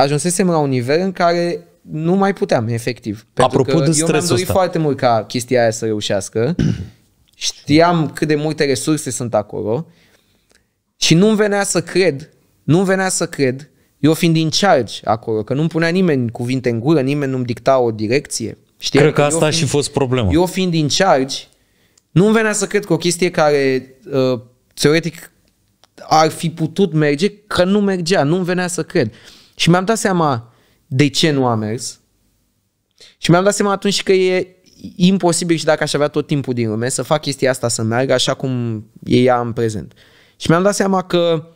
ajunsesem la un nivel în care nu mai puteam, efectiv. Pentru Apropo că de eu mi-am dorit ăsta. foarte mult ca chestia aia să reușească. Știam cât de multe resurse sunt acolo și nu-mi venea să cred, nu-mi venea să cred, eu fiind din charge acolo, că nu-mi punea nimeni cuvinte în gură, nimeni nu-mi dicta o direcție. Știam cred că, că asta fiind, a și fost problema. Eu fiind din charge, nu-mi venea să cred că o chestie care uh, teoretic ar fi putut merge, că nu mergea, nu-mi venea să cred. Și mi-am dat seama de ce nu a mers. Și mi-am dat seama atunci că e imposibil și dacă aș avea tot timpul din lume să fac chestia asta să meargă așa cum e ea în prezent. Și mi-am dat seama că,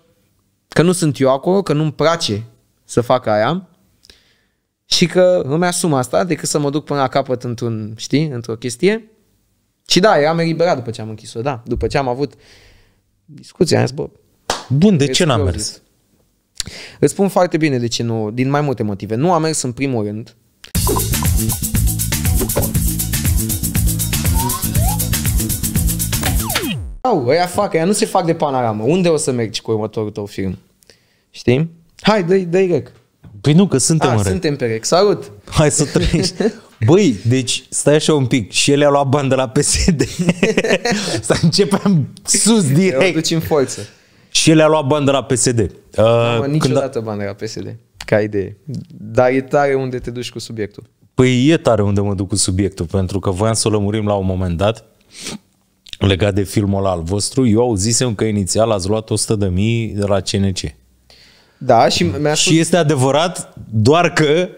că nu sunt eu acolo, că nu-mi place să fac aia și că îmi asum asta decât să mă duc până la capăt într-un, știi, într-o chestie. Și da, eram eliberat după ce am închis-o, da. După ce am avut discuția, am zis, bă, Bun, de ce n am mers? Îți spun foarte bine de ce nu, din mai multe motive. Nu am mers în primul rând. Au, ăia fac, ăia nu se fac de panoramă. Unde o să mergi cu următorul tău film? Știi? Hai, dă-i, dă rec. Păi nu, că suntem A, în rec. suntem pe rec. Salut! Hai să trăiești. Băi, deci stai așa un pic. Și ele au luat bani de la PSD. să începem sus direct. Eu duci în forță. Și el a luat bani de la PSD. Uh, da, mă, niciodată a... bani de la PSD, ca idee. Dar e tare unde te duci cu subiectul. Păi e tare unde mă duc cu subiectul, pentru că voiam să o lămurim la un moment dat legat de filmul al vostru. Eu auzisem că inițial ați luat 100.000 de mii de la CNC. Da, și mi-a spus... Și este adevărat, doar că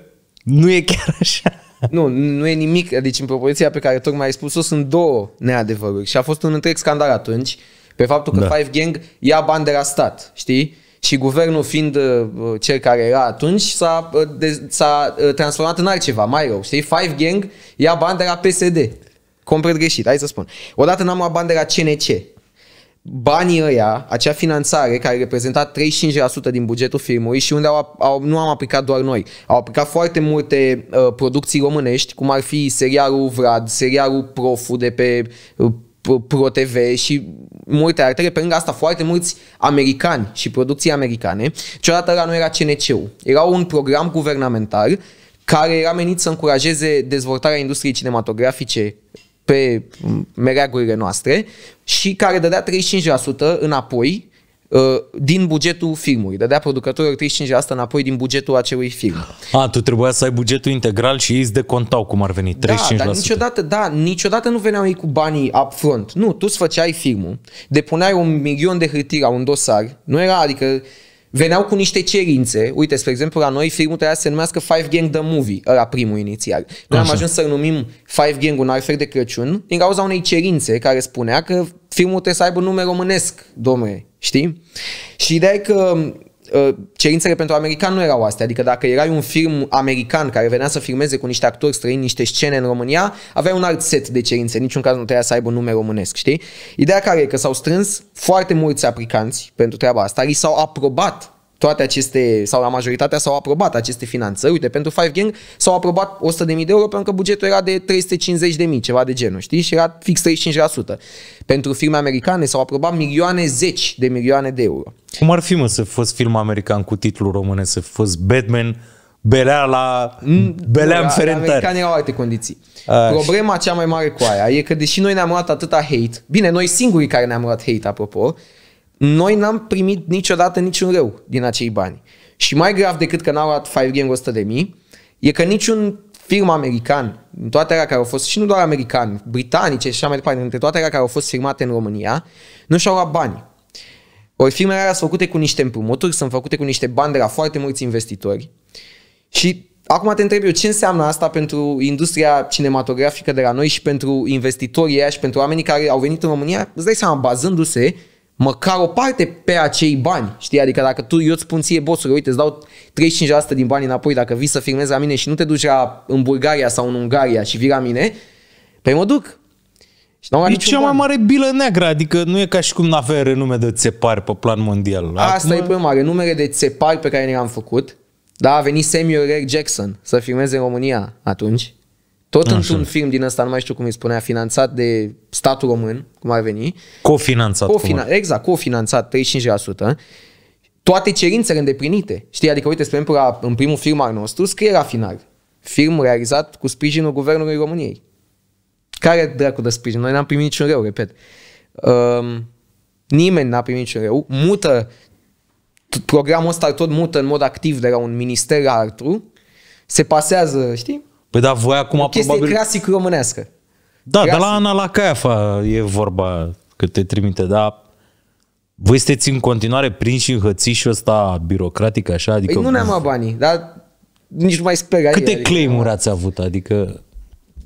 nu e chiar așa. Nu, nu e nimic, deci în propoziția pe care tocmai ai spus-o sunt două neadevăruri și a fost un întreg scandal atunci. Uh, pe faptul că da. Five Gang ia bani de la stat, știi? Și guvernul fiind uh, cel care era atunci, s-a, uh, s-a uh, transformat în altceva, mai rău, știi? Five Gang ia bani de la PSD. Complet greșit, hai să spun. Odată n-am luat bani de la CNC. Banii ăia, acea finanțare care reprezenta 35% din bugetul firmului și unde au, au, nu am aplicat doar noi, au aplicat foarte multe uh, producții românești, cum ar fi serialul Vrad, serialul Profu de pe uh, Pro TV și multe altele, Pe lângă asta, foarte mulți americani și producții americane. Ceodată la nu era CNC-ul. Era un program guvernamental care era menit să încurajeze dezvoltarea industriei cinematografice pe mereagurile noastre și care dădea 35% înapoi Uh, din bugetul filmului. Dădea producătorul 35% înapoi din bugetul acelui film. A, tu trebuia să ai bugetul integral și ei îți decontau cum ar veni, 35%. Da, dar niciodată, da, niciodată nu veneau ei cu banii upfront. Nu, tu îți făceai filmul, depuneai un milion de hârtii la un dosar, nu era, adică veneau cu niște cerințe. Uite, spre exemplu, la noi filmul trebuia să se numească Five Gang The Movie, la primul inițial. Noi am ajuns să-l numim Five Gang un alfer de Crăciun din cauza unei cerințe care spunea că filmul trebuie să aibă nume românesc, domne, știi? Și ideea e că Uh, cerințele pentru american nu erau astea, adică dacă erai un film american care venea să filmeze cu niște actori străini niște scene în România, aveai un alt set de cerințe, niciun caz nu trebuia să aibă nume românesc, știi? Ideea care e că s-au strâns foarte mulți aplicanți pentru treaba asta, li s-au aprobat toate aceste, sau la majoritatea s-au aprobat aceste finanțări. Uite, pentru Five Gang s-au aprobat 100.000 de euro pentru că bugetul era de 350.000, ceva de genul, știi? Și era fix 35%. Pentru filme americane s-au aprobat milioane, zeci de milioane de euro. Cum ar fi, mă, să fost film american cu titlul românesc, să fost Batman, Belea la... Mm, Belea în da, Ferentari. Americanii au alte condiții. Problema cea mai mare cu aia e că deși noi ne-am luat atâta hate, bine, noi singurii care ne-am luat hate, apropo, noi n-am primit niciodată niciun rău din acei bani. Și mai grav decât că n-au luat Five Gang 100 de mii, e că niciun firm american, în toate alea care au fost, și nu doar american, britanice și așa mai departe, între toate alea care au fost firmate în România, nu și-au luat bani. Ori firmele alea sunt făcute cu niște împrumuturi, sunt făcute cu niște bani de la foarte mulți investitori. Și acum te întreb eu ce înseamnă asta pentru industria cinematografică de la noi și pentru investitorii aia și pentru oamenii care au venit în România, îți dai seama, bazându-se măcar o parte pe acei bani, știi? Adică dacă tu, eu îți spun ție, bossul, uite, îți dau 35% din bani înapoi dacă vii să filmezi la mine și nu te duci la, în Bulgaria sau în Ungaria și vii la mine, păi mă duc. Și n e cea mai mare bilă neagră, adică nu e ca și cum n-avea renume de țepari pe plan mondial. Asta Acum... e mare renumere de țepari pe care ne am făcut, da, a venit Samuel L. Jackson să filmeze în România atunci tot Așa. într-un film din ăsta, nu mai știu cum îi spunea, finanțat de statul român, cum ar veni. Cofinanțat. Cofina- exact, cofinanțat, 35%. Toate cerințele îndeplinite. Știi, adică uite, spre exemplu, la, în primul film al nostru, la final. Film realizat cu sprijinul Guvernului României. Care dracu de sprijin? Noi n-am primit niciun rău, repet. Um, nimeni n-a primit niciun rău. Mută, programul ăsta tot mută în mod activ de la un minister la altul. Se pasează, știi, Păi da, voi acum o chestie probabil... clasic românească. Da, clasic. de la Ana la Caiafa e vorba că te trimite, da. voi sunteți în continuare prinși în hățișul ăsta birocratic așa? Adică păi nu ne-am luat banii, dar nici nu mai sper. Câte adică, claim-uri ați avut? Adică...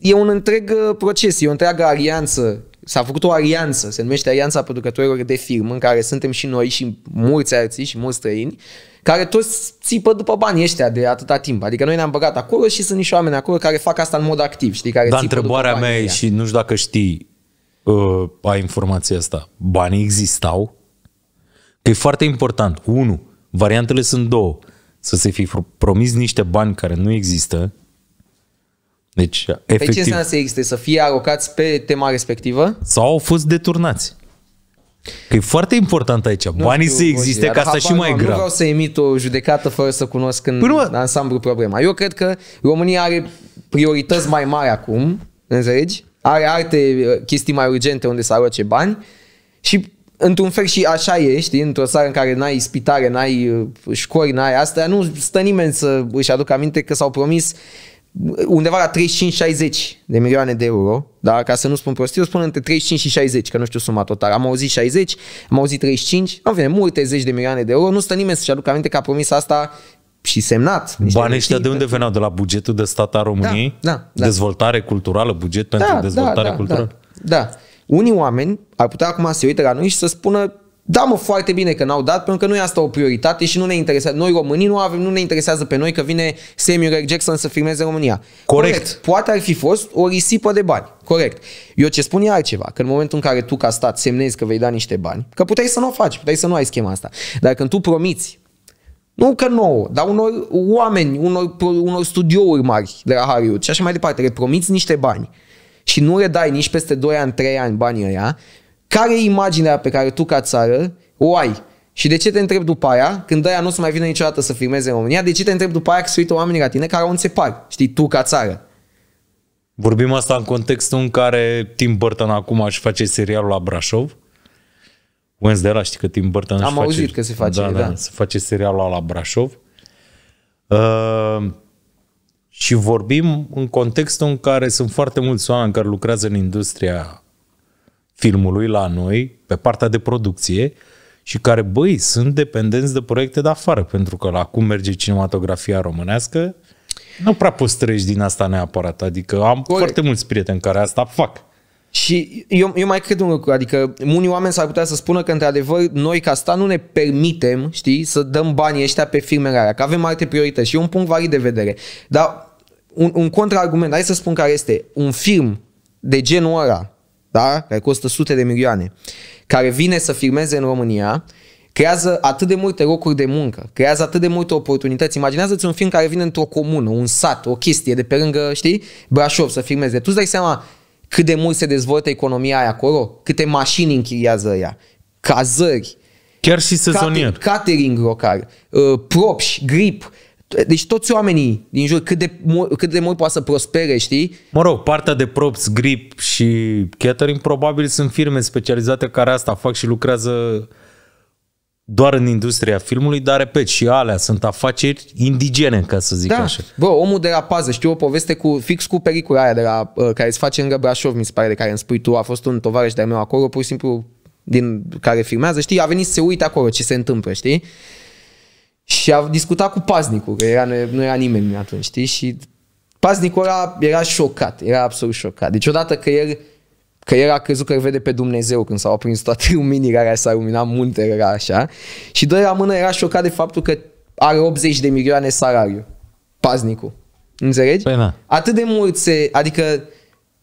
E un întreg uh, proces, e o întreagă alianță s-a făcut o alianță, se numește Alianța Producătorilor de Film, în care suntem și noi și mulți alții și mulți străini, care toți țipă după banii ăștia de atâta timp. Adică noi ne-am băgat acolo și sunt niște oameni acolo care fac asta în mod activ, știi, care Dar întrebarea mea e și nu știu dacă știi, uh, ă, a informația asta, banii existau? Că e foarte important. Unu, variantele sunt două. Să se fi promis niște bani care nu există, deci, da. păi efectiv, ce înseamnă să existe? Să fie alocați pe tema respectivă? Sau au fost deturnați. Că e foarte important aici. Nu Banii să existe, ca asta și mai nu, grav. Nu vreau să emit o judecată fără să cunosc în Până... Păi ansamblu problema. Eu cred că România are priorități mai mari acum, înțelegi? Are alte uh, chestii mai urgente unde să aloce bani și într-un fel și așa e, știi, într-o țară în care n-ai spitare, n-ai uh, școli, n-ai astea, nu stă nimeni să își aducă aminte că s-au promis undeva la 35-60 de milioane de euro, dar ca să nu spun eu spun între 35 și 60, că nu știu suma totală. Am auzit 60, am auzit 35, am venit multe zeci de milioane de euro, nu stă nimeni să-și aducă aminte că a promis asta și semnat. Banii ăștia de unde veneau? De la bugetul de stat al da, României? Da, da, da. Dezvoltare culturală, buget pentru da, da dezvoltare da, da, culturală? Da, da. Unii oameni ar putea acum să se uite la noi și să spună da, mă, foarte bine că n-au dat, pentru că nu e asta o prioritate și nu ne interesează. Noi românii nu avem, nu ne interesează pe noi că vine Samuel Jackson să filmeze România. Corect. Corect. Poate ar fi fost o risipă de bani. Corect. Eu ce spun e altceva, că în momentul în care tu ca stat semnezi că vei da niște bani, că puteai să nu o faci, puteai să nu ai schema asta, dar când tu promiți nu că nouă, dar unor oameni, unor, unor studiouri mari de la Hollywood și așa mai departe, le promiți niște bani și nu redai nici peste 2 ani, 3 ani banii ăia, care e imaginea pe care tu ca țară o ai? Și de ce te întreb după aia, când aia nu o să mai vină niciodată să filmeze în România, de ce te întreb după aia că se uită oamenii la tine care au înțepat, știi, tu ca țară? Vorbim asta în contextul în care Tim Burton acum își face serialul la Brașov. Wednesday la știi că Tim Burton Am auzit face, că se face, da, da, da. Se face serialul la Brașov. Uh, și vorbim în contextul în care sunt foarte mulți oameni care lucrează în industria filmului la noi, pe partea de producție, și care, băi, sunt dependenți de proiecte de afară, pentru că la cum merge cinematografia românească, nu prea poți din asta neapărat. Adică am Corect. foarte mulți prieteni care asta fac. Și eu, eu mai cred un lucru, adică unii oameni s-ar putea să spună că într-adevăr noi ca asta nu ne permitem, știi, să dăm banii ăștia pe firmele alea, că avem alte priorități și e un punct valid de vedere. Dar un, un contraargument, hai să spun care este, un film de genul ăla, da? care costă sute de milioane, care vine să firmeze în România, creează atât de multe locuri de muncă, creează atât de multe oportunități. Imaginează-ți un film care vine într-o comună, un sat, o chestie de pe lângă, știi, Brașov să filmeze. Tu îți dai seama cât de mult se dezvoltă economia aia acolo, câte mașini închiriază ea, cazări, Chiar și sezonier. Catering, catering local, uh, propși, grip, deci toți oamenii din jur, cât de, cât de mult poate să prospere, știi? Mă rog, partea de props, grip și catering probabil sunt firme specializate care asta fac și lucrează doar în industria filmului, dar repet, și alea sunt afaceri indigene, ca să zic da. așa. Bă, omul de la pază, știu o poveste cu fix cu pericula aia de la, uh, care se face în Brașov, mi se pare, de care îmi spui tu, a fost un tovarăș de-al meu acolo, pur și simplu din care filmează, știi, a venit să se uite acolo ce se întâmplă, știi? Și a discutat cu paznicul, că era, nu era nimeni atunci, știi? Și paznicul ăla era șocat, era absolut șocat. Deci odată că el, că el a crezut că îl vede pe Dumnezeu când s-au aprins toate luminile care s au luminat munte, era așa. Și doi la mână era șocat de faptul că are 80 de milioane salariu. Paznicul. Înțelegi? Păi, na. Da. Atât de mult se... Adică,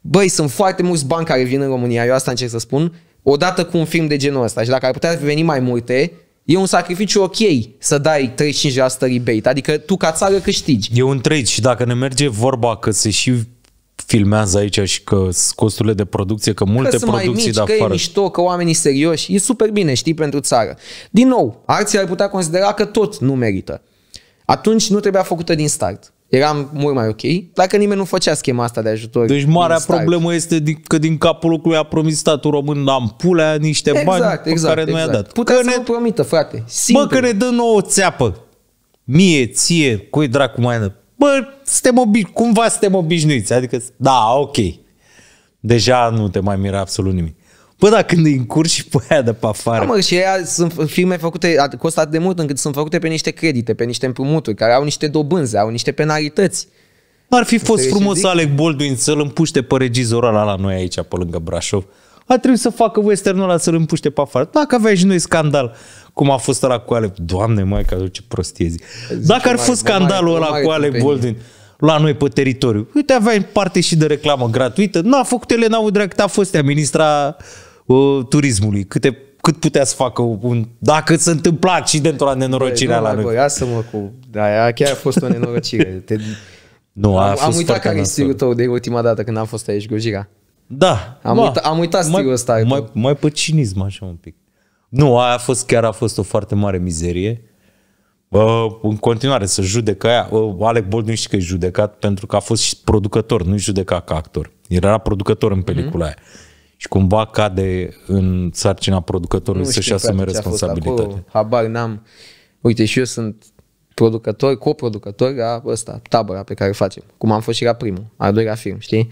băi, sunt foarte mulți bani care vin în România, eu asta încerc să spun, odată cu un film de genul ăsta. Și dacă ar putea veni mai multe, E un sacrificiu ok să dai 35% rebate, adică tu ca țară câștigi. E un trade și dacă ne merge vorba că se și filmează aici și că costurile de producție, că multe că producții mici, de afară. Că e mișto, că oamenii serioși, e super bine, știi, pentru țară. Din nou, arții ar putea considera că tot nu merită. Atunci nu trebuia făcută din start. Eram mult mai ok. Dacă nimeni nu făcea schema asta de ajutor. Deci marea problemă este că din capul locului a promis statul român am pulea niște exact, bani exact, pe care exact. nu i-a dat. Exact. Putea că să ne... promită, frate. Simplu. Bă, că ne dă nouă țeapă. Mie, ție, cui dracu mai dă. Bă, suntem obi... cumva suntem obișnuiți. Adică, da, ok. Deja nu te mai mira absolut nimic. Păi da, când îi încurci și pe aia de pe afară. Da, mă, și aia sunt filme făcute, costă atât de mult încât sunt făcute pe niște credite, pe niște împrumuturi, care au niște dobânzi, au niște penalități. Ar fi fost Înțelegi frumos Alec Baldwin să-l împuște pe regizorul ăla la noi aici, pe lângă Brașov. A trebuit să facă westernul ăla să-l împuște pe afară. Dacă avea și noi scandal, cum a fost ăla cu Alec, doamne mai că ce prostie zic. Dacă ar fi scandalul ăla cu Alec Baldwin, mine la noi pe teritoriu. Uite, în parte și de reclamă gratuită. N-a făcut Elena Udrea cât a fost ea ministra uh, turismului. Câte, cât putea să facă un, dacă se întâmpla accidentul la nenorocirea la noi. Băi, mă cu... Aia chiar a fost o nenorocire. Te... Nu, a am, fost am uitat care este tău de ultima dată când am fost aici, Gojira. Da. Am, uita, am uitat stilul mai, ăsta. Mai, mai pe cinism așa un pic. Nu, aia a fost, chiar a fost o foarte mare mizerie în continuare să judecă aia. Alec Baldwin știi că e judecat pentru că a fost și producător, nu judecat ca actor. Era producător în pelicula mm-hmm. aia. Și cumva cade în sarcina producătorului să-și asume responsabilitatea. Habar n-am. Uite, și eu sunt producător, coproducător la ăsta, tabăra pe care facem. Cum am fost și la primul, al doilea film, știi?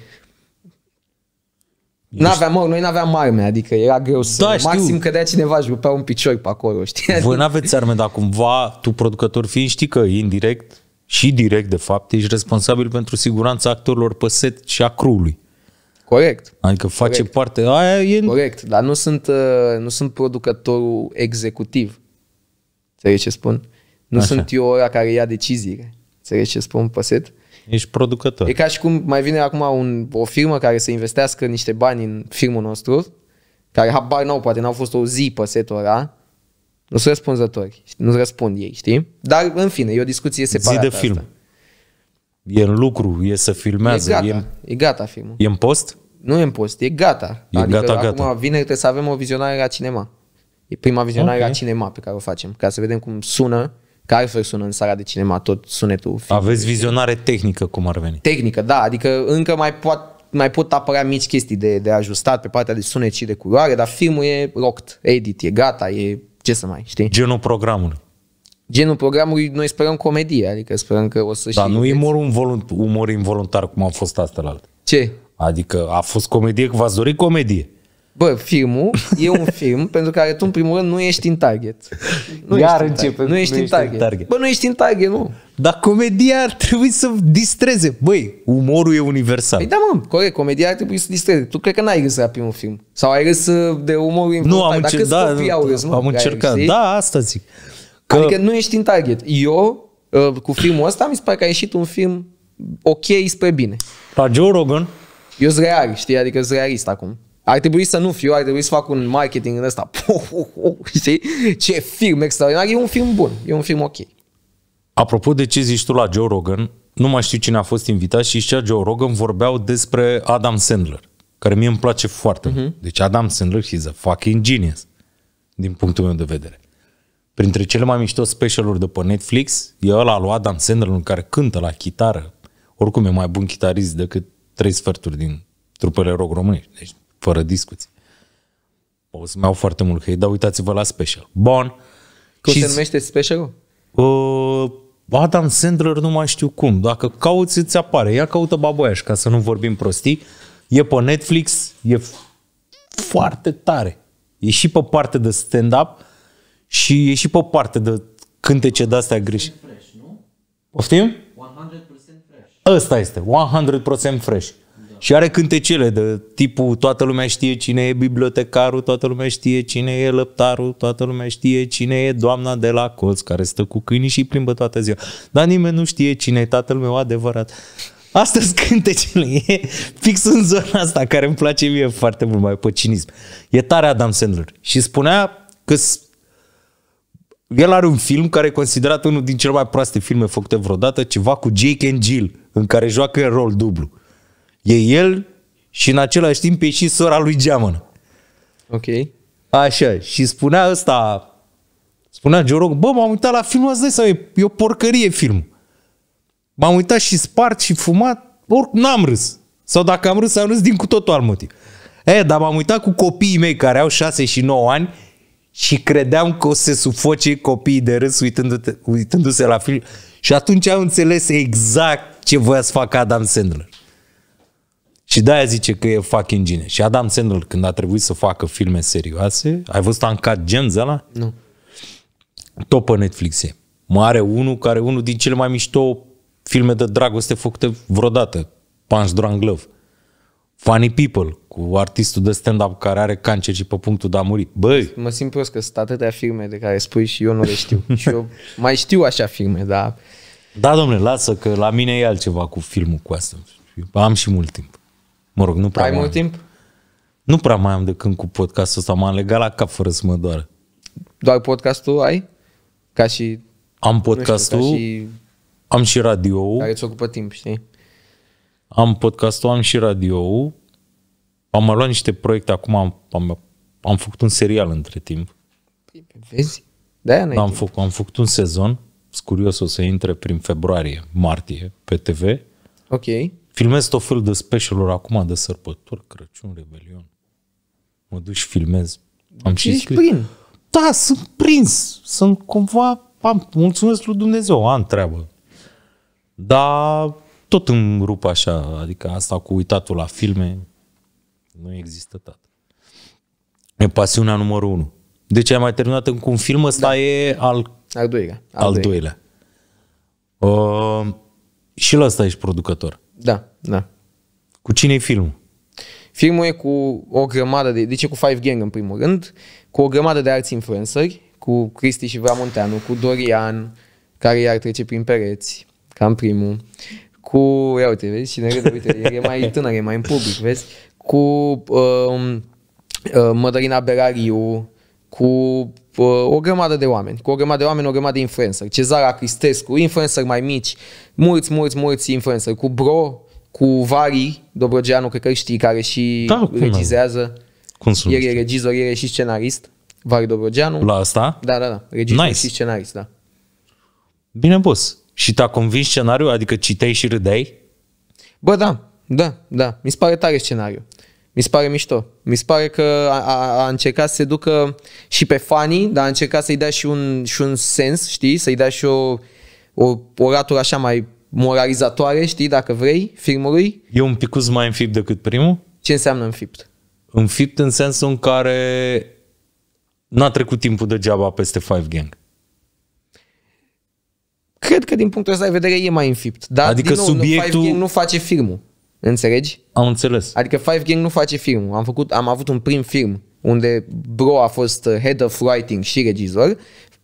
N-aveam, mă, noi nu aveam arme, adică era greu să... Da, maxim Maxim dea cineva și pe un picior pe acolo, știi? Voi n-aveți arme, dar cumva tu, producător fiind, știi că indirect și direct, de fapt, ești responsabil pentru siguranța actorilor pe set și a crew-ului. Corect. Adică face Corect. parte... Aia e... Corect, dar nu sunt, uh, nu sunt producătorul executiv. Înțelegi ce spun? Nu Așa. sunt eu ora care ia deciziile. Înțelegi ce spun pe set? Ești producător. E ca și cum mai vine acum un, o firmă care să investească niște bani în filmul nostru, care habar n-au, poate n-au fost o zi pe setul ăla, nu sunt răspunzători, nu răspund ei, știi? Dar, în fine, e o discuție separată. Zi de film. Asta. E în lucru, e să filmează. E gata, e, e gata filmul. E în post? Nu e în post, e gata. E adică gata, acum gata. vineri trebuie să avem o vizionare la cinema. E prima vizionare okay. la cinema pe care o facem, ca să vedem cum sună că altfel sună în sala de cinema tot sunetul. Film. Aveți vizionare tehnică, cum ar veni. Tehnică, da, adică încă mai pot mai pot apărea mici chestii de, de ajustat pe partea de sunet și de culoare, dar filmul e rocked, edit, e gata, e ce să mai, știi? Genul programului. Genul programului, noi sperăm comedie, adică sperăm că o să Dar nu e umor, involunt, umor involuntar cum a fost asta la alt. Ce? Adică a fost comedie, că v-ați dorit comedie. Bă, filmul e un film pentru care tu, în primul rând, nu ești în target. Nu Iar ești începe. Target. Nu ești, nu în, ești target. în target. Bă, nu ești în target, nu. Dar comedia ar trebui să distreze. Băi, umorul e universal. Păi da, mă, corect, comedia ar trebui să distreze. Tu cred că n-ai râs la primul film. Sau ai râs uh, de umorul Nu, am, încer- da, au râs, da, mă, am încercat. Râs, da, asta zic. Că... Adică nu ești în target. Eu, uh, cu filmul ăsta, mi se pare că a ieșit un film ok spre bine. La Joe Rogan? Eu sunt real, știi? Adică sunt realist acum. Ar trebui să nu fiu, ar trebui să fac un marketing în ăsta. știi? Ce film extraordinar. E un film bun, e un film ok. Apropo de ce zici tu la Joe Rogan, nu mai știu cine a fost invitat și și Joe Rogan vorbeau despre Adam Sandler, care mie îmi place foarte uh-huh. mult. Mhm. Deci Adam Sandler, he's a fucking genius, din punctul meu de vedere. Printre cele mai mișto specialuri de pe Netflix, e ăla lui Adam Sandler în care cântă la chitară. Oricum e mai bun chitarist decât trei sferturi din trupele rock românești. Deci fără discuții. O să-mi foarte mult hate, dar uitați-vă la special. Bun. Cum și se numește specialul? Uh, Adam Sandler nu mai știu cum. Dacă cauți, îți apare. Ia caută Baboiaș, ca să nu vorbim prostii. E pe Netflix, e foarte tare. E și pe parte de stand-up și e și pe parte de cântece de astea greși. Fresh, nu? Poftim? 100% fresh. Ăsta este, 100% fresh. Și are cântecele de tipul toată lumea știe cine e bibliotecarul, toată lumea știe cine e lăptarul, toată lumea știe cine e doamna de la colț care stă cu câinii și plimbă toată ziua. Dar nimeni nu știe cine e tatăl meu adevărat. Astăzi cântecele e fix în zona asta care îmi place mie foarte mult mai pe cinism. E tare Adam Sandler. Și spunea că el are un film care e considerat unul din cele mai proaste filme făcute vreodată, ceva cu Jake and Jill, în care joacă rol dublu. E el și în același timp e și sora lui Geamănă. Ok. Așa, și spunea ăsta, spunea Gioroc, bă, m-am uitat la filmul ăsta sau e, e o porcărie film. M-am uitat și spart și fumat, oricum n-am râs. Sau dacă am râs, am râs din cu totul alt motiv. E, dar m-am uitat cu copiii mei care au 6 și 9 ani și credeam că o să se sufoce copiii de râs uitându-se, uitându-se la film. Și atunci am înțeles exact ce voia să facă Adam Sandler. Și de-aia zice că e fucking gine. Și Adam Sandler, când a trebuit să facă filme serioase, ai văzut Uncut Gems ăla? Nu. Tot pe Netflix e. Mare unul care unul din cele mai mișto filme de dragoste făcute vreodată. Punch Drunk Love. Funny People, cu artistul de stand-up care are cancer și pe punctul de a muri. Băi! Mă simt prost că sunt atâtea filme de care spui și eu nu le știu. și eu mai știu așa filme, dar... Da, domnule, lasă că la mine e altceva cu filmul cu asta. Am și mult timp. Mă rog, nu prea Ai mai mult am. timp? Nu prea mai am de când cu podcastul ăsta. M-am legat la cap fără să mă doară. Doar podcastul ai? Ca și... Am podcastul, știu, și... am și radio Care îți ocupă timp, știi? Am podcastul, am și radio Am luat niște proiecte acum, am, am, am făcut un serial între timp. Păi, vezi? de am, făcut, am făcut un sezon, sunt curios, o să intre prin februarie, martie, pe TV. Ok. Filmez tot felul de specialuri acum de sărbători, Crăciun, Revelion. Mă duc și filmez. Am și scris. prin. Da, sunt prins. Sunt cumva... Am, mulțumesc lui Dumnezeu, am treabă. Dar tot îmi rup așa, adică asta cu uitatul la filme, nu există tată. E pasiunea numărul unu. Deci ai mai terminat încă un film, ăsta da. e al... Al doilea. Al, al doilea. doilea. Uh, și la asta ești producător. Da, da. Cu cine e filmul? Filmul e cu o grămadă de... Deci e cu Five Gang în primul rând, cu o grămadă de alți influenceri, cu Cristi și Munteanu, cu Dorian, care iar trece prin pereți, cam primul, cu... Ia uite, vezi? Cine râde, uite, e mai tânăr, e mai în public, vezi? Cu... Um, uh, Mădărina Berariu, cu uh, o grămadă de oameni, cu o grămadă de oameni, o grămadă de influencer. Cezara Cristescu, influencer mai mici, mulți, mulți, mulți influencer, cu Bro, cu Vari Dobrogeanu, cred că știi, care și da, cum regizează. Cum sunt? El e regizor, el e și scenarist. Vari Dobrogeanu. La asta? Da, da, da. Regizor nice. și scenarist, da. Bine, pus. Și te-a convins scenariul? Adică citeai și râdeai? Bă, da, da, da. Mi se pare tare scenariul. Mi se pare mișto. Mi se pare că a, a, a încercat să se ducă și pe fanii, dar a încercat să-i dea și un, și un sens, știi? Să-i dea și o, o, o ratură așa mai moralizatoare, știi, dacă vrei, filmului. E un picuț mai înfipt decât primul? Ce înseamnă înfipt? Înfipt în sensul în care n-a trecut timpul degeaba peste Five Gang. Cred că din punctul ăsta de vedere e mai înfipt. Dar, adică din nou, subiectul... Five Gang nu face filmul. Înțelegi? Am înțeles. Adică Five Gang nu face film. Am, făcut, am avut un prim film unde bro a fost uh, head of writing și regizor.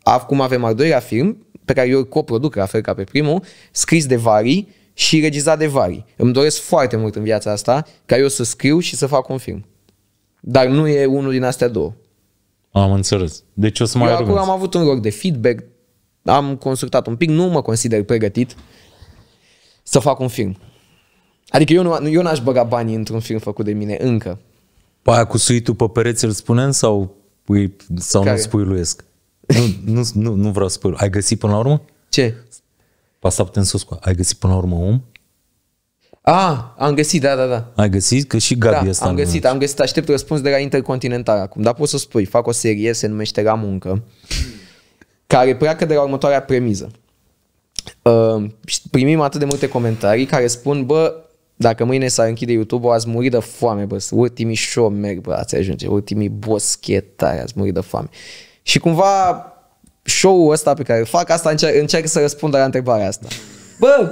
Acum avem al doilea film pe care eu îl coproduc, la fel ca pe primul, scris de Vari și regizat de Vari. Îmi doresc foarte mult în viața asta ca eu să scriu și să fac un film. Dar nu e unul din astea două. Am înțeles. Deci o să mai Acum am avut un rol de feedback, am consultat un pic, nu mă consider pregătit să fac un film. Adică eu, nu, eu n-aș băga banii într-un film făcut de mine încă. Pa păi aia cu suitul pe pereți îl spunem sau, pui, sau spui nu Esc? nu, nu, nu, nu vreau să spui. Ai găsit până la urmă? Ce? Asta putem sus cu Ai găsit până la urmă om? A, am găsit, da, da, da. Ai găsit? Că și Gabi da, am găsit, am găsit. Aștept răspuns de la Intercontinental acum. Dar poți să spui, fac o serie, se numește La muncă, care pleacă de la următoarea premiză. Uh, primim atât de multe comentarii care spun, bă, dacă mâine s-ar închide YouTube-ul, ați murit de foame, bă. Ultimii merg, bă, ați ajunge. Ultimii boschetari, ați murit de foame. Și cumva show-ul ăsta pe care îl fac, asta încerc, încerc să răspund la întrebarea asta. Bă,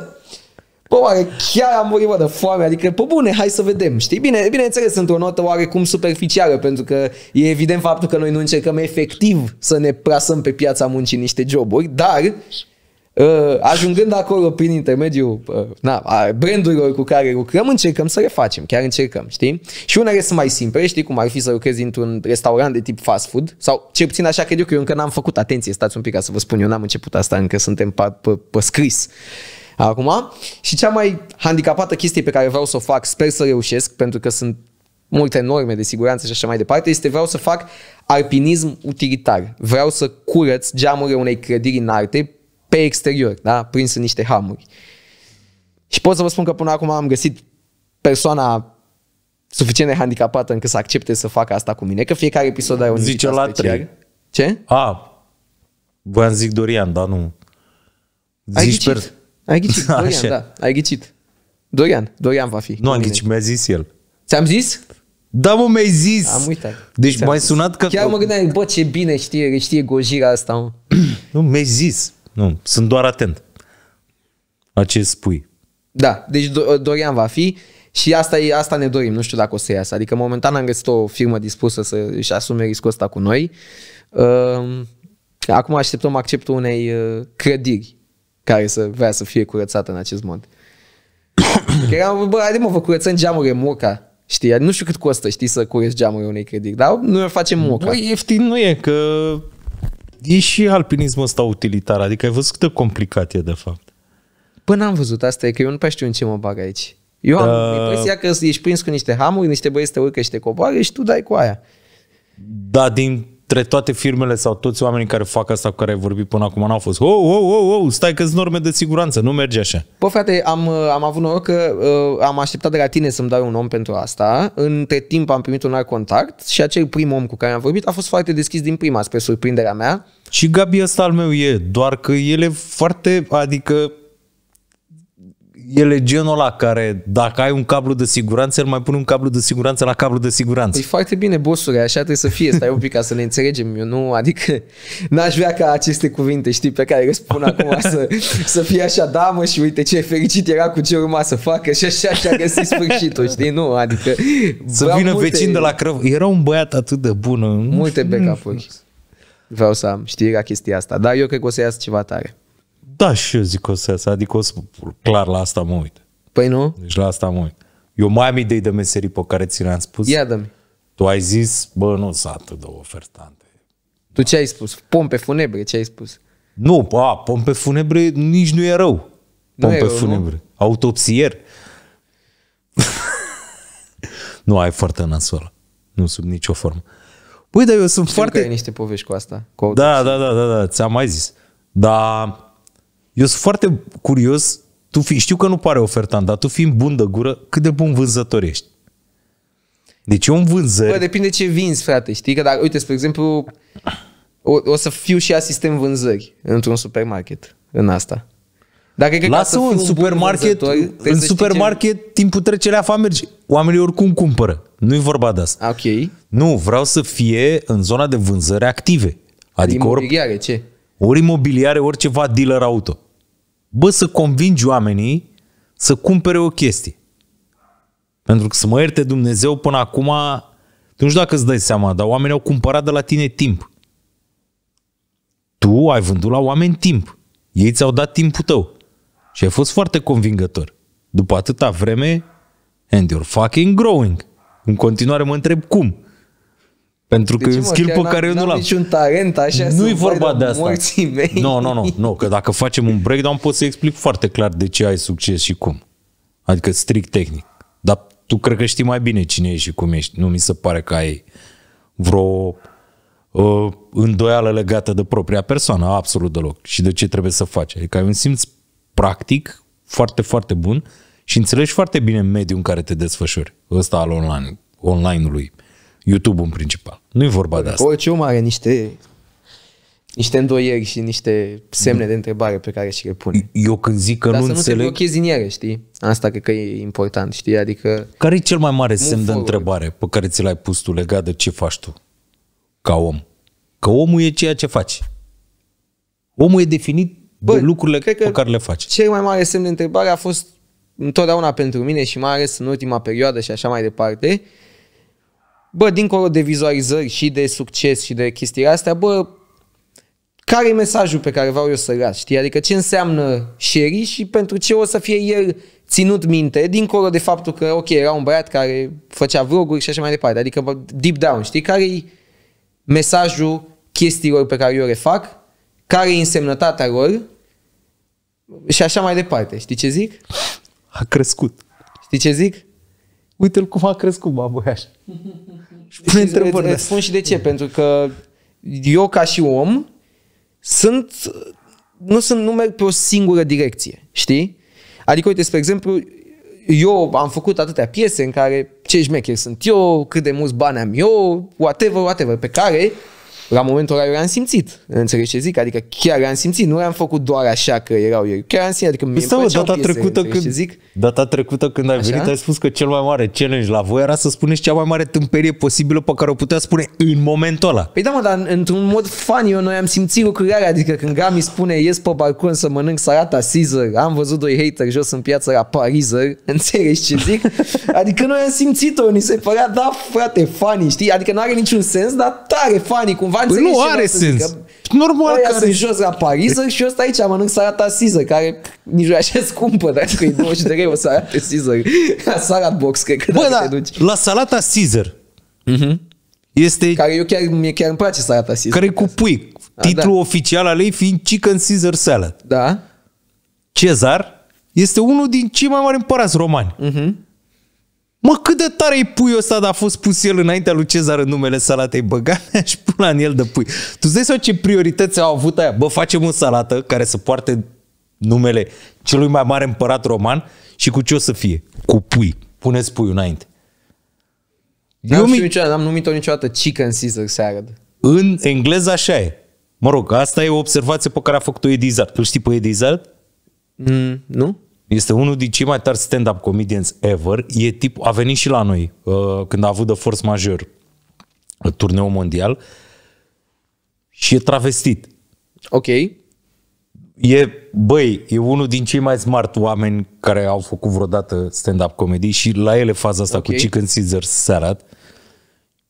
Bă, oare chiar am murit, bă, de foame? Adică, pe bune, hai să vedem, știi? Bine, bineînțeles, sunt o notă oarecum superficială, pentru că e evident faptul că noi nu încercăm efectiv să ne prasăm pe piața muncii niște joburi, dar Uh, ajungând acolo prin intermediul uh, na, brandurilor cu care lucrăm, încercăm să le facem, chiar încercăm, știi? Și unele sunt mai simple, știi, cum ar fi să lucrezi într-un restaurant de tip fast food, sau ce puțin așa cred eu că eu încă n-am făcut, atenție, stați un pic ca să vă spun, eu n-am început asta, încă suntem pe, pe, pe scris acum. Și cea mai handicapată chestie pe care vreau să o fac, sper să reușesc, pentru că sunt multe norme de siguranță și așa mai departe, este vreau să fac alpinism utilitar. Vreau să curăț geamurile unei clădiri în arte pe exterior, da? prins în niște hamuri. Și pot să vă spun că până acum am găsit persoana suficient de handicapată încât să accepte să facă asta cu mine, că fiecare episod ai un Zice la trei. Ce? A, voiam zic Dorian, dar nu. Zici ai ghicit, per... ai ghicit Dorian, Așa. da, ai ghicit. Dorian, Dorian va fi. Nu am ghicit, mi-a zis el. Ți-am zis? Da, mă, mi-ai zis. Am uitat. Deci m-ai sunat că... Chiar mă gândeam, bă, ce bine știe, știe gojira asta, mă. Nu, mi-ai zis nu. Sunt doar atent la ce spui. Da, deci Dorian va fi și asta, e, asta ne dorim, nu știu dacă o să iasă. Adică momentan am găsit o firmă dispusă să își asume riscul ăsta cu noi. Ehm, acum așteptăm acceptul unei uh, clădiri care să vrea să fie curățată în acest mod. eram, bă, haide mă, vă curățăm geamurile, moca. Știi, nu știu cât costă, știi, să curăț geamurile unei clădiri, dar noi o facem moca. Bă, ieftin nu e, că E și alpinismul ăsta utilitar, adică ai văzut cât de complicat e de fapt. Până am văzut asta, e că eu nu prea știu în ce mă bag aici. Eu am uh... impresia că ești prins cu niște hamuri, niște băieți te urcă și te coboară și tu dai cu aia. Da, din dintre toate firmele sau toți oamenii care fac asta cu care ai vorbit până acum n-au fost oh, oh, oh, oh, stai că sunt norme de siguranță, nu merge așa. Bă, frate, am, uh, am avut noroc că uh, am așteptat de la tine să-mi dai un om pentru asta. Între timp am primit un alt contact și acel prim om cu care am vorbit a fost foarte deschis din prima, spre surprinderea mea. Și Gabi ăsta al meu e, doar că el e foarte, adică el e genul ăla care, dacă ai un cablu de siguranță, el mai pune un cablu de siguranță la cablu de siguranță. E foarte bine, bossule, așa trebuie să fie. Stai un pic ca să ne înțelegem. Eu nu, adică, n-aș vrea ca aceste cuvinte, știi, pe care le spun acum să, să fie așa, da, mă, și uite ce fericit era cu ce urma să facă și așa și-a găsit sfârșitul, știi, nu, adică... Să vină multe... vecin de la Crăv. Era un băiat atât de bun. Multe backup-uri. Mm. Vreau să am știrea chestia asta, dar eu cred că o să iasă ceva tare da, și eu zic o să adică o să, clar la asta mă uit. Păi nu? Deci la asta mă uit. Eu mai am idei de meserii pe care ți le-am spus. Ia dă-mi. Tu ai zis, bă, nu s-a atât de ofertante. Tu ce ai spus? Pompe funebre, ce ai spus? Nu, a, pompe funebre nici nu e rău. Pompe nu e rău, funebre. Nu? Autopsier. nu, ai foarte nasoală. Nu sub nicio formă. Păi, dar eu sunt Știu foarte... că ai niște povești cu asta. Cu da, da, da, da, da, ți-am mai zis. Dar eu sunt foarte curios, tu fi, știu că nu pare ofertant, dar tu fiind bun de gură, cât de bun vânzător ești? Deci eu un vânzări... Bă, depinde ce vinzi, frate, știi? Că dacă, uite, spre exemplu, o, o să fiu și asistent vânzări într-un supermarket în asta. Dacă că Lasă că în supermarket, vânzător, în supermarket ce... timpul trece la merge. Oamenii oricum cumpără. Nu-i vorba de asta. Ok. Nu, vreau să fie în zona de vânzări active. Adică ori, ce? ori imobiliare, ori dealer auto bă, să convingi oamenii să cumpere o chestie. Pentru că să mă ierte Dumnezeu până acum, nu știu dacă îți dai seama, dar oamenii au cumpărat de la tine timp. Tu ai vândut la oameni timp. Ei ți-au dat timpul tău. Și ai fost foarte convingător. După atâta vreme, and you're fucking growing. În continuare mă întreb cum. Pentru de deci, că e un skill pe care eu nu l-am. niciun talent, așa Nu e vorba de asta. Mei. Nu, nu, nu, nu, că dacă facem un breakdown pot să explic foarte clar de ce ai succes și cum. Adică strict tehnic. Dar tu cred că știi mai bine cine ești și cum ești. Nu mi se pare că ai vreo uh, îndoială legată de propria persoană, absolut deloc. Și de ce trebuie să faci. Adică ai un simț practic foarte, foarte bun și înțelegi foarte bine mediul în care te desfășori. Ăsta al online, online-ului. online ului online YouTube în principal. Nu e vorba de asta. Orice om are niște, niște îndoieri și niște semne de întrebare pe care și le pune. Eu când zic că Dar nu să înțeleg... nu te blochezi ele, știi? Asta cred că e important, știi? Adică... Care e cel mai mare semn de întrebare pe care ți l-ai pus tu legat de ce faci tu ca om? Că omul e ceea ce faci. Omul e definit Bă, de lucrurile cred că pe care le faci. Cel mai mare semn de întrebare a fost întotdeauna pentru mine și mai ales în ultima perioadă și așa mai departe, uh, bă, dincolo de vizualizări și de succes și de chestii astea, bă, care e mesajul pe care vreau eu să-l las, știi? Adică ce înseamnă Sherry și pentru ce o să fie el ținut minte, dincolo de faptul că, ok, era un băiat care făcea vloguri și așa mai departe, adică deep down, știi? care e mesajul chestiilor pe care eu le fac, care e însemnătatea lor și așa mai departe, știi ce zic? A crescut. Știi ce zic? uite-l cum a crescut baboiaș. și pune deci, întrebările. Îți spun și de ce, pentru că eu ca și om sunt, nu sunt, nu merg pe o singură direcție, știi? Adică, uite, spre exemplu, eu am făcut atâtea piese în care ce șmecher sunt eu, cât de mulți bani am eu, whatever, whatever, pe care la momentul ăla eu am simțit, înțelegi ce zic? Adică chiar am simțit, nu am făcut doar așa că erau eu, chiar am simțit, adică mi-e păi Sau, data trecută când, ce zic? Data trecută când ai așa? venit ai spus că cel mai mare challenge la voi era să spuneți cea mai mare tâmperie posibilă pe care o putea spune în momentul ăla. Păi da mă, dar într-un mod fan eu noi am simțit lucrurile adică când Gami spune ies pe balcon să mănânc salata Caesar, am văzut doi hateri jos în piață la Parizer, înțelegi ce zic? Adică noi am simțit-o, ni se părea, da frate, funny, știi? Adică nu are niciun sens, dar tare funny cumva cumva înțelegi păi Nu are sens. Zic, că Normal că care... sunt jos la pariză și eu stai aici, mănânc salata Caesar, care nici nu e așa scumpă, dar că e 20 de lei o salată Caesar. La salat box, cred că Bă, da, te duci. la salata Caesar. Uh-huh. Este... Care eu chiar, mie chiar îmi place salata Caesar. Care cu pui. A, da. titlul da. oficial al ei fiind Chicken Caesar Salad. Da. Cezar este unul din cei mai mari împărați romani. Uh-huh. Mă, cât de tare e puiul ăsta, dar a fost pus el înaintea lui Cezar în numele salatei băgane și pula în el de pui. Tu zici ce priorități au avut aia? Bă, facem o salată care să poarte numele celui mai mare împărat roman și cu ce o să fie? Cu pui. Puneți puiul înainte. Nu am Eu mi... am numit-o niciodată chicken Caesar salad. În engleză așa e. Mă rog, asta e o observație pe care a făcut-o Eddie Izzard. Îl știi pe Eddie Izzard? Mm, nu? Este unul din cei mai tari stand-up comedians ever. E tip, a venit și la noi uh, când a avut de force major uh, turneu mondial și e travestit. Ok. E, băi, e unul din cei mai smart oameni care au făcut vreodată stand-up comedy și la ele faza asta okay. cu Chicken Caesar salad.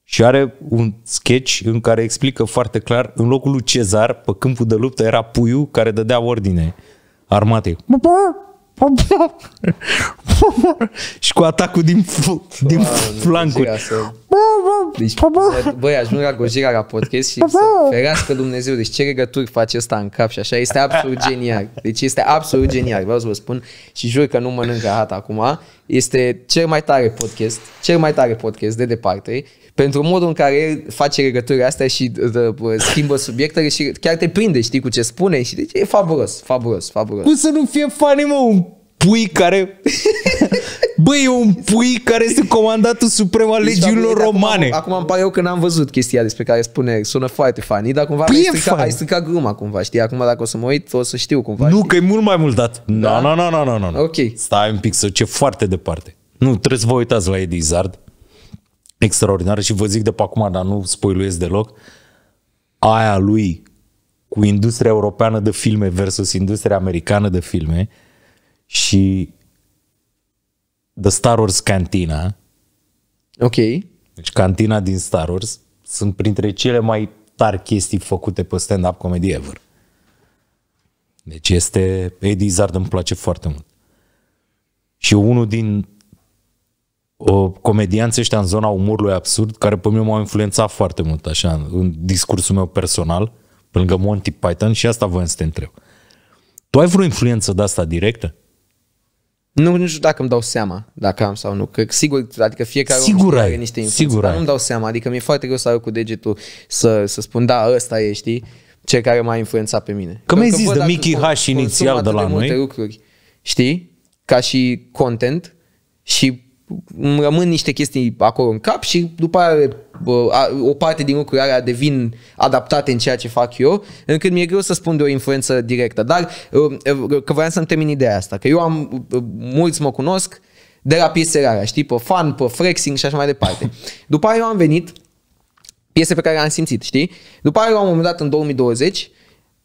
și are un sketch în care explică foarte clar, în locul lui Cezar, pe câmpul de luptă, era puiul care dădea ordine armatei. și cu atacul din, din flancuri. Deci, băi, ajung la Gojira la podcast și să ferească Dumnezeu. Deci ce legături face asta în cap și așa. Este absolut genial. Deci este absolut genial. Vreau să vă spun și jur că nu mănâncă hata acum este cel mai tare podcast, cel mai tare podcast de departe, pentru modul în care el face legăturile astea și uh, uh, schimbă subiectele și chiar te prinde, știi, cu ce spune și deci e fabulos, fabulos, fabulos. Cum să nu fie funny, mă, un pui care... Băi, e un pui care este comandatul suprem al deci, legiunilor romane. Acum, acum îmi pare eu că n-am văzut chestia despre care spune, sună foarte funny, dar cumva păi ai, strica, ai stricat gluma cumva, știi? Acum dacă o să mă uit, o să știu cumva. Nu, știi? că e mult mai mult dat. Da? Nu, nu, nu, nu, nu. Ok. Stai un pic, să ce foarte departe. Nu, trebuie să vă uitați la Eddie Zard. Extraordinară și vă zic de pe acum, dar nu spoiluiesc deloc. Aia lui cu industria europeană de filme versus industria americană de filme, și The Star Wars Cantina. Ok. Deci cantina din Star Wars sunt printre cele mai tari chestii făcute pe stand-up comedy ever. Deci este... Eddie Izzard îmi place foarte mult. Și unul din o, comedianțe ăștia în zona umorului absurd, care pe mine m-au influențat foarte mult, așa, în discursul meu personal, pe lângă Monty Python, și asta voiam să te întreb. Tu ai vreo influență de asta directă? Nu, nu știu dacă îmi dau seama dacă am sau nu. Că sigur, adică fiecare sigur om ai, are niște influențe, sigur dar nu-mi dau seama. Adică mi-e foarte greu să arăt cu degetul să, să spun, da, ăsta e, știi, cel care m-a influențat pe mine. Că mi-ai zis de Mickey H inițial de la noi. lucruri, știi? Ca și content și îmi rămân niște chestii acolo în cap și după aia o parte din lucruri alea devin adaptate în ceea ce fac eu, încât mi-e greu să spun de o influență directă. Dar ă, ă, că vreau să-mi termin ideea asta, că eu am, ă, mulți mă cunosc de la alea, știi, pe fan, pe flexing și așa mai departe. După aia eu am venit, piese pe care le-am simțit, știi? După aia eu, la un moment dat, în 2020,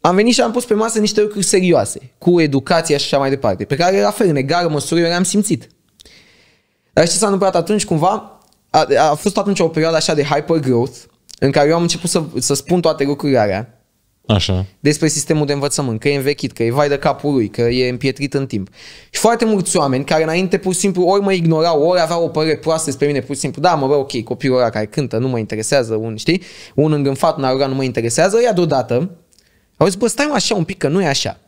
am venit și am pus pe masă niște lucruri serioase, cu educația și așa mai departe, pe care la fel, în egală măsură, eu le-am simțit. Dar ce s-a întâmplat atunci cumva? A, a fost atunci o perioadă așa de hyper growth, în care eu am început să, să spun toate lucrurile alea. Așa. Despre sistemul de învățământ, că e învechit, că e vai de capul lui, că e împietrit în timp. Și foarte mulți oameni care înainte pur și simplu ori mă ignorau, ori aveau o părere proastă despre mine, pur și simplu, da, mă, rog, ok, copilul ăla care cântă nu mă interesează, un, știi, un îngânfat, un arogan nu mă interesează, ia deodată, au zis, bă, stai așa un pic, că nu e așa.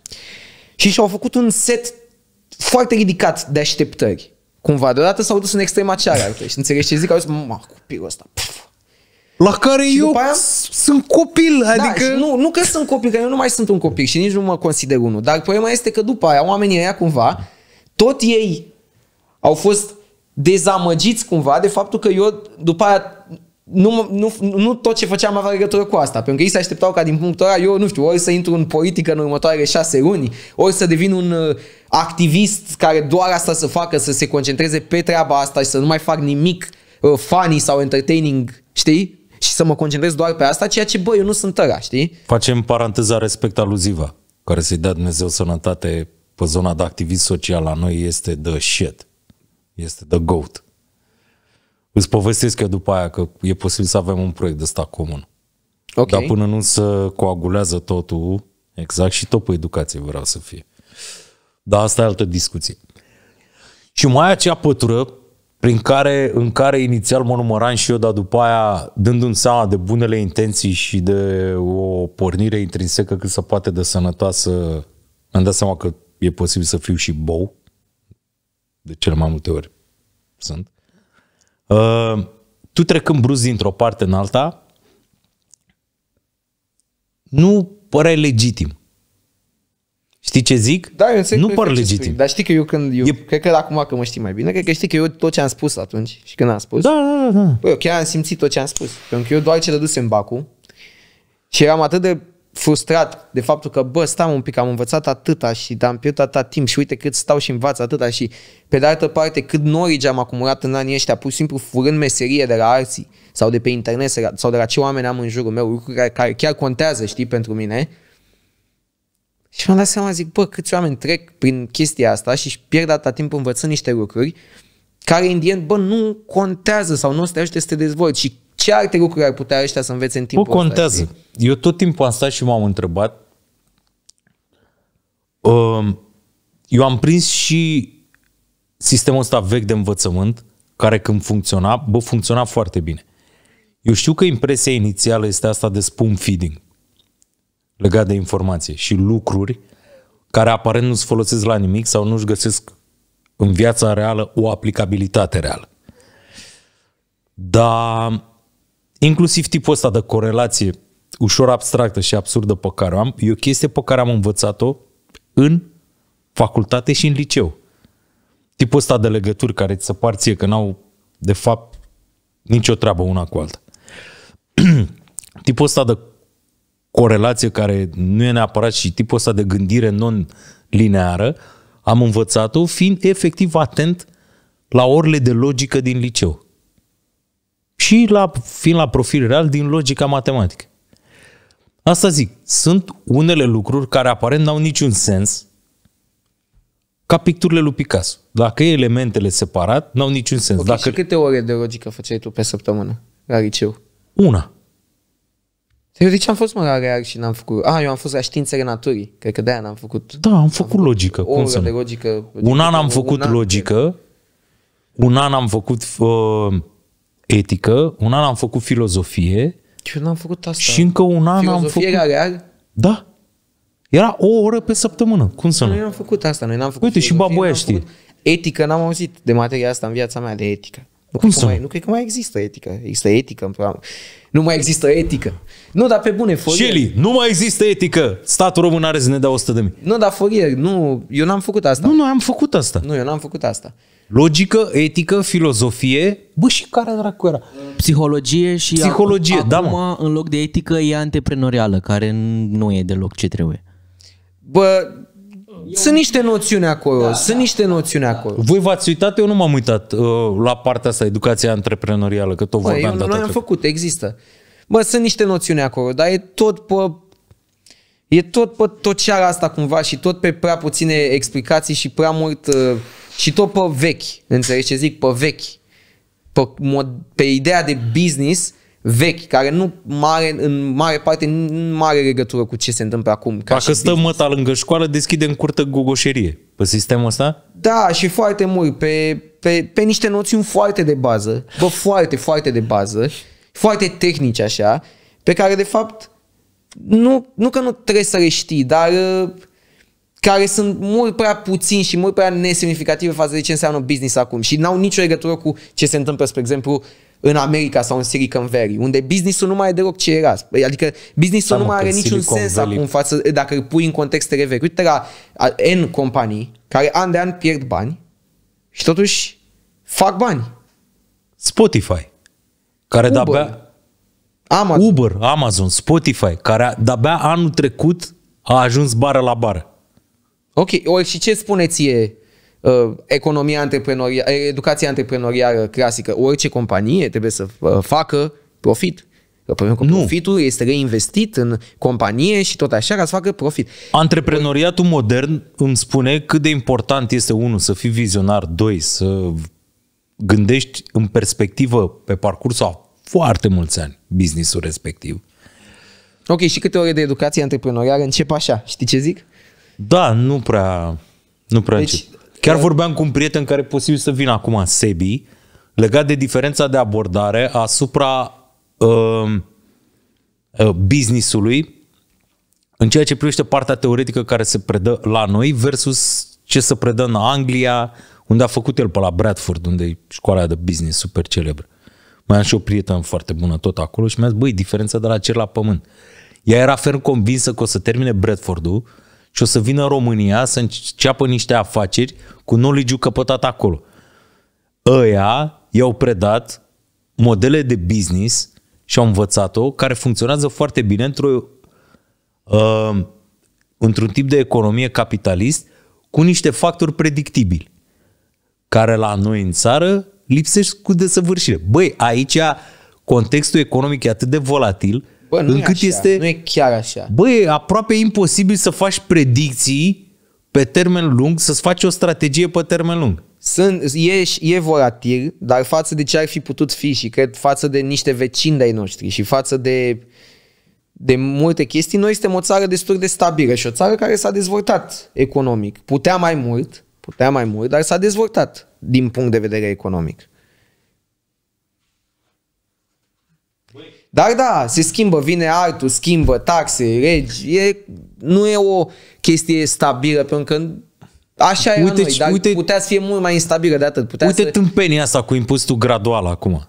Și și-au făcut un set foarte ridicat de așteptări. Cumva, deodată s-au dus în extrema cealaltă și înțelegi ce zic? Au zis, mă, copilul ăsta, La care și eu aia... sunt copil, da, adică... Nu, nu că sunt copil, că eu nu mai sunt un copil și nici nu mă consider unul. Dar problema este că după aia oamenii aia cumva, tot ei au fost dezamăgiți cumva de faptul că eu după aia nu, nu, nu tot ce făceam avea legătură cu asta, pentru că ei se așteptau ca din punctul ăla eu, nu știu, ori să intru în politică în următoarele șase luni, ori să devin un uh, activist care doar asta să facă, să se concentreze pe treaba asta și să nu mai fac nimic uh, funny sau entertaining, știi? Și să mă concentrez doar pe asta, ceea ce, bă, eu nu sunt ăla, știi? Facem paranteza respect aluziva, care să-i dea Dumnezeu sănătate pe zona de activist social la noi este de shit, este de goat îți povestesc eu după aia că e posibil să avem un proiect de stat comun. Okay. Dar până nu se coagulează totul, exact, și tot pe educație vreau să fie. Dar asta e altă discuție. Și mai acea pătură prin care, în care inițial mă număram și eu, dar după aia, dându-mi seama de bunele intenții și de o pornire intrinsecă cât se poate de sănătoasă, mi-am dat seama că e posibil să fiu și bou, de cele mai multe ori sunt. Uh, tu trecând brusc dintr-o parte în alta, nu păreai legitim. Știi ce zic? Da, eu înțeleg nu par legitim. Spui, dar știi că eu când, eu, e... cred că acum că mă știi mai bine, cred că știi că eu tot ce am spus atunci și când am spus, da, da, da. Păi eu chiar am simțit tot ce am spus. Pentru că eu doar ce dădusem bacul și eram atât de frustrat de faptul că, bă, stam un pic, am învățat atâta și am pierdut atâta timp și uite cât stau și învață atâta și, pe de altă parte, cât norige am acumulat în anii ăștia, pur și simplu furând meserie de la alții sau de pe internet sau de la ce oameni am în jurul meu, lucruri care, care chiar contează, știi, pentru mine. Și m am dat seama, zic, bă, câți oameni trec prin chestia asta și își pierd atâta timp învățând niște lucruri care, în bă, nu contează sau nu o să te ajute să te dezvolți și ce alte lucruri ar putea ăștia să învețe în timpul Bă, contează. Ăsta, Eu tot timpul am stat și m-am întrebat. Um, eu am prins și sistemul ăsta vechi de învățământ, care când funcționa, bă, funcționa foarte bine. Eu știu că impresia inițială este asta de spoon feeding, legat de informație și lucruri care aparent nu-ți folosesc la nimic sau nu-și găsesc în viața reală o aplicabilitate reală. Dar inclusiv tipul ăsta de corelație ușor abstractă și absurdă pe care o am, e o chestie pe care am învățat-o în facultate și în liceu. Tipul ăsta de legături care ți se par ție că n-au, de fapt, nicio treabă una cu alta. tipul ăsta de corelație care nu e neapărat și tipul ăsta de gândire non-lineară, am învățat-o fiind efectiv atent la orele de logică din liceu și la, fiind la profil real din logica matematică. Asta zic, sunt unele lucruri care aparent n-au niciun sens, ca picturile lui Picasso. Dacă e elementele separat, n-au niciun sens. Okay, Dacă... Și câte ore de logică făceai tu pe săptămână la liceu? Una. Eu de ce am fost mă la real și n-am făcut? Ah, eu am fost la științele naturii. Cred că de-aia n-am făcut. Da, am, făcut, am logică. O cum să de logică. logică un an am făcut un logică. un an am făcut uh, etică, un an am făcut filozofie. Eu n-am făcut asta. Și încă un an filozofie am făcut... Filozofie Da. Era o oră pe săptămână. Cum să nu? Noi n-am făcut asta. Noi n-am făcut Uite, și baboia știe. Etică n-am auzit de materia asta în viața mea de etică. Nu Cum să mai, nu cred că mai există etică. Există etică în program. Nu mai există etică. Nu, dar pe bune, forie. Shelly, nu mai există etică. Statul român are să ne dea 100 de mii. Nu, dar forie, nu, eu n-am făcut asta. Nu, nu am făcut asta. Nu, eu n-am făcut asta. Logică, etică, filozofie, bă, și care dracu era? Psihologie și Psihologie, acum, da, mă. în loc de etică e antreprenorială, care nu e deloc ce trebuie. Bă, eu... Sunt niște noțiuni acolo, da, sunt da, niște da, noțiuni da, acolo. Voi v-ați uitat, eu nu m-am uitat uh, la partea asta, educația antreprenorială, că tot Bă, vorbeam data Noi am făcut, există. Bă, sunt niște noțiuni acolo, dar e tot pe... E tot pe tot ceara asta cumva și tot pe prea puține explicații și prea mult... Uh, și tot pe vechi, înțelegi ce zic? Pe vechi. Pe, mod, pe ideea de business vechi, care nu mare, în mare parte nu are legătură cu ce se întâmplă acum. Ca Dacă stăm măta lângă școală, deschidem curtă gogoșerie pe sistemul ăsta? Da, și foarte mult, pe, pe, pe niște noțiuni foarte de bază, bă, foarte, foarte de bază, foarte tehnici așa, pe care de fapt nu, nu că nu trebuie să le știi, dar care sunt mult prea puțini și mult prea nesemnificative față de ce înseamnă business acum și n-au nicio legătură cu ce se întâmplă, spre exemplu, în America sau în Silicon Valley, unde businessul nu mai e deloc ce era. Adică businessul da, nu mai are niciun Silicon sens Valley. acum față, dacă îl pui în contextele vechi. Uite la N companii care an de an pierd bani și totuși fac bani. Spotify, care Uber, de-abia... Amazon. Uber, Amazon, Spotify, care de-abia anul trecut a ajuns bară la bară. Ok, o, și ce spune ție uh, economia antreprenorială, educația antreprenorială clasică? Orice companie trebuie să uh, facă profit. Problema că nu. profitul este reinvestit în companie și tot așa ca să facă profit. Antreprenoriatul modern îmi spune cât de important este, unul, să fii vizionar, doi, să gândești în perspectivă pe parcursul a foarte mulți ani businessul respectiv. Ok, și câte ore de educație antreprenorială încep așa, știi ce zic? Da, nu prea, nu prea deci, încep. Chiar uh, vorbeam cu un prieten care posibil să vină acum SEBI, legat de diferența de abordare asupra um, uh, businessului în ceea ce privește partea teoretică care se predă la noi versus ce se predă în Anglia, unde a făcut el pe la Bradford, unde e școala de business super celebră. Mai am și o prietenă foarte bună tot acolo și mi-a zis, băi, diferența de la cer la pământ. Ea era ferm convinsă că o să termine Bradford-ul și o să vină în România să înceapă niște afaceri cu knowledge-ul căpătat acolo. Ăia i-au predat modele de business și au învățat-o, care funcționează foarte bine într-o, uh, într-un tip de economie capitalist cu niște factori predictibili, care la noi în țară lipsesc cu desăvârșire. Băi, aici contextul economic e atât de volatil Bă, nu încât e așa, este... Nu e chiar așa. Bă, e aproape imposibil să faci predicții pe termen lung, să-ți faci o strategie pe termen lung. Sunt, e, e volatil, dar față de ce ar fi putut fi și cred față de niște vecini de-ai noștri și față de, de multe chestii, noi suntem o țară destul de stabilă și o țară care s-a dezvoltat economic. Putea mai mult, putea mai mult, dar s-a dezvoltat din punct de vedere economic. Dar da, se schimbă, vine altul, schimbă taxe, regi, e, nu e o chestie stabilă, pentru că așa e Uite, noi, dar uite, putea să fie mult mai instabilă de atât. Putea uite să... tâmpenia asta cu impozitul gradual acum.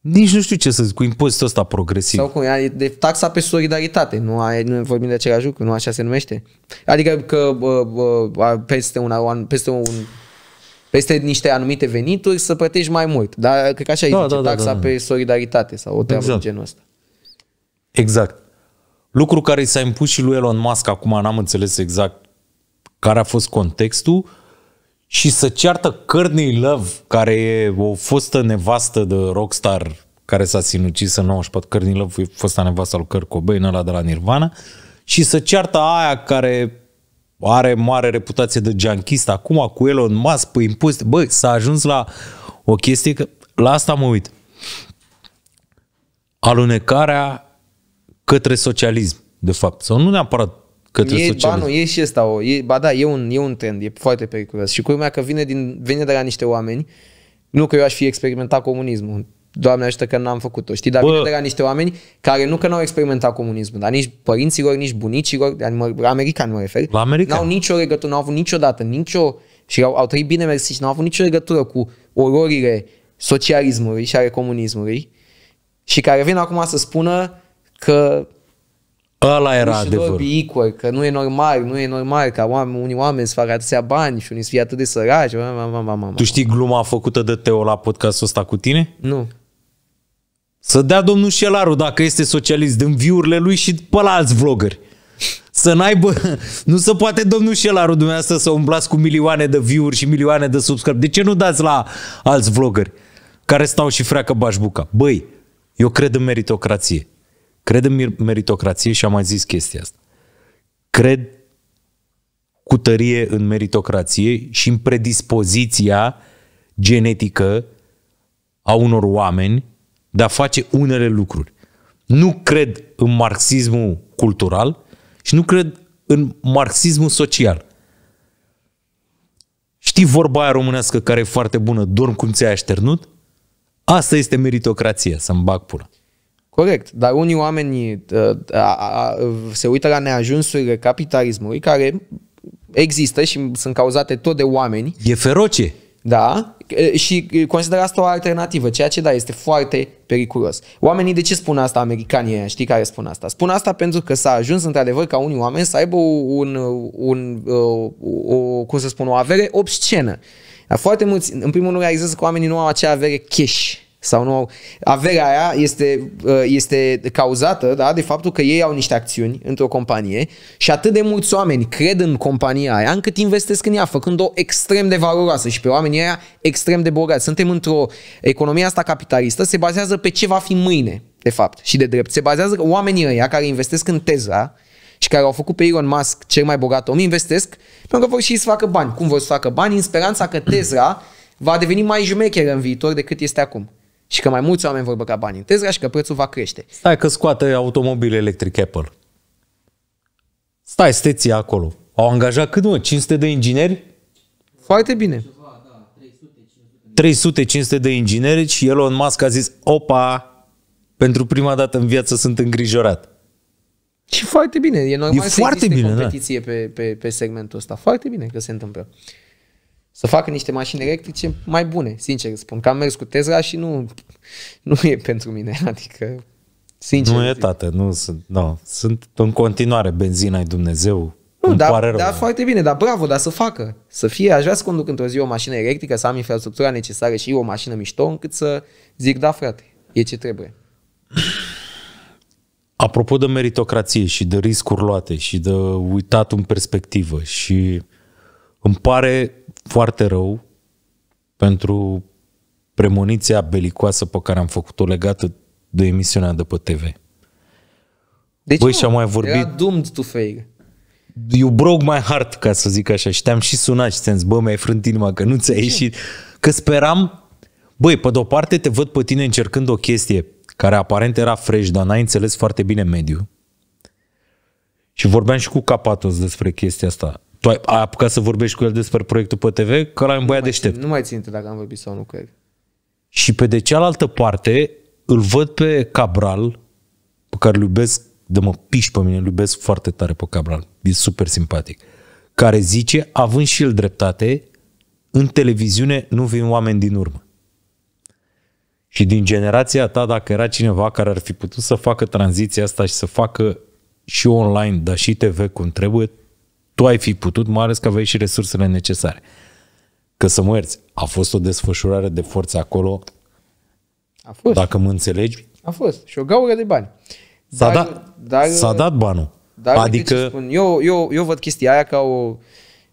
Nici nu știu ce să zic, cu impozitul ăsta progresiv. Sau cum, de taxa pe solidaritate, nu, ai, nu vorbim de același lucru, nu așa se numește. Adică că bă, bă, peste, un, peste un peste niște anumite venituri să plătești mai mult. Dar cred că așa da, e da, da, taxa da, da, pe solidaritate sau o treabă exact. genul ăsta. Exact. Lucru care i s-a impus și lui Elon Musk, acum n-am înțeles exact care a fost contextul, și să ceartă Courtney Love, care e o fostă nevastă de rockstar care s-a sinucis în 94, Courtney Love e fosta nevastă al lui Kurt Cobain, ăla de la Nirvana, și să ceartă aia care are mare reputație de junkist acum cu Elon Musk pe impozite. Bă, s-a ajuns la o chestie că la asta mă uit. Alunecarea către socialism, de fapt. Sau nu neapărat către e, socialism. Ba nu, e și ăsta o... E, ba da, e un, e un trend, e foarte periculos. Și mea că vine, din, vine de la niște oameni, nu că eu aș fi experimentat comunismul, Doamne ajută că n-am făcut-o. Știi, dar Bă. vine de la niște oameni care nu că n-au experimentat comunismul, dar nici părinților, nici bunicilor, la americani mă refer, la american. n-au nicio legătură, n-au avut niciodată, nicio, și au, au trăit bine mersi și n-au avut nicio legătură cu ororile socialismului și ale comunismului și care vin acum să spună că Ăla era adevărul. Equal, că nu e normal, nu e normal ca oameni, unii oameni să facă atâția bani și unii să fie atât de săraci. Tu știi gluma făcută de Teo la podcastul ăsta cu tine? Nu. Să dea domnul Șelaru, dacă este socialist, din viurile lui și pe la alți vlogări. Să n-aibă... Nu se poate domnul Șelaru dumneavoastră să umblați cu milioane de viuri și milioane de subscribe. De ce nu dați la alți vlogări care stau și freacă bașbuca? Băi, eu cred în meritocrație. Cred în meritocrație și am mai zis chestia asta. Cred cu tărie în meritocrație și în predispoziția genetică a unor oameni de a face unele lucruri. Nu cred în marxismul cultural și nu cred în marxismul social. Știi vorba aia românească care e foarte bună, dorm cum ți-ai așternut? Asta este meritocrație, să-mi bag pula. Corect, dar unii oameni ă, a, a, se uită la neajunsurile capitalismului care există și sunt cauzate tot de oameni. E feroce. Da, și consider asta o alternativă, ceea ce da, este foarte periculos. Oamenii de ce spun asta, americanii ăia, știi care spun asta? Spun asta pentru că s-a ajuns într-adevăr ca unii oameni să aibă un, un, o, o, cum să spun, o avere obscenă. Foarte mulți, în primul rând, realizează că oamenii nu au acea avere cash sau nu au. Averea aia este, uh, este cauzată da, de faptul că ei au niște acțiuni într-o companie și atât de mulți oameni cred în compania aia încât investesc în ea, făcând-o extrem de valoroasă și pe oamenii aia extrem de bogați. Suntem într-o economie asta capitalistă, se bazează pe ce va fi mâine, de fapt, și de drept. Se bazează oamenii ăia care investesc în teza și care au făcut pe Elon Musk cel mai bogat om, investesc pentru că vor și ei să facă bani. Cum vor să facă bani? În speranța că Tesla va deveni mai jumecheră în viitor decât este acum și că mai mulți oameni vor băga bani în Tesla și că prețul va crește. Stai că scoate automobile electric Apple. Stai, steții acolo. Au angajat cât, mă? 500 de ingineri? Foarte bine. 300-500 de ingineri și Elon Musk a zis, opa, pentru prima dată în viață sunt îngrijorat. Și foarte bine, e normal e să foarte bine, da. competiție da. pe, pe, pe segmentul ăsta. Foarte bine că se întâmplă să facă niște mașini electrice mai bune, sincer spun. Că am mers cu Tesla și nu, nu e pentru mine, adică sincer. Nu e tată, nu sunt, nu, sunt în continuare benzina ai Dumnezeu. Nu, dar, dar foarte bine, dar bravo, dar să facă. Să fie, aș vrea să conduc într-o zi o mașină electrică, să am infrastructura necesară și o mașină mișto, încât să zic, da frate, e ce trebuie. Apropo de meritocrație și de riscuri luate și de uitat în perspectivă și îmi pare foarte rău pentru premoniția belicoasă pe care am făcut-o legată de emisiunea de pe TV. De deci Băi, și-am mai vorbit... Era doomed to fail. You broke my heart, ca să zic așa. Și te-am și sunat și ți-am zis, bă, mi-ai frânt inima că nu ți-a deci ieșit. Că speram... Băi, pe de-o parte te văd pe tine încercând o chestie care aparent era fresh, dar n-ai înțeles foarte bine mediul. Și vorbeam și cu Capatos despre chestia asta. Tu ai, ai apucat să vorbești cu el despre proiectul pe TV? Că l-ai băiat deștept. Nu mai țin dacă am vorbit sau nu cu el. Și pe de cealaltă parte, îl văd pe Cabral, pe care îl iubesc, de mă piș pe mine, îl iubesc foarte tare pe Cabral. E super simpatic. Care zice, având și el dreptate, în televiziune nu vin oameni din urmă. Și din generația ta, dacă era cineva care ar fi putut să facă tranziția asta și să facă și online, dar și TV cum trebuie, tu ai fi putut, mai ales că aveai și resursele necesare. Că să mă ierți, a fost o desfășurare de forță acolo, a fost. dacă mă înțelegi. A fost și o gaură de bani. S-a, dar, dat, dar, s-a dat banul. Dar, adică... Ce spun? Eu, eu, eu văd chestia aia ca o...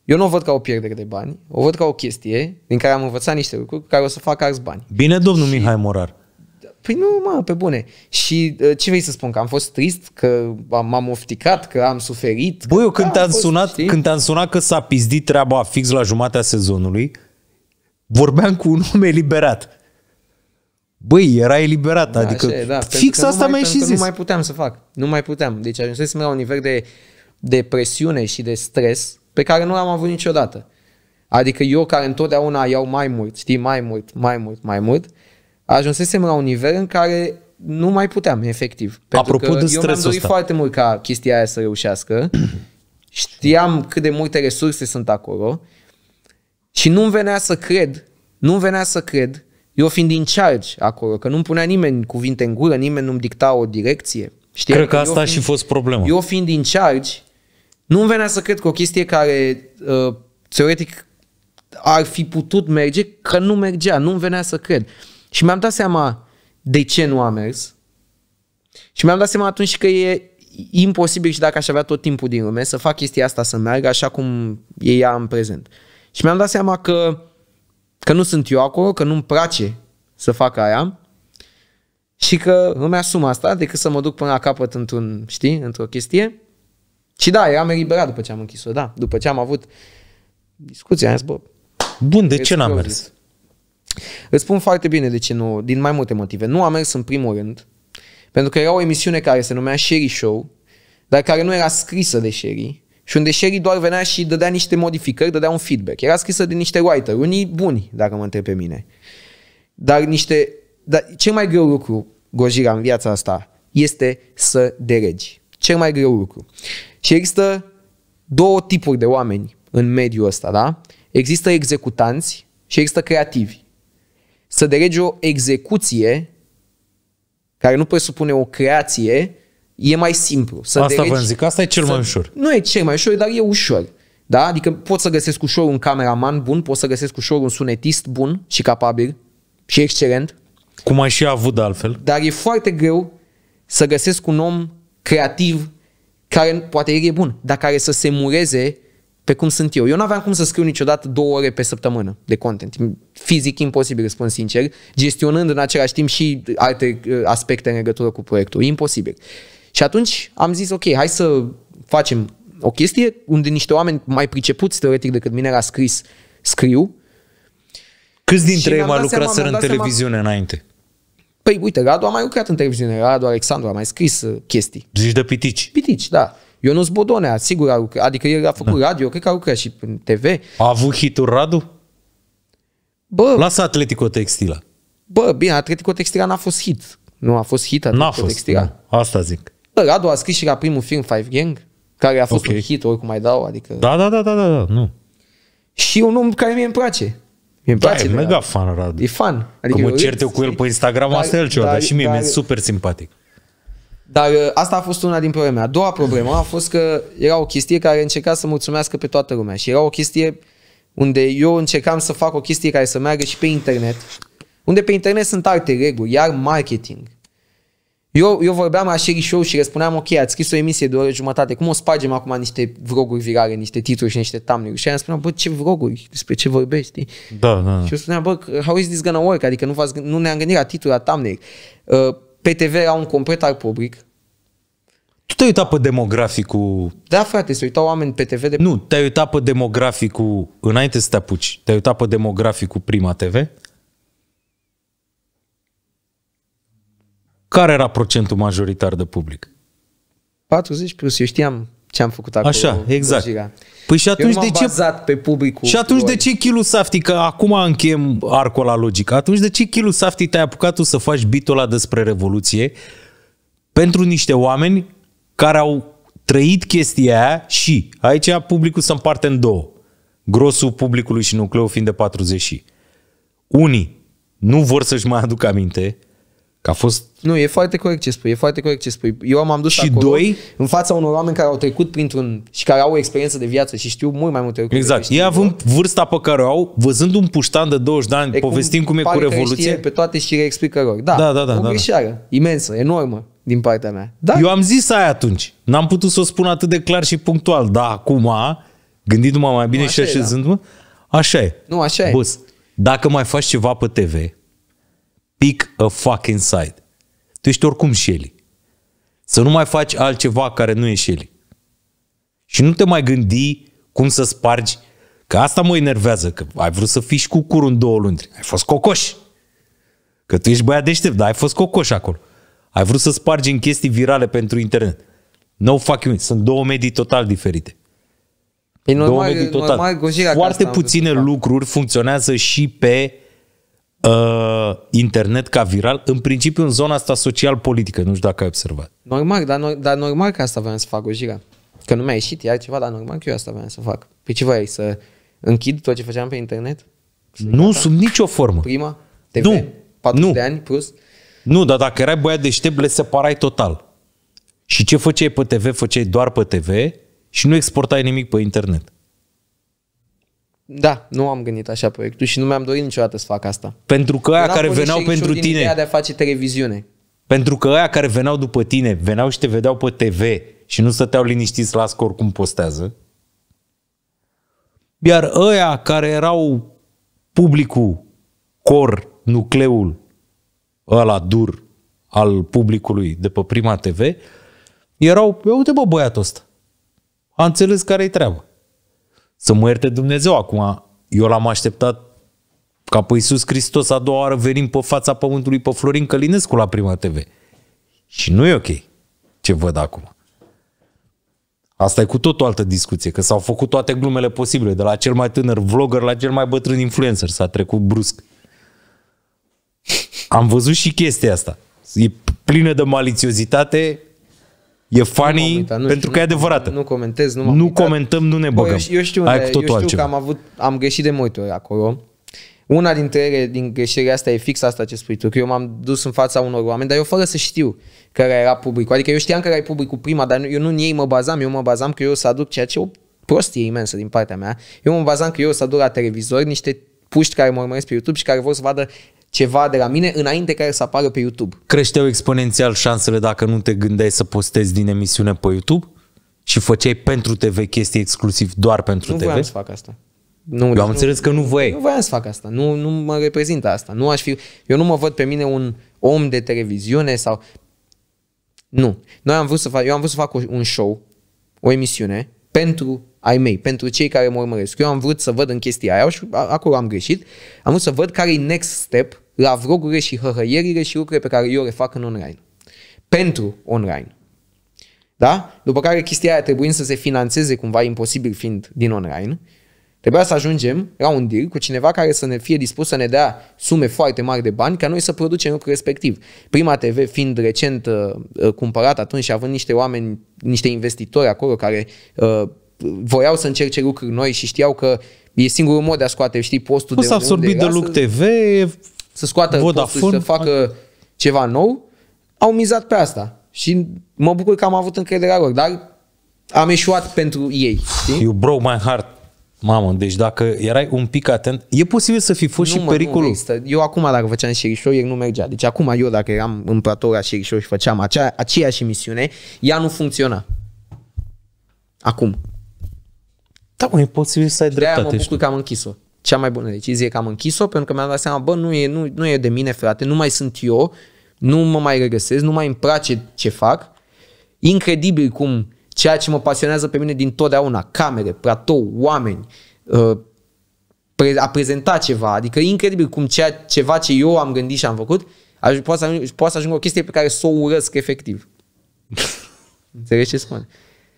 Eu nu o văd ca o pierdere de bani, o văd ca o chestie din care am învățat niște lucruri care o să fac azi bani. Bine, domnul și... Mihai Morar. Păi nu, mă, pe bune. Și uh, ce vrei să spun? Că am fost trist, că m-am ofticat, că am suferit? Băi, eu când da, te-am sunat, știi? când te-am sunat că s-a pizdit treaba fix la jumatea sezonului, vorbeam cu un om eliberat. Băi, era eliberat, da, adică așa, da, fix asta mi-ai și zis. Nu mai puteam să fac, nu mai puteam. Deci ajunsesem la un nivel de, de presiune și de stres pe care nu l-am avut niciodată. Adică eu care întotdeauna iau mai mult, știi, mai mult, mai mult, mai mult, mai mult, ajunsesem la un nivel în care nu mai puteam, efectiv. Pentru Apropo că de eu mi-am dorit ăsta. foarte mult ca chestia aia să reușească. Știam cât de multe resurse sunt acolo și nu venea să cred, nu venea să cred, eu fiind din charge acolo, că nu-mi punea nimeni cuvinte în gură, nimeni nu-mi dicta o direcție. Știam cred că, că asta fiind, și fost problema. Eu fiind din charge, nu venea să cred că o chestie care uh, teoretic ar fi putut merge, că nu mergea, nu venea să cred. Și mi-am dat seama de ce nu a mers. Și mi-am dat seama atunci că e imposibil și dacă aș avea tot timpul din lume să fac chestia asta să meargă așa cum e ea în prezent. Și mi-am dat seama că, că nu sunt eu acolo, că nu-mi place să fac aia și că îmi asum asta decât să mă duc până la capăt într-un, știi, într-o chestie. Și da, eram eliberat după ce am închis-o, da. După ce am avut discuția, am zis, bă, Bun, de ce n-am mers? Îți spun foarte bine de ce nu, din mai multe motive. Nu a mers în primul rând, pentru că era o emisiune care se numea Sherry Show, dar care nu era scrisă de Sherry și unde Sherry doar venea și dădea niște modificări, dădea un feedback. Era scrisă de niște writer, unii buni, dacă mă întreb pe mine. Dar niște... Dar cel mai greu lucru, Gojira, în viața asta, este să deregi. Cel mai greu lucru. Și există două tipuri de oameni în mediul ăsta, da? Există executanți și există creativi să deregi o execuție care nu presupune o creație, e mai simplu. Să asta vă zic, asta e cel să, mai ușor. Nu e cel mai ușor, dar e ușor. Da? Adică pot să găsesc ușor un cameraman bun, pot să găsesc ușor un sunetist bun și capabil și excelent. Cum ai și avut de altfel. Dar e foarte greu să găsesc un om creativ care poate el e bun, dar care să se mureze pe cum sunt eu. Eu nu aveam cum să scriu niciodată două ore pe săptămână de content. Fizic imposibil, spun sincer, gestionând în același timp și alte uh, aspecte în legătură cu proiectul. Imposibil. Și atunci am zis, ok, hai să facem o chestie unde niște oameni mai pricepuți teoretic decât mine la scris, scriu. Câți dintre ei mai lucraseră în televiziune seama... înainte? Păi uite, Radu a mai lucrat în televiziune, Radu Alexandru a mai scris uh, chestii. Zici de pitici. Pitici, da. Ionuț Bodonea, sigur a lucrat, adică el a făcut da. radio, cred că a lucrat și în TV. A avut hitul Radu? Bă, Lasă Atletico Textila. Bă, bine, Atletico Textila n-a fost hit. Nu a fost hit Atletico n-a fost, Textila. Nu. Da. Asta zic. Bă, Radu a scris și la primul film Five Gang, care a fost okay. un hit, oricum mai dau, adică... Da, da, da, da, da, da nu. Și un om care mie îmi place. îmi da, place da, e mega Radu. fan Radu. E fan. Adică că mă cert eu cu el pe Instagram, dar, asta e ceva, dar, dar și mie dar, mi-e super simpatic. Dar uh, asta a fost una din probleme. A doua problemă a fost că era o chestie care încerca să mulțumească pe toată lumea și era o chestie unde eu încercam să fac o chestie care să meargă și pe internet, unde pe internet sunt alte reguli, iar marketing. Eu, eu vorbeam la Sherry Show și răspuneam, ok, ați scris o emisie de o oră jumătate, cum o spargem acum niște vloguri virale, niște titluri și niște thumbnail Și aia îmi spuneam, bă, ce vloguri? despre ce vorbești? Da, da, da. Și eu spuneam, bă, how is this gonna work? Adică nu, nu ne-am gândit la titlul, la thumbnail. Uh, PTV au un complet alt public. Tu te-ai uitat pe demograficul... Da, frate, se uitau oameni pe TV de... Nu, te-ai uitat pe demograficul, înainte să te apuci, te-ai uitat pe demograficul Prima TV? Care era procentul majoritar de public? 40 plus, eu știam ce am făcut acolo. Așa, exact. Giga. Păi și atunci de ce... pe publicul. Și atunci de ce Kilu Safti, că acum închem arcul la logică, atunci de ce Kilu Safti te-ai apucat tu să faci bitul ăla despre Revoluție pentru niște oameni care au trăit chestia aia și aici publicul se împarte în două. Grosul publicului și nucleul fiind de 40 și. Unii nu vor să-și mai aducă aminte, Că a fost... Nu, e foarte corect ce spui, e foarte corect ce spui. Eu m-am dus și acolo doi? în fața unor oameni care au trecut un și care au o experiență de viață și știu mult mai multe lucruri. Exact. Ei având vârsta pe care o au, văzând un puștan de 20 de ani, e povestind cum, cum e cu Revoluție. Pe toate și reexplică lor. Da, da, da. da o greșeală da, da. imensă, enormă din partea mea. Da. Eu am zis aia atunci. N-am putut să o spun atât de clar și punctual. Da, acum, gândindu-mă mai bine nu, așa și așezându-mă, da. așa e. Nu, așa e. Boss, dacă mai faci ceva pe TV, Pick a fucking side. Tu ești oricum Shelly. Să nu mai faci altceva care nu e Shelly. Și nu te mai gândi cum să spargi Că asta mă enervează, că ai vrut să fii și cu curul în două luni. Ai fost cocoș. Că tu ești băiat deștept, dar ai fost cocoș acolo. Ai vrut să spargi în chestii virale pentru internet. No fuck you. Sunt două medii total diferite. E normal, două Normal, Foarte puține lucruri funcționează și pe uh, internet ca viral, în principiu în zona asta social-politică, nu știu dacă ai observat. Normal, dar, dar normal că asta vreau să fac, o jira. Că nu mi-a ieșit, iar ceva, dar normal că eu asta vreau să fac. Pe păi ce vrei, să închid tot ce făceam pe internet? Nu, sub nicio formă. Prima, TV, nu, 40 nu. de ani plus. Nu, dar dacă erai băiat deștept, le separai total. Și ce făceai pe TV, făceai doar pe TV și nu exportai nimic pe internet. Da, nu am gândit așa proiectul și nu mi-am dorit niciodată să fac asta. Pentru că aia care veneau pentru tine... Ideea de a face televiziune. Pentru că aia care veneau după tine, veneau și te vedeau pe TV și nu stăteau liniștiți la scor cum postează. Iar ăia care erau publicul, cor, nucleul ăla dur al publicului de pe prima TV, erau, uite bă băiatul ăsta, a înțeles care-i treaba. Să mă ierte Dumnezeu acum. Eu l-am așteptat ca pe Iisus Hristos a doua oară venim pe fața pământului pe Florin Călinescu la Prima TV. Și nu e ok ce văd acum. Asta e cu tot o altă discuție, că s-au făcut toate glumele posibile, de la cel mai tânăr vlogger la cel mai bătrân influencer, s-a trecut brusc. Am văzut și chestia asta. E plină de maliciozitate, E funny comenta, nu pentru știu, că nu, e adevărată. Nu comentez, nu Nu comentăm, nu ne băgăm. Bă, eu, eu știu, unde, cu totul eu știu că am, avut, am greșit de multe ori acolo. Una dintre ele, din greșelile asta, e fix asta ce spui tu, că eu m-am dus în fața unor oameni, dar eu fără să știu care era publicul. Adică eu știam că era publicul prima, dar eu nu în ei mă bazam, eu mă bazam că eu să aduc ceea ce o prostie imensă din partea mea. Eu mă bazam că eu să aduc la televizor niște puști care mă urmăresc pe YouTube și care vor să vadă ceva de la mine înainte ca el să apară pe YouTube. Creșteau exponențial șansele dacă nu te gândeai să postezi din emisiune pe YouTube și făceai pentru TV chestii exclusiv doar pentru nu TV? Nu să fac asta. Nu, eu deci am nu, înțeles că nu voi. Nu voiam să fac asta. Nu, nu mă reprezintă asta. Nu aș fi, eu nu mă văd pe mine un om de televiziune sau... Nu. Noi am vrut să fac, eu am vrut să fac un show, o emisiune, pentru ai mei, pentru cei care mă urmăresc. Eu am vrut să văd în chestia aia și acolo am greșit. Am vrut să văd care e next step la vlogurile și hăhăierile și lucrurile pe care eu le fac în online. Pentru online. Da? După care chestia aia trebuie să se financeze cumva imposibil fiind din online, trebuia să ajungem la un deal cu cineva care să ne fie dispus să ne dea sume foarte mari de bani ca noi să producem lucrul respectiv. Prima TV fiind recent uh, uh, cumpărat atunci și având niște oameni, niște investitori acolo care uh, voiau să încerce lucruri noi și știau că e singurul mod de a scoate, știi, postul Poți de unde absorbit de Look să... TV, să scoată Vodafone, postul, să facă ceva nou, au mizat pe asta. Și mă bucur că am avut încrederea lor, dar am eșuat pentru ei. Știi? You broke my heart. Mamă, deci dacă erai un pic atent, e posibil să fi fost nu, și mă, pericolul. Nu Eu acum dacă făceam Șerișor, el nu mergea. Deci acum eu dacă eram în platou la Șerișor și făceam acea, aceeași misiune, ea nu funcționa. Acum. Da, mă, e posibil să ai dreptate. De-aia mă bucur că am închis-o cea mai bună decizie că am închis-o, pentru că mi-am dat seama, bă, nu e, nu, nu e de mine, frate, nu mai sunt eu, nu mă mai regăsesc, nu mai îmi place ce fac. Incredibil cum ceea ce mă pasionează pe mine din totdeauna, camere, platou, oameni, uh, a prezenta ceva, adică incredibil cum ceea, ceva ce eu am gândit și am făcut, poate să, ajung, poate să ajungă o chestie pe care să o urăsc efectiv. Înțelegi ce spun?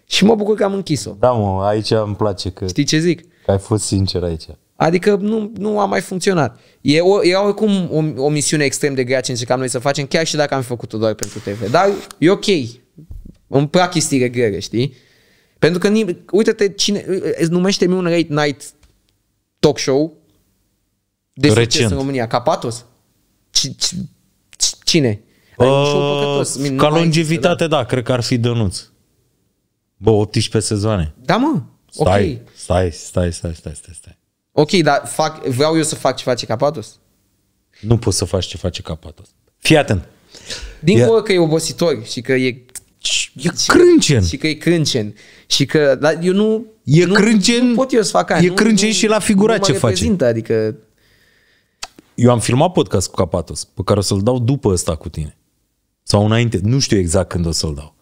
Și mă bucur că am închis-o. Da, mă, aici îmi place că... Știi ce zic? Că ai fost sincer aici. Adică nu, nu a mai funcționat. E, o, e oricum o, o misiune extrem de grea ce încercam noi să facem, chiar și dacă am făcut-o doar pentru TV. Dar e ok. Îmi plac chestiile grele, știi? Pentru că, uite-te, cine, numește mi un late night talk show de Recent. în România. Capatos? Cine? Ai oh, Ca nu longevitate, da. da, cred că ar fi Dănuț. Bă, 18 sezoane. Da, mă. Stai, okay. stai, stai, stai, stai, stai, stai. Ok, dar fac, vreau eu să fac ce face Capatos? Nu poți să faci ce face Capatos. Fii atent. Dincolo yeah. că e obositor și că e... E crâncen. Și că e crâncen. Și că... Dar eu nu... E nu, crâncen... Nu pot eu să fac aia. E nu, crâncen nu, și la figura ce face. adică... Eu am filmat podcast cu Capatos, pe care o să-l dau după ăsta cu tine. Sau înainte. Nu știu exact când o să-l dau.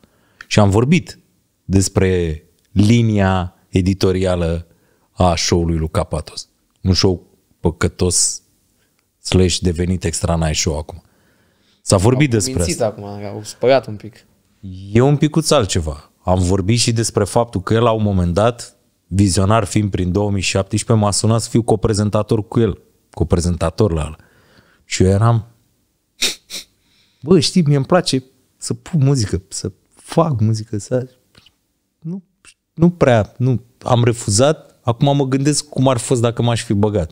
Și am vorbit despre linia editorială a show-ului lui Capatos. Un show păcătos slash devenit extra nice show acum. S-a vorbit Am despre asta. acum, au spăgat un pic. E un picuț altceva. Am vorbit și despre faptul că el la un moment dat, vizionar fiind prin 2017, m-a sunat să fiu coprezentator cu el, coprezentator la el. Și eu eram, bă, știi, mie îmi place să pun muzică, să fac muzică, să... Nu, nu prea, nu, am refuzat Acum mă gândesc cum ar fost dacă m-aș fi băgat.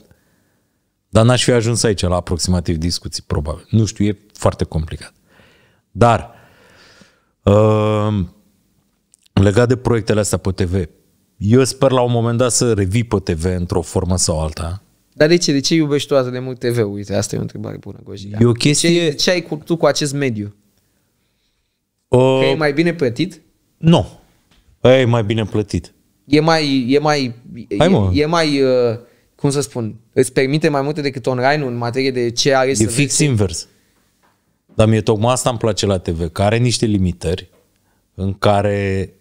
Dar n-aș fi ajuns aici la aproximativ discuții, probabil. Nu știu, e foarte complicat. Dar, uh, legat de proiectele astea pe TV, eu sper la un moment dat să revii pe TV într-o formă sau alta. Dar de ce? De ce iubești tu atât de mult TV? Uite, asta e o întrebare bună, Goji. E o chestie... Ce, ce ai cu, tu cu acest mediu? Uh, că e mai bine plătit? Nu. E mai bine plătit e mai, e mai, Hai, mă. e, e mai, uh, cum să spun, îți permite mai multe decât online în materie de ce are e să fix vezi. invers. Dar mie tocmai asta îmi place la TV, că are niște limitări în care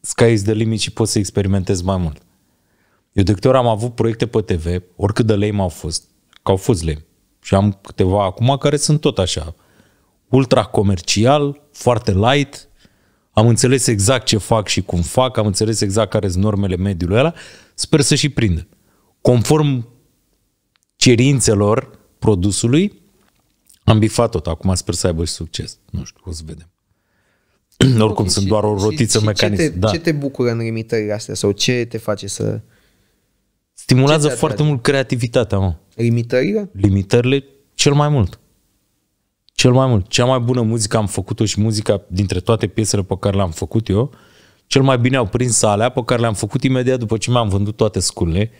sky de limit și poți să experimentezi mai mult. Eu de câte ori am avut proiecte pe TV, oricât de lame au fost, că au fost lame, și am câteva acum care sunt tot așa, ultra comercial, foarte light, am înțeles exact ce fac și cum fac, am înțeles exact care sunt normele mediului ăla, sper să și prindă. Conform cerințelor produsului, am bifat tot. Acum sper să aibă și succes. Nu știu, o să vedem. Okay, Oricum și, sunt doar o rotiță și, mecanism. Ce te, da. ce te bucură în limitările astea sau ce te face să... Stimulează foarte mult creativitatea, mă. Limitările? Limitările cel mai mult. Cel mai mult, cea mai bună muzică am făcut-o și muzica dintre toate piesele pe care le-am făcut eu, cel mai bine au prins alea pe care le-am făcut imediat după ce mi-am vândut toate sculele,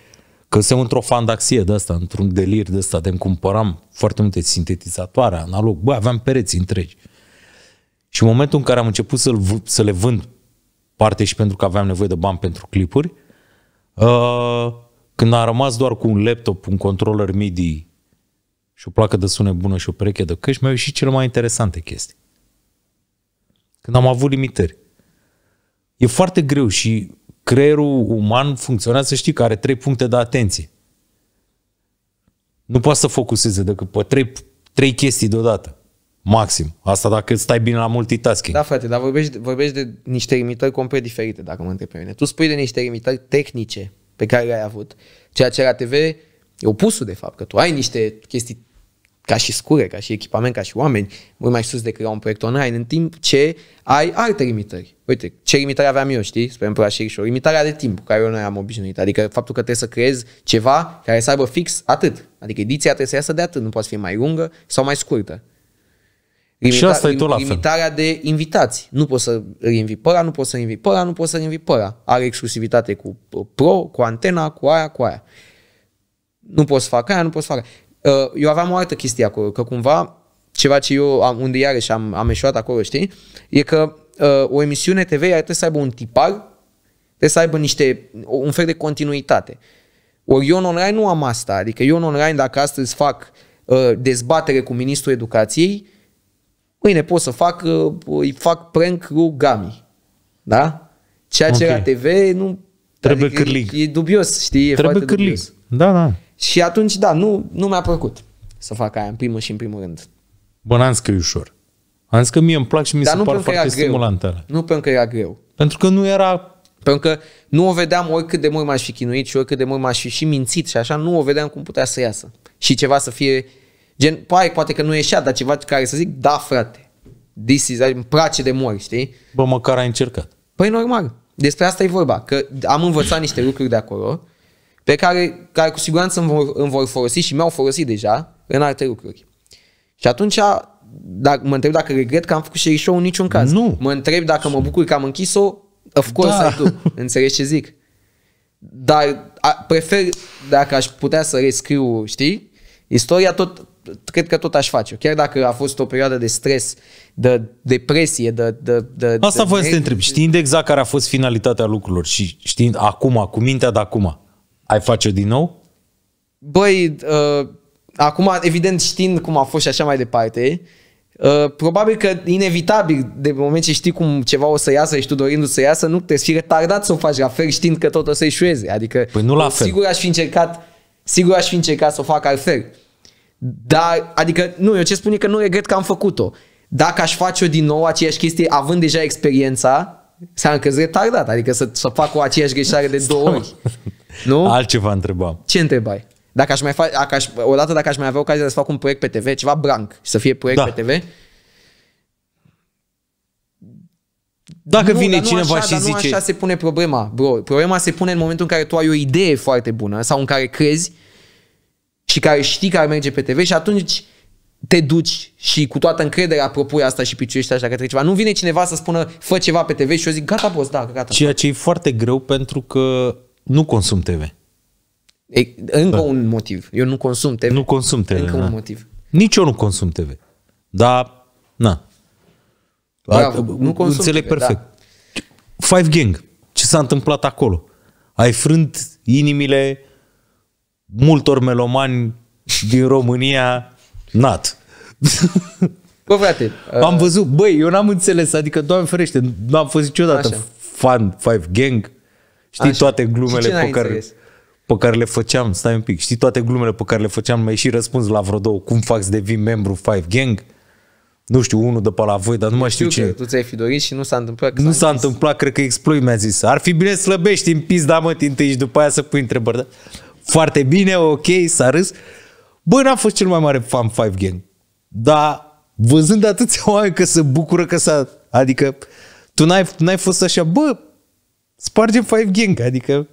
că se într-o fandaxie de asta, într-un delir de asta, de cumpăram foarte multe sintetizatoare, analog, bă, aveam pereți întregi. Și în momentul în care am început să să le vând, parte și pentru că aveam nevoie de bani pentru clipuri, uh, când am rămas doar cu un laptop, un controller MIDI și o placă de sunet bună și o pereche de căști, mi-au ieșit cele mai interesante chestii. Când am avut limitări. E foarte greu și creierul uman funcționează, să știi, că are trei puncte de atenție. Nu poate să focuseze decât pe trei, trei chestii deodată. Maxim. Asta dacă stai bine la multitasking. Da, frate, dar vorbești, vorbești de niște limitări complet diferite, dacă mă întrebi pe mine. Tu spui de niște limitări tehnice pe care le-ai avut, ceea ce la TV e opusul, de fapt, că tu ai niște chestii ca și scure, ca și echipament, ca și oameni, mult mai sus decât la un proiect online, în timp ce ai alte limitări. Uite, ce limitare aveam eu, știi, spre exemplu la Sherișor, limitarea de timp cu care eu nu am obișnuit, adică faptul că trebuie să creezi ceva care să aibă fix atât, adică ediția trebuie să iasă de atât, nu poate fi mai lungă sau mai scurtă. Limita, și asta lim, e tot la fel. Limitarea de invitați. Nu poți să îl invi pe ăla, nu poți să invi. pe ăla, nu poți să invi. pe ăla. Are exclusivitate cu Pro, cu antena, cu aia, cu aia. Nu poți să fac aia, nu poți să fac aia. Uh, eu aveam o altă chestie acolo, că cumva ceva ce eu am, unde iarăși am, am eșuat acolo, știi, e că uh, o emisiune TV ar trebui să aibă un tipar, trebuie să aibă niște, un fel de continuitate. Ori eu în online nu am asta, adică eu în online dacă astăzi fac uh, dezbatere cu ministrul educației, mâine pot să fac, uh, îi fac prank cu Gami, da? Ceea ce okay. la TV nu... Trebuie adică cârlig. E, e dubios, știi? E Trebuie cârlig, dubios. da, da. Și atunci, da, nu, nu mi-a plăcut să fac aia în primul și în primul rând. Bă, n-am zis că e ușor. Am zis că mie îmi plac și mi Dar se par foarte stimulantă. Nu pentru că era greu. Pentru că nu era... Pentru că nu o vedeam oricât de mult m-aș fi chinuit și oricât de mult m-aș fi și mințit și așa, nu o vedeam cum putea să iasă. Și ceva să fie Gen, pai, poate că nu ieșea, dar ceva care să zic, da frate, this is, îmi place de mori, știi? Bă, măcar ai încercat. Păi normal, despre asta e vorba, că am învățat niște lucruri de acolo pe care, care cu siguranță îmi vor, îmi vor folosi și mi-au folosit deja în alte lucruri. Și atunci dacă, mă întreb dacă regret că am făcut share show în niciun caz. Nu. Mă întreb dacă mă bucur că am închis-o, of course da. I tu. Înțelegi ce zic? Dar a, prefer, dacă aș putea să rescriu, știi, istoria tot, cred că tot aș face. Chiar dacă a fost o perioadă de stres, de depresie, de... de, de Asta de voi să te întreb. Știind exact care a fost finalitatea lucrurilor și știind acum, cu mintea de acum, ai face-o din nou? Băi, uh, acum evident știind cum a fost și așa mai departe, uh, probabil că inevitabil, de moment ce știi cum ceva o să iasă și tu dorindu-ți să iasă, nu trebuie să fii retardat să o faci la fel știind că tot o să ieșueze. Adică păi nu la fel. sigur aș fi încercat sigur aș fi încercat să o fac altfel. Dar, adică, nu, eu ce spun e că nu regret că am făcut-o. Dacă aș face-o din nou aceeași chestie, având deja experiența, seamnă că retardat, adică să, să fac o aceeași greșeală de două ori. Nu? Altceva întrebam. Ce întrebai? Dacă aș mai fa- dacă aș, odată dacă aș mai avea ocazia să fac un proiect pe TV, ceva blank, să fie proiect da. pe TV, Dacă nu, vine nu cineva așa, și zice... Nu așa se pune problema, bro. Problema se pune în momentul în care tu ai o idee foarte bună sau în care crezi și care știi ar merge pe TV și atunci te duci și cu toată încrederea propui asta și piciuiești așa către ceva. Nu vine cineva să spună fă ceva pe TV și eu zic gata boss, da, gata. Ceea da. ce e foarte greu pentru că nu consum TV. E, încă da. un motiv. Eu nu consum TV. Nu consum TV. Încă da. un motiv. Nici eu nu consum TV. Dar, na. Da, da, nu consum înțeleg TV, da. perfect. Da. Five Gang. Ce s-a întâmplat acolo? Ai frânt inimile multor melomani din România nat. Bă, frate. Uh... Am văzut, băi, eu n-am înțeles, adică, doamne ferește, n-am fost niciodată Așa. fan Five Gang, Știi Așa. toate glumele pe care, pe care le făceam, stai un pic, știi toate glumele pe care le făceam, mai și răspuns la vreo două, cum fac să devii membru Five Gang? Nu știu, unul de pe la voi, dar nu mai știu, știu ce. Tu ți-ai fi dorit și nu s-a întâmplat. Că nu s-a, s-a întâmplat, cred că exploi mi-a zis. Ar fi bine să slăbești în da mă întâi și după aia să pui întrebări. Da? Foarte bine, ok, s-a râs. Bă, n-a fost cel mai mare fan Five Gang. Dar văzând atâția oameni că se bucură că s-a... Adică tu n-ai, n-ai fost așa, bă, spargem 5 gang, adică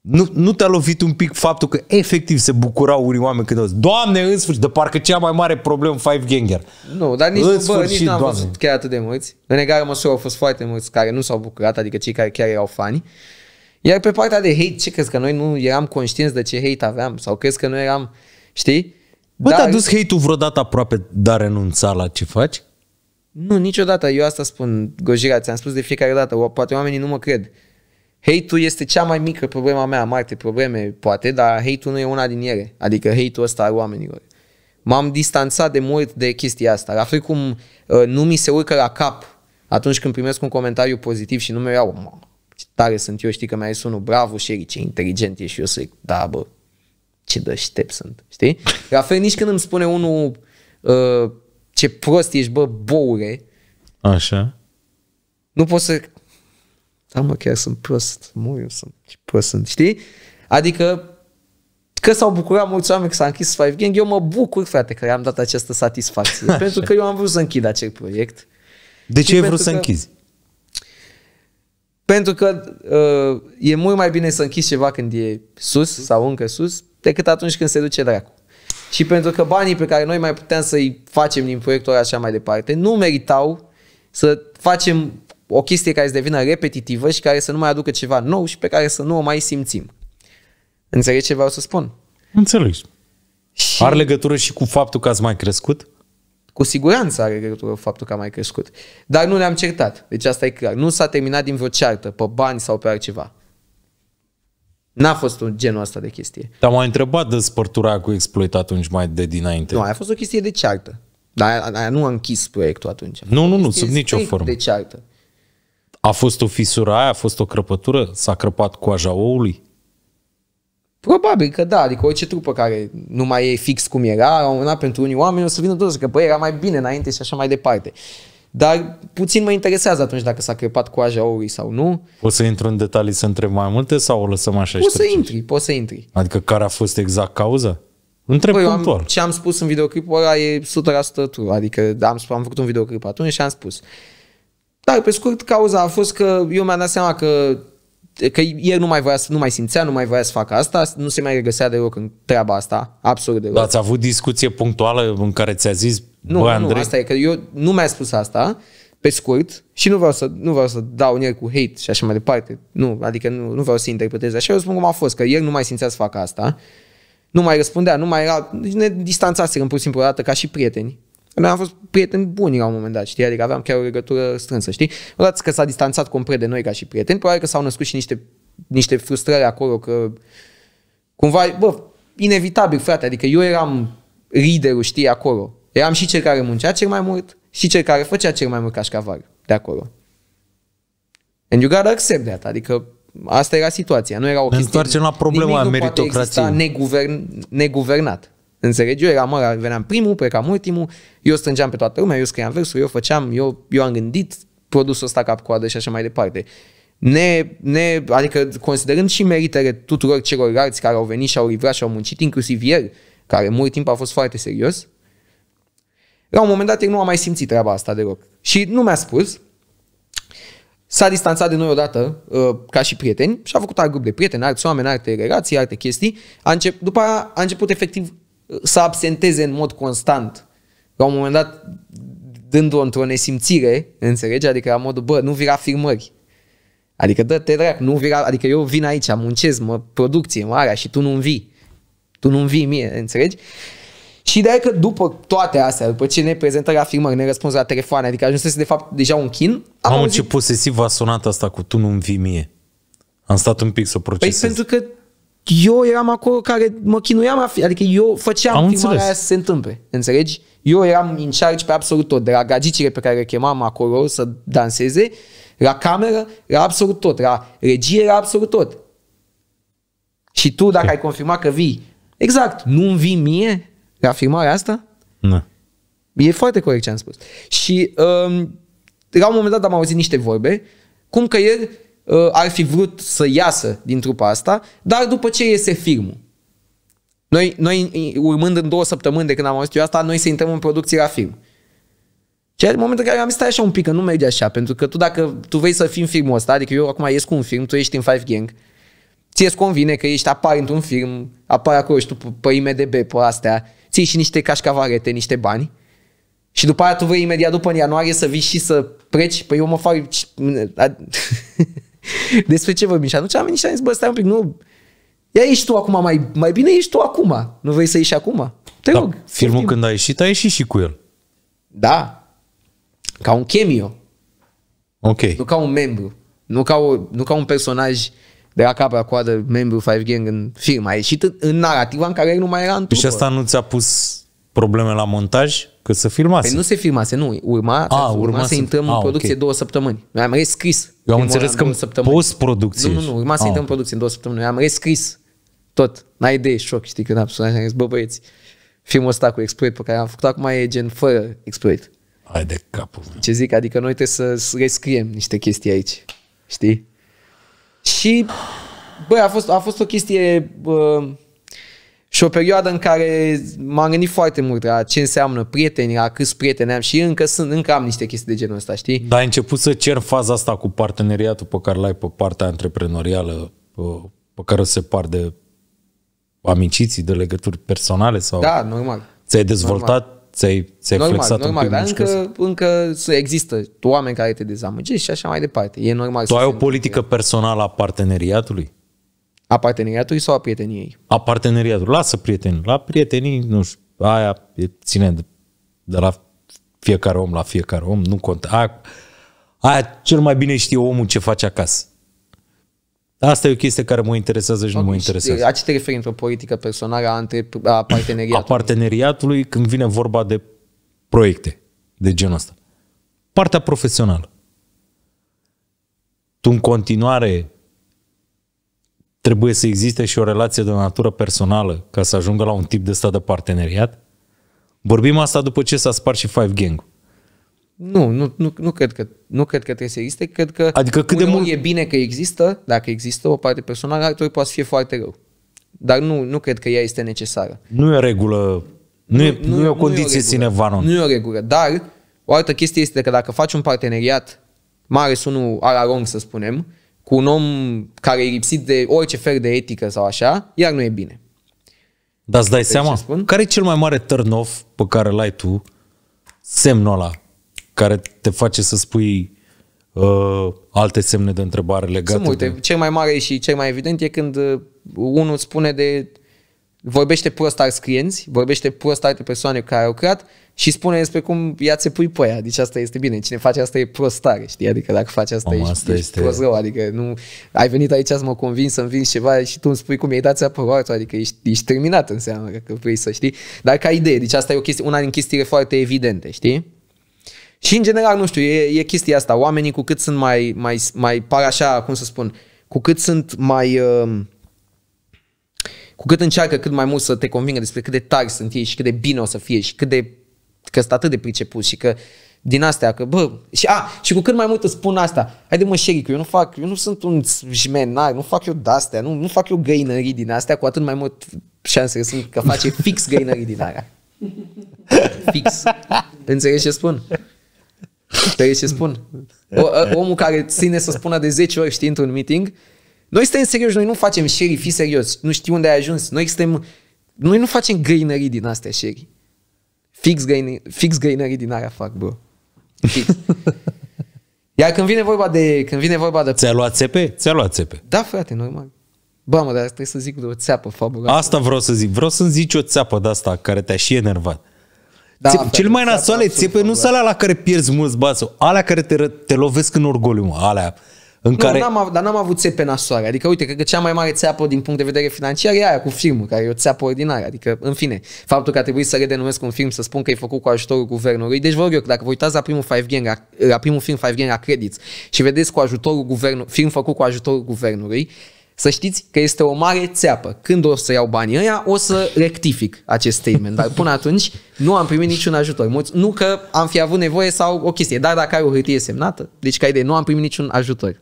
nu, nu te-a lovit un pic faptul că efectiv se bucurau unii oameni când au zis, Doamne, în sfârșit, de parcă cea mai mare problemă Five Ganger. Nu, dar nici, în bă, sfârșit, nici n-am doamne. văzut chiar atât de mulți. În egală măsură au fost foarte mulți care nu s-au bucurat, adică cei care chiar erau fani. Iar pe partea de hate, ce crezi că noi nu eram conștienți de ce hate aveam? Sau crezi că noi eram, știi? Bă, dar... te-a dus hate-ul vreodată aproape de a renunța la ce faci? Nu, niciodată. Eu asta spun, Gojira, ți-am spus de fiecare dată. O Poate oamenii nu mă cred. Hate-ul este cea mai mică problema mea, marte probleme, poate, dar hate-ul nu e una din ele. Adică hate-ul ăsta al oamenilor. M-am distanțat de mult de chestia asta. La fel cum uh, nu mi se urcă la cap atunci când primesc un comentariu pozitiv și nu mi iau, ce tare sunt eu, știi că mi-ai sunul, bravo, Sherry, ce inteligent ești, eu să da, bă, ce deștept sunt, știi? La fel nici când îmi spune unul, uh, ce prost ești, bă, boure. Așa. Nu poți să... Da, mă, chiar sunt prost, mă, eu sunt, ce prost sunt, știi? Adică, că s-au bucurat mulți oameni că s-a închis Five Gang, eu mă bucur, frate, că am dat această satisfacție, Așa. pentru că eu am vrut să închid acel proiect. De ce ai vrut să că... închizi? Pentru că uh, e mult mai bine să închizi ceva când e sus sau încă sus decât atunci când se duce dracu. Și pentru că banii pe care noi mai puteam să-i facem din proiectul ăla așa mai departe, nu meritau să facem o chestie care să devină repetitivă și care să nu mai aducă ceva nou și pe care să nu o mai simțim. Înțelegi ce vreau să spun? Înțeleg. Și... Are legătură și cu faptul că ați mai crescut? Cu siguranță are legătură cu faptul că am mai crescut. Dar nu ne-am certat. Deci asta e clar. Nu s-a terminat din vreo ceartă, pe bani sau pe altceva. N-a fost un genul ăsta de chestie. Dar m-a întrebat de spărtura cu exploit atunci mai de dinainte. Nu, aia a fost o chestie de ceartă. Dar aia nu a închis proiectul atunci. Nu, nu, nu, sub nicio formă. De ceartă. A fost o fisură aia? A fost o crăpătură? S-a crăpat coaja oului? Probabil că da, adică orice trupă care nu mai e fix cum era, la un moment dat pentru unii oameni o să vină toți că păi, era mai bine înainte și așa mai departe. Dar puțin mă interesează atunci dacă s-a crepat coaja oului sau nu. Poți să intru în detalii să întreb mai multe sau o lăsăm așa Poți să intri, poți să intri. Adică care a fost exact cauza? Întreb păi, punctual. Am, ce am spus în videoclipul ăla e 100% tu. Adică am, am făcut un videoclip atunci și am spus. Dar pe scurt, cauza a fost că eu mi-am dat seama că că el nu mai, voia să, nu mai simțea, nu mai voia să facă asta, nu se mai regăsea deloc în treaba asta, absolut deloc. Dar ați avut discuție punctuală în care ți-a zis nu, Bă, nu, asta e că eu nu mi-a spus asta pe scurt și nu vreau să, nu vreau să dau în el cu hate și așa mai departe. Nu, adică nu, nu vreau să interpretez așa. Eu spun cum a fost, că el nu mai simțea să fac asta. Nu mai răspundea, nu mai era... Deci ne distanțaserăm pur și simplu o dată ca și prieteni. Noi am fost prieteni buni la un moment dat, știi? Adică aveam chiar o legătură strânsă, știi? Odată că s-a distanțat complet de noi ca și prieteni, probabil că s-au născut și niște, niște frustrări acolo că cumva, bă, inevitabil, frate, adică eu eram liderul, știi, acolo. Eram și cel care muncea cel mai mult și cel care făcea cel mai mult cașcaval de acolo. And you gotta accept that, adică asta era situația, nu era o ne chestie. întoarcem la problema Nimic meritocrației. neguvern, neguvernat. Înțelegi? Eu eram, mă, veneam primul, plecam ultimul, eu strângeam pe toată lumea, eu scriam versuri, eu făceam, eu, eu am gândit produsul ăsta cap-coadă și așa mai departe. Ne, ne, adică considerând și meritele tuturor celorlalți care au venit și au livrat și au muncit, inclusiv el, care mult timp a fost foarte serios, la un moment dat eu nu am mai simțit treaba asta deloc. Și nu mi-a spus, s-a distanțat de noi odată uh, ca și prieteni și a făcut alt grup de prieteni, alți oameni, alte relații, alte chestii. A încep, după aia a început efectiv uh, să absenteze în mod constant. La un moment dat dându o într-o nesimțire, înțelege? Adică la modul, bă, nu vii la afirmări. Adică dă-te drag, nu vii adică eu vin aici, muncesc, mă, producție, marea și tu nu-mi vii. Tu nu-mi vii mie, înțelegi? Uh, și ideea e că după toate astea, după ce ne prezentă la firmă, ne răspunzi la telefoane, adică ajunsese de fapt deja un chin. Am Mamă, auzit... ce posesiv a sunat asta cu tu nu-mi vii mie. Am stat un pic să păi, procesez. Păi pentru că eu eram acolo care mă chinuiam, fi, adică eu făceam Am filmarea aia să se întâmple, înțelegi? Eu eram în charge pe absolut tot, de la gagicile pe care le chemam acolo să danseze, la cameră la absolut tot, la regie la absolut tot. Și tu, dacă ai confirmat că vii, exact, nu-mi vii mie, ca afirmarea asta? Nu. E foarte corect ce am spus. Și um, la un moment dat am auzit niște vorbe, cum că el uh, ar fi vrut să iasă din trupa asta, dar după ce iese filmul. Noi, noi urmând în două săptămâni de când am auzit eu asta, noi să intrăm în producție la film. Și în momentul în care am stai așa un pic, că nu merge așa, pentru că tu dacă tu vei să fii în filmul ăsta, adică eu acum ies cu un film, tu ești în Five Gang, ție-ți convine că ești, apar într-un film, apar acolo și tu pe IMDB, pe astea, ții și niște cașcavarete, niște bani și după aia tu vrei imediat după în ianuarie să vii și să preci, păi eu mă fac... Despre ce vorbim? Și atunci am venit și am zis, bă, stai un pic, nu... Ia ești tu acum, mai, mai bine ești tu acum. Nu vrei să ieși acum? Te Da. rog. Filmul fii. când a ieșit, a ieșit și cu el. Da. Ca un chemio. Ok. Nu ca un membru. Nu ca, o, nu ca un personaj uh, de la cap la coadă membru Five Gang în film. A ieșit în narrativa în care el nu mai era în trupă. Și asta nu ți-a pus probleme la montaj? Că să filmase. Păi nu se filmase, nu. Urma, a, ah, urma, urma să intrăm a, în ah, producție okay. două săptămâni. Noi am rescris. Eu am înțeles că în post-producție. Nu, nu, nu. Urma să ah, intrăm în producție în două săptămâni. Noi am rescris tot. N-ai idee, șoc, știi, când am sunat. Am zis, bă, băieți, filmul ăsta cu exploit pe care am făcut acum e gen fără exploit. Hai de capul meu. Ce zic, adică noi trebuie să rescriem niște chestii aici. Știi? Și, băi, a fost, a fost o chestie bă, și o perioadă în care m-am gândit foarte mult la ce înseamnă prieteni, la câți prieteni am și încă sunt, încă am niște chestii de genul ăsta, știi? Dar ai început să cer faza asta cu parteneriatul pe care l-ai pe partea antreprenorială, pe, care o separ de amiciții, de legături personale? sau? Da, normal. Ți-ai dezvoltat ți-ai, ți-ai normal, flexat normal, un pic dar încă, încă există oameni care te dezamăgești și așa mai departe. E normal tu ai o politică întâlnire. personală a parteneriatului? A parteneriatului sau a prieteniei? A parteneriatului. Lasă prietenii. La prietenii, nu știu, aia ține de, de la fiecare om la fiecare om, nu contează. Aia, aia cel mai bine știe omul ce face acasă. Asta e o chestie care mă interesează și nu mă interesează. A ce te referi într-o politică personală a, între, a parteneriatului? A parteneriatului când vine vorba de proiecte de genul ăsta. Partea profesională. Tu în continuare trebuie să existe și o relație de natură personală ca să ajungă la un tip de stat de parteneriat? Vorbim asta după ce s-a spart și Five Gang-ul. Nu, nu, nu, nu, cred că, nu cred că trebuie să existe. Cred că adică cât de mult... e bine că există, dacă există o parte personală, altul poate să fie foarte rău. Dar nu, nu cred că ea este necesară. Nu e regulă, nu, nu, e, nu, nu e o condiție sine qua Nu e o regulă, dar o altă chestie este că dacă faci un parteneriat mare sunul alarong, să spunem, cu un om care e lipsit de orice fel de etică sau așa, iar nu e bine. Dar îți dai seama? Care e cel mai mare turn-off pe care l-ai tu? Semnul ăla care te face să spui uh, alte semne de întrebare legate Sunt multe. De... Cel mai mare și cel mai evident e când uh, unul spune de vorbește prost alți clienți, vorbește prost alte persoane care au creat și spune despre cum ia ți pui pe aia. Deci asta este bine. Cine face asta e prost tare, știi? Adică dacă faci asta, Om, asta ești este... prost rău. Adică nu... Ai venit aici să mă convins să-mi vinzi ceva și tu îmi spui cum e ai dat ți Adică ești, ești terminat înseamnă că vrei să știi. Dar ca idee, deci asta e o chestie, una din chestiile foarte evidente, știi? Și în general, nu știu, e, e chestia asta. Oamenii cu cât sunt mai, mai, mai par așa, cum să spun, cu cât sunt mai... Uh, cu cât încearcă cât mai mult să te convingă despre cât de tari sunt ei și cât de bine o să fie și cât de... că sunt atât de pricepuți și că din astea, că bă, și, a, și cu cât mai mult îți spun asta, haide mă, că eu nu fac, eu nu sunt un jmenar, nu fac eu de-astea, nu, nu fac eu găinării din astea, cu atât mai mult șanse sunt că face fix găinării din aia. fix. Înțelegi ce spun? Trebuie ce spun. O, omul care ține să spună de 10 ori, știi, într-un meeting, noi suntem serioși, noi nu facem șerii, fi serios, nu știu unde ai ajuns. Noi suntem, noi nu facem găinării din astea șerii. Fix, găini, fix găinării din aia fac, bro. Fix. Iar când vine vorba de... Când vine vorba de... Ți-a luat țepe? Ți-a luat țepe. Da, frate, normal. Bă, mă, dar trebuie să zic de o țeapă fabuloasă. Asta vreau să zic. Vreau să-mi zici o țeapă de asta care te-a și enervat. Da, țip, cel mai da, nasoale țipe nu sunt alea la care pierzi mulți bani sau alea care te, te lovesc în orgoliu, mă, alea. În nu, care... n-am, dar n-am avut țepe nasoare. Adică, uite, cred că cea mai mare țeapă din punct de vedere financiar e aia cu filmul, care e o țeapă ordinară. Adică, în fine, faptul că a trebuit să redenumesc un film, să spun că e făcut cu ajutorul guvernului. Deci, vă rog eu, dacă vă uitați la primul, Five Gang, la, primul film Five Gang la credit și vedeți cu ajutorul guvernului, film făcut cu ajutorul guvernului, să știți că este o mare țeapă. Când o să iau banii ăia, o să rectific acest statement. Dar până atunci nu am primit niciun ajutor. Nu că am fi avut nevoie sau o chestie, dar dacă ai o hârtie semnată, deci ca idee, nu am primit niciun ajutor.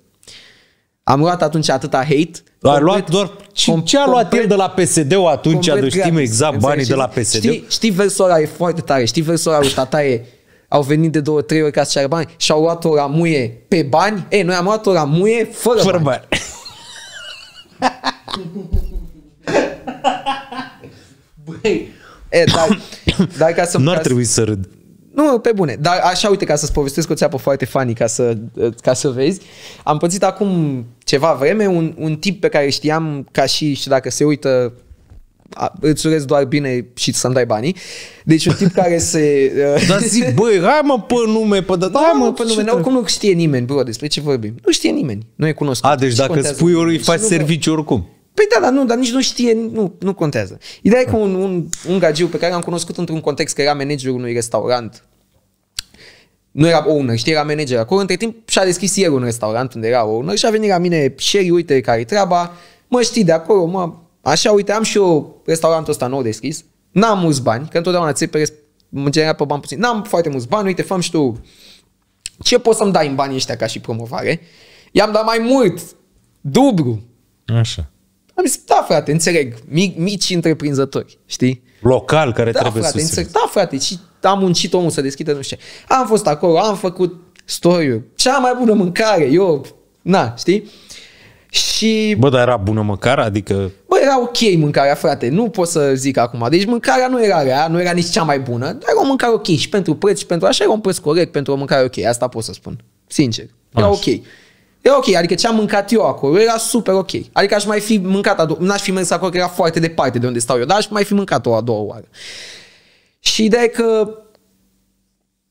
Am luat atunci atâta hate. Dar complet, luat doar, ce, complet, ce a luat complet, el de la PSD-ul atunci? Complet, adică deci știm exact banii de la PSD. Știi, știi versul ăla e foarte tare. Știi versul ăla lui Tataie au venit de două, trei ori ca să ceară bani și au luat o ramuie pe bani. Ei, noi am luat o ramuie fără, fără bani. bani. Băi, e, dar, dar ca să... Nu ar ca trebui să râd. Nu, pe bune. Dar așa, uite, ca să-ți povestesc o țeapă foarte funny, ca să, ca să vezi. Am pățit acum ceva vreme un, un tip pe care știam ca și, și dacă se uită a, îți urez doar bine și să-mi dai banii. Deci un tip care se... Uh... Dar zic, băi, hai mă pe nume, pe da, da mă pe nume. oricum nu știe nimeni, bro, despre ce vorbim. Nu știe nimeni, nu e cunoscut. A, deci dacă spui ori, îi faci serviciu oricum. Păi da, dar nu, dar nici nu știe, nu, nu contează. Ideea e că un, un, un gagiu pe care l-am cunoscut într-un context că era managerul unui restaurant nu era owner, știi, era manager acolo. Între timp și-a deschis el un restaurant unde era owner și a venit la mine, Sherry, uite care-i treaba, mă știi de acolo, mă, Așa, uite, am și eu restaurantul ăsta nou deschis, n-am mulți bani, că întotdeauna ți pe, în general pe bani puțin, n-am foarte mulți bani, uite, fă și tu ce poți să-mi dai în banii ăștia ca și promovare. I-am dat mai mult, dublu. Așa. Am zis, da, frate, înțeleg, mic mici întreprinzători, știi? Local care da, trebuie frate, susținut. da, frate, și am muncit omul să deschidă, nu știu ce. Am fost acolo, am făcut story cea mai bună mâncare, eu, na, știi? Și... Bă, dar era bună mâncare? Adică era ok mâncarea, frate, nu pot să zic acum. Deci mâncarea nu era rea, nu era nici cea mai bună, dar era o mâncare ok și pentru preț și pentru așa era un preț corect pentru o mâncare ok, asta pot să spun, sincer. Era așa. ok. Era ok, adică ce am mâncat eu acolo era super ok. Adică aș mai fi mâncat a doua, n-aș fi mers acolo că era foarte departe de unde stau eu, dar aș mai fi mâncat-o a doua oară. Și ideea e că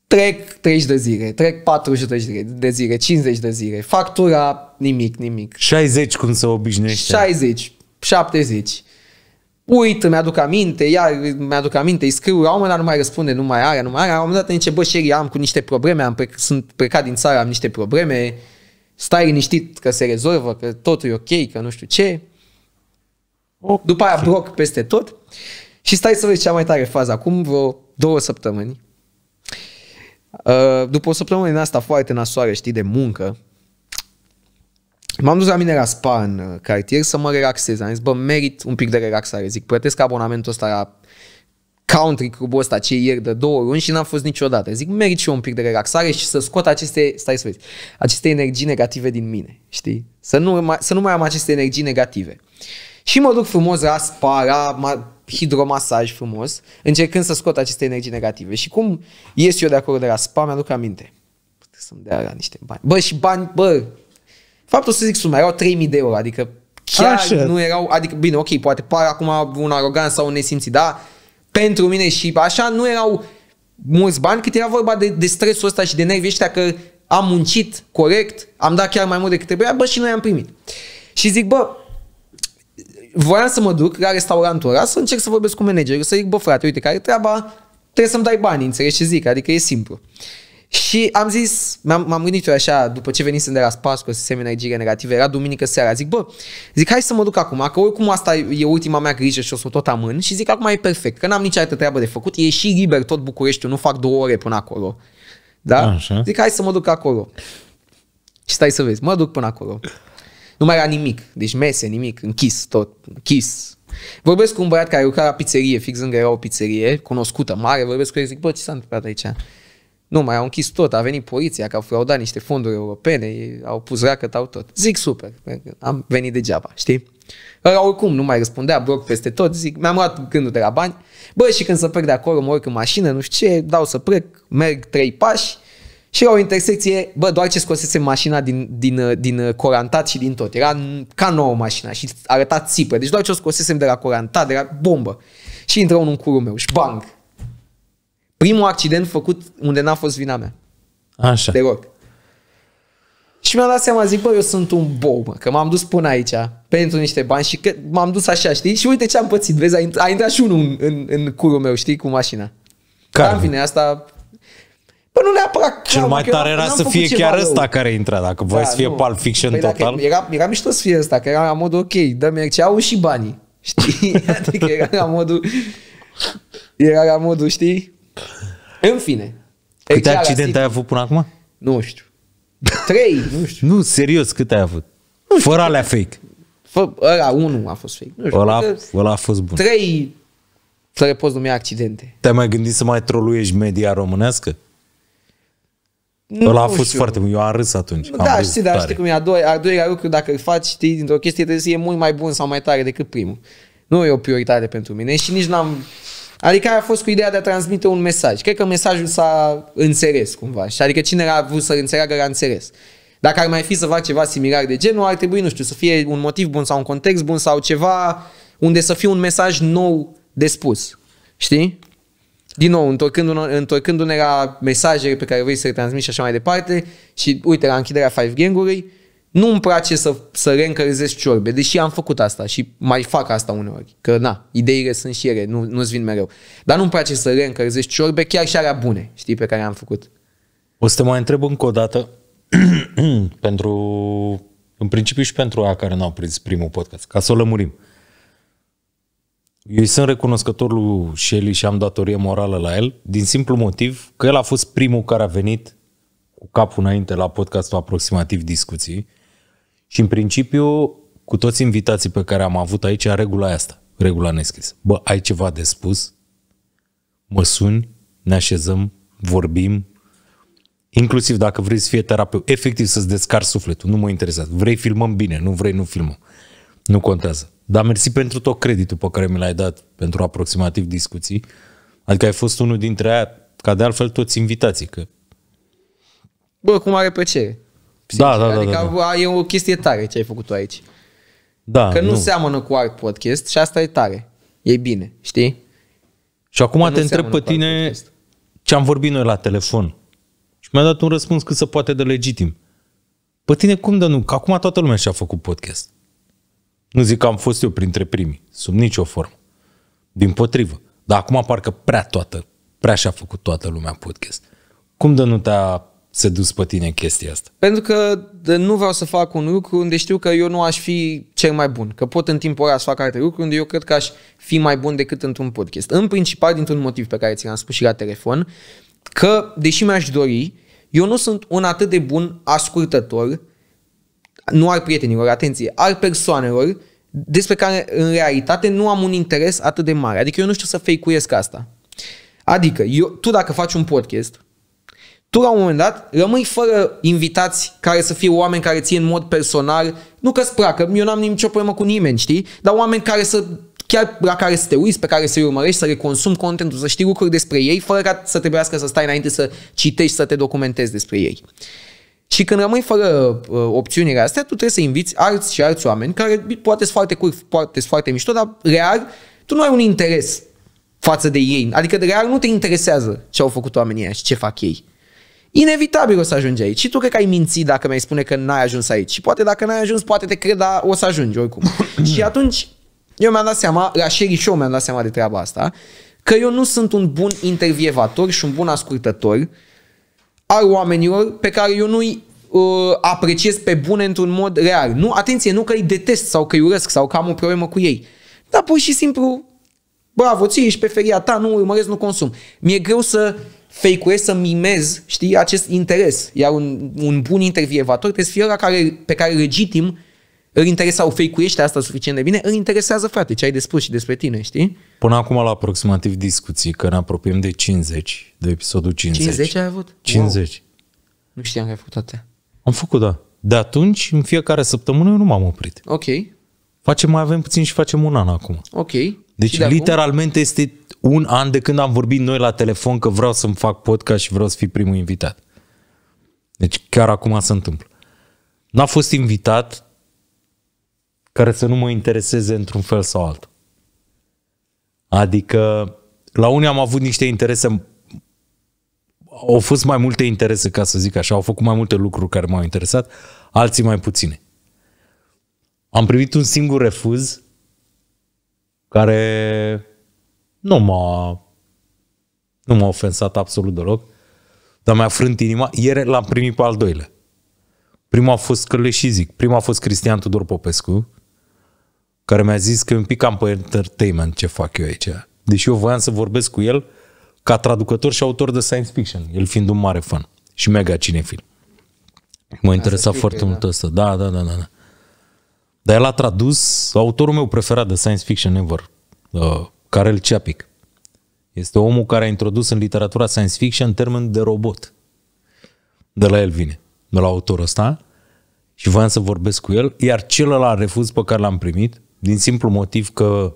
trec 30 de zile, trec 40 de zile, 50 de zile, factura, nimic, nimic. 60 cum se obișnuiește. 60. 70. Uit, îmi aduc aminte, ia, îmi aduc aminte, îi scriu, la un moment dat nu mai răspunde, nu mai are, nu mai are. La un moment dat niște bă, Sherry, am cu niște probleme, am plec, sunt plecat din țară, am niște probleme, stai liniștit că se rezolvă, că totul e ok, că nu știu ce. Okay. După aia bloc peste tot. Și stai să vezi cea mai tare fază. Acum vreo două săptămâni, uh, după o săptămână din asta foarte nasoară, știi, de muncă, M-am dus la mine la spa în uh, cartier să mă relaxez. Am zis, bă, merit un pic de relaxare. Zic, plătesc abonamentul ăsta la country clubul ăsta ce ieri de două luni și n-am fost niciodată. Zic, merit și eu un pic de relaxare și să scot aceste, stai să vezi, aceste energii negative din mine, știi? Să nu, mai, să nu mai am aceste energii negative. Și mă duc frumos la spa, la hidromasaj frumos, încercând să scot aceste energii negative. Și cum ies eu de acolo de la spa, mi-aduc aminte. să-mi dea la niște bani. Bă, și bani, bă, Faptul să zic suma, erau 3000 de euro, adică chiar Așa. nu erau, adică bine, ok, poate pare acum un arogan sau un nesimțit, dar pentru mine și așa nu erau mulți bani, cât era vorba de, de stresul ăsta și de nervii ăștia că am muncit corect, am dat chiar mai mult decât trebuia, bă, și noi am primit. Și zic, bă, voiam să mă duc la restaurantul ăla să încerc să vorbesc cu managerul, să zic, bă, frate, uite, care treaba, trebuie să-mi dai bani, înțelegi ce zic, adică e simplu. Uh, și am zis, m-am, m-am gândit eu așa, după ce venisem de la Spas cu se energie negative, era duminică seara, zic, bă, zic, hai să mă duc acum, că oricum asta e ultima mea grijă și o să o tot amân și zic, acum e perfect, că n-am nici altă treabă de făcut, e și liber tot Bucureștiul, nu fac două ore până acolo. Da? Așa. Zic, hai să mă duc acolo. Și stai să vezi, mă duc până acolo. Nu mai era nimic, deci mese, nimic, închis tot, închis. Vorbesc cu un băiat care lucra la pizzerie, fix lângă era o pizzerie, cunoscută, mare, vorbesc cu el, zic, bă, ce s-a întâmplat aici? Nu, mai au închis tot, a venit poliția, că au dat niște fonduri europene, au pus racăt, au tot. Zic super, am venit degeaba, știi? Oricum nu mai răspundea, broc peste tot, zic, mi-am luat gândul de la bani. Bă, și când să plec de acolo, mă urc în mașină, nu știu ce, dau să plec, merg trei pași și la o intersecție, bă, doar ce scosese mașina din, din, din corantat și din tot. Era ca nouă mașina și arăta țipă. Deci doar ce o scosesem de la corantat, de la bombă. Și intră unul în curul meu și bang, Primul accident făcut unde n-a fost vina mea. Așa. De rog. Și mi-am dat seama, zic, bă, eu sunt un bou, mă, că m-am dus până aici pentru niște bani și că m-am dus așa, știi? Și uite ce am pățit, vezi, a, intrat, a intrat și unul în, în, în curul meu, știi, cu mașina. Care? Dar, în fine, asta... Bă, nu neapărat Cel mai tare era să fie chiar ăsta care intra, dacă voi da, să fie nu. Pulp Fiction păi total. Era, era mișto să fie ăsta, că era la modul, ok, dă au și banii, știi? adică era la modul... Era la modul, știi? În fine. Câte accidente ai avut până acum? Nu știu. Trei, nu știu. Nu, serios, câte ai avut? Nu știu. Fără alea fake. Fă, ăla, unul a fost fake. Nu știu, ăla, adică ăla a fost bun. Trei, să le poți numi accidente. Te-ai mai gândit să mai troluiești media românească? Nu, ăla a fost știu. foarte bun, eu am râs atunci. Da, am râs știi, dar știi cum e, a doua, a doua lucru, dacă îl faci, știi, dintr-o chestie trebuie să fie mult mai bun sau mai tare decât primul. Nu e o prioritate pentru mine și nici n-am Adică aia a fost cu ideea de a transmite un mesaj. Cred că mesajul s-a înțeles cumva. Și adică cine a vrut să înțeleagă, l-a înțeles. Dacă ar mai fi să fac ceva similar de genul, ar trebui, nu știu, să fie un motiv bun sau un context bun sau ceva unde să fie un mesaj nou de spus. Știi? Din nou, întorcându-ne, întorcându-ne la mesajele pe care vrei să le transmiți și așa mai departe și uite, la închiderea Five Gang-ului, nu îmi place să, să reîncălzesc ciorbe, deși am făcut asta și mai fac asta uneori, că na, ideile sunt și ele, nu, nu-ți vin mereu. Dar nu-mi place să reîncălzesc ciorbe, chiar și alea bune, știi, pe care am făcut. O să te mai întreb încă o dată, pentru, în principiu și pentru aia care n-au prins primul podcast, ca să o lămurim. Eu îi sunt recunoscător lui Shelly și am datorie morală la el, din simplu motiv că el a fost primul care a venit cu capul înainte la podcastul aproximativ discuții, și în principiu, cu toți invitații pe care am avut aici, regula asta, regula nescrisă. Bă, ai ceva de spus? Mă suni, ne așezăm, vorbim, inclusiv dacă vrei să fie terapeut, efectiv să-ți descarci sufletul, nu mă interesează. Vrei filmăm bine, nu vrei nu filmăm. Nu contează. Dar mersi pentru tot creditul pe care mi l-ai dat pentru aproximativ discuții. Adică ai fost unul dintre aia, ca de altfel toți invitații, că Bă, cum are pe ce? Da, da, da, adică da, da. e o chestie tare ce ai făcut tu aici. Da, că nu, nu seamănă cu alt podcast și asta e tare. E bine, știi? Și acum că te întreb pe tine ce am vorbit noi la telefon. Și mi-a dat un răspuns cât se poate de legitim. Pe tine cum de nu? Că acum toată lumea și-a făcut podcast. Nu zic că am fost eu printre primii, sub nicio formă. Din potrivă. Dar acum parcă prea toată, prea și-a făcut toată lumea podcast. Cum de nu te-a dus pe tine chestia asta? Pentru că nu vreau să fac un lucru unde știu că eu nu aș fi cel mai bun, că pot în timpul ăla să fac alte lucruri unde eu cred că aș fi mai bun decât într-un podcast. În principal dintr-un motiv pe care ți l-am spus și la telefon, că deși mi-aș dori, eu nu sunt un atât de bun ascultător, nu ar prietenilor, atenție, ar persoanelor despre care în realitate nu am un interes atât de mare. Adică eu nu știu să fake asta. Adică, eu, tu dacă faci un podcast, tu la un moment dat rămâi fără invitați care să fie oameni care ție în mod personal, nu că îți placă, eu n-am nicio problemă cu nimeni, știi? Dar oameni care să chiar la care să te uiți, pe care să-i urmărești, să le contentul, să știi lucruri despre ei, fără ca să trebuiască să stai înainte să citești, să te documentezi despre ei. Și când rămâi fără uh, opțiunile astea, tu trebuie să inviți alți și alți oameni care poate sunt foarte curvi, poate sunt foarte mișto, dar real tu nu ai un interes față de ei. Adică de real nu te interesează ce au făcut oamenii ăia și ce fac ei. Inevitabil o să ajungi aici. Și tu cred că ai mințit dacă mi-ai spune că n-ai ajuns aici. Și poate dacă n-ai ajuns, poate te cred, dar o să ajungi oricum. și atunci eu mi-am dat seama, la Sherry Show mi-am dat seama de treaba asta, că eu nu sunt un bun intervievator și un bun ascultător al oamenilor pe care eu nu-i uh, apreciez pe bune într-un mod real. Nu, atenție, nu că îi detest sau că îi urăsc sau că am o problemă cu ei. Dar pur și simplu, bravo, ție ești pe feria ta, nu urmăresc, nu consum. Mi-e greu să fake-uiesc, să mimez, știi, acest interes. Iar un, un bun intervievator trebuie să fie ăla care, pe care legitim îl interesau fake-uiești asta suficient de bine, îl interesează, frate, ce ai de spus și despre tine, știi? Până acum la aproximativ discuții, că ne apropiem de 50, de episodul 50. 50 ai avut? 50. Wow. Nu știam că ai făcut atâtea. Am făcut, da. De atunci, în fiecare săptămână, eu nu m-am oprit. Ok. Facem, mai avem puțin și facem un an acum. Ok. Deci, literalmente, acum? este un an de când am vorbit noi la telefon că vreau să-mi fac podcast și vreau să fi primul invitat. Deci chiar acum se întâmplă. N-a fost invitat care să nu mă intereseze într-un fel sau altul. Adică la unii am avut niște interese au fost mai multe interese, ca să zic așa, au făcut mai multe lucruri care m-au interesat, alții mai puține. Am primit un singur refuz care nu m-a, nu m-a ofensat absolut deloc, dar mi-a frânt inima. Ieri l-am primit pe al doilea. Prima a fost, că le și zic, prima a fost Cristian Tudor Popescu, care mi-a zis că e un pic cam pe entertainment ce fac eu aici. Deși eu voiam să vorbesc cu el ca traducător și autor de science fiction, el fiind un mare fan și mega cinefil. M-a interesat foarte mult da. ăsta. Da, da, da, da, da. Dar el a tradus autorul meu preferat de science fiction ever, uh, Karel Čapek. Este omul care a introdus în literatura science fiction termen de robot. De la el vine, de la autorul ăsta. Și voiam să vorbesc cu el, iar celălalt refuz pe care l-am primit, din simplu motiv că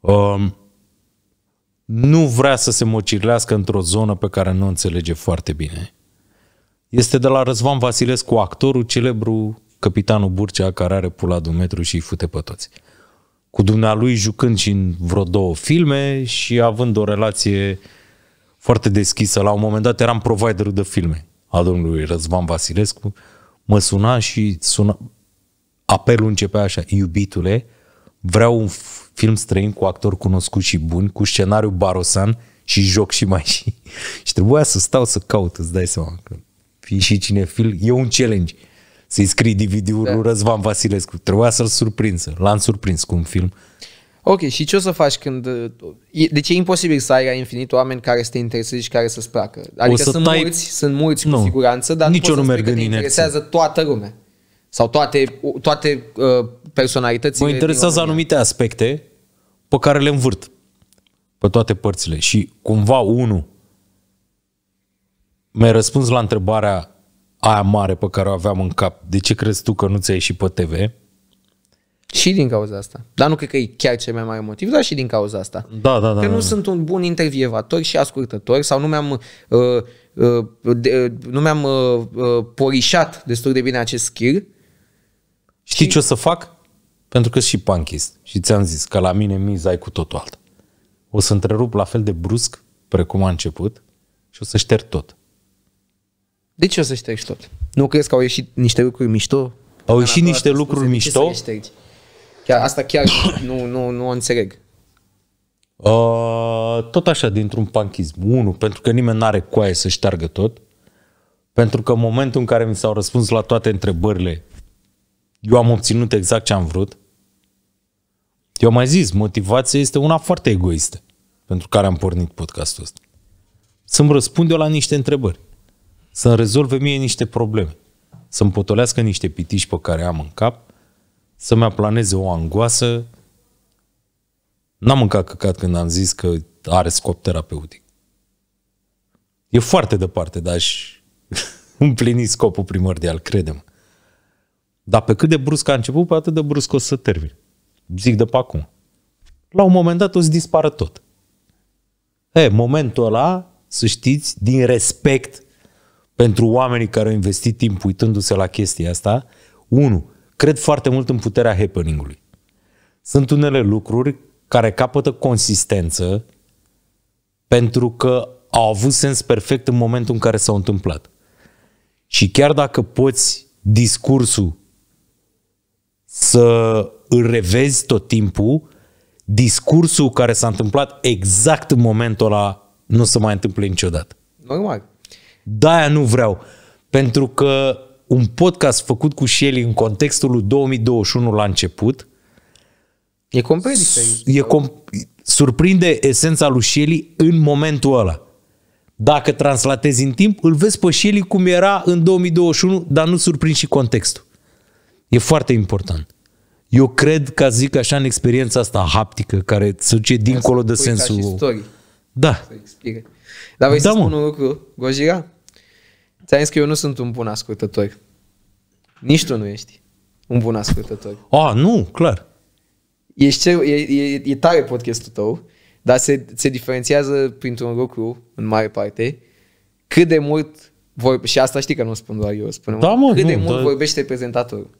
um, nu vrea să se mocirlească într-o zonă pe care nu înțelege foarte bine. Este de la Răzvan Vasilescu, actorul celebru, capitanul Burcea, care are pula de un metru și îi fute pe toți cu dumnealui jucând și în vreo două filme și având o relație foarte deschisă. La un moment dat eram providerul de filme a domnului Răzvan Vasilescu. Mă suna și suna... apelul începea așa, iubitule, vreau un film străin cu actori cunoscuți și buni, cu scenariu barosan și joc și mai și. și trebuia să stau să caut, îți dai seama. Că fi și cinefil, e un challenge să-i scrii DVD-ul da. lui Răzvan Vasilescu. Trebuia să-l surprinsă. L-am surprins cu un film. Ok, și ce o să faci când... Deci e imposibil să ai la infinit oameni care să te intereseze și care să-ți placă. Adică să sunt, tai... mulți, sunt mulți nu. cu siguranță, dar Nici nu poți să merg că te interesează toată lumea. Sau toate, toate uh, personalitățile. Mă interesează anumite aspecte pe care le învârt pe toate părțile. Și cumva unul mi-a răspuns la întrebarea aia mare pe care o aveam în cap, de ce crezi tu că nu ți-a ieșit pe TV? Și din cauza asta. Dar nu cred că e chiar cel mai mare motiv, dar și din cauza asta. Da, da, da. Că nu da, da. sunt un bun intervievator și ascultător sau nu mi-am uh, uh, de, uh, nu mi-am uh, uh, porișat destul de bine acest skill. Știi și... ce o să fac? Pentru că și punkist. Și ți-am zis că la mine miza e cu totul alt. O să întrerup la fel de brusc precum a început și o să șterg tot. De ce o să ștergi tot? Nu crezi că au ieșit niște lucruri mișto? Au ieșit niște lucruri spuse, mișto? De ce să le chiar, asta chiar nu, nu, nu o înțeleg. Uh, tot așa, dintr-un panchism. Unu, pentru că nimeni n-are coaie să șteargă tot. Pentru că în momentul în care mi s-au răspuns la toate întrebările, eu am obținut exact ce am vrut. Eu am mai zis, motivația este una foarte egoistă pentru care am pornit podcastul ăsta. Să-mi răspund eu la niște întrebări să-mi rezolve mie niște probleme, să-mi potolească niște pitici pe care am în cap, să-mi aplaneze o angoasă. N-am mâncat căcat când am zis că are scop terapeutic. E foarte departe, dar aș împlini scopul primordial, credem. Dar pe cât de brusc a început, pe atât de brusc o să termin. Zic de pe acum. La un moment dat o să dispară tot. E, momentul ăla, să știți, din respect pentru oamenii care au investit timp uitându-se la chestia asta, 1. Cred foarte mult în puterea happening-ului. Sunt unele lucruri care capătă consistență pentru că au avut sens perfect în momentul în care s-au întâmplat. Și chiar dacă poți discursul să îl revezi tot timpul, discursul care s-a întâmplat exact în momentul ăla nu se mai întâmplă niciodată. Normal de-aia nu vreau. Pentru că un podcast făcut cu Shelly în contextul lui 2021 la început e complet diferit. E com- surprinde esența lui Shelly în momentul ăla. Dacă translatezi în timp, îl vezi pe Shelly cum era în 2021, dar nu surprinzi și contextul. E foarte important. Eu cred, că zic așa, în experiența asta haptică, care se duce dincolo de sensul... și story. Da. Să explică. Dar vrei da, să mă. spun un lucru, Gojira? Ți-am zis că eu nu sunt un bun ascultător. Nici tu nu ești un bun ascultător. A, nu, clar. Ești cel, e, e, e tare podcastul tău, dar se, se diferențiază printr-un lucru, în mare parte, cât de mult voi și asta știi că nu spun doar eu, spun da, mă, cât nu, de mult dar... vorbește prezentatorul.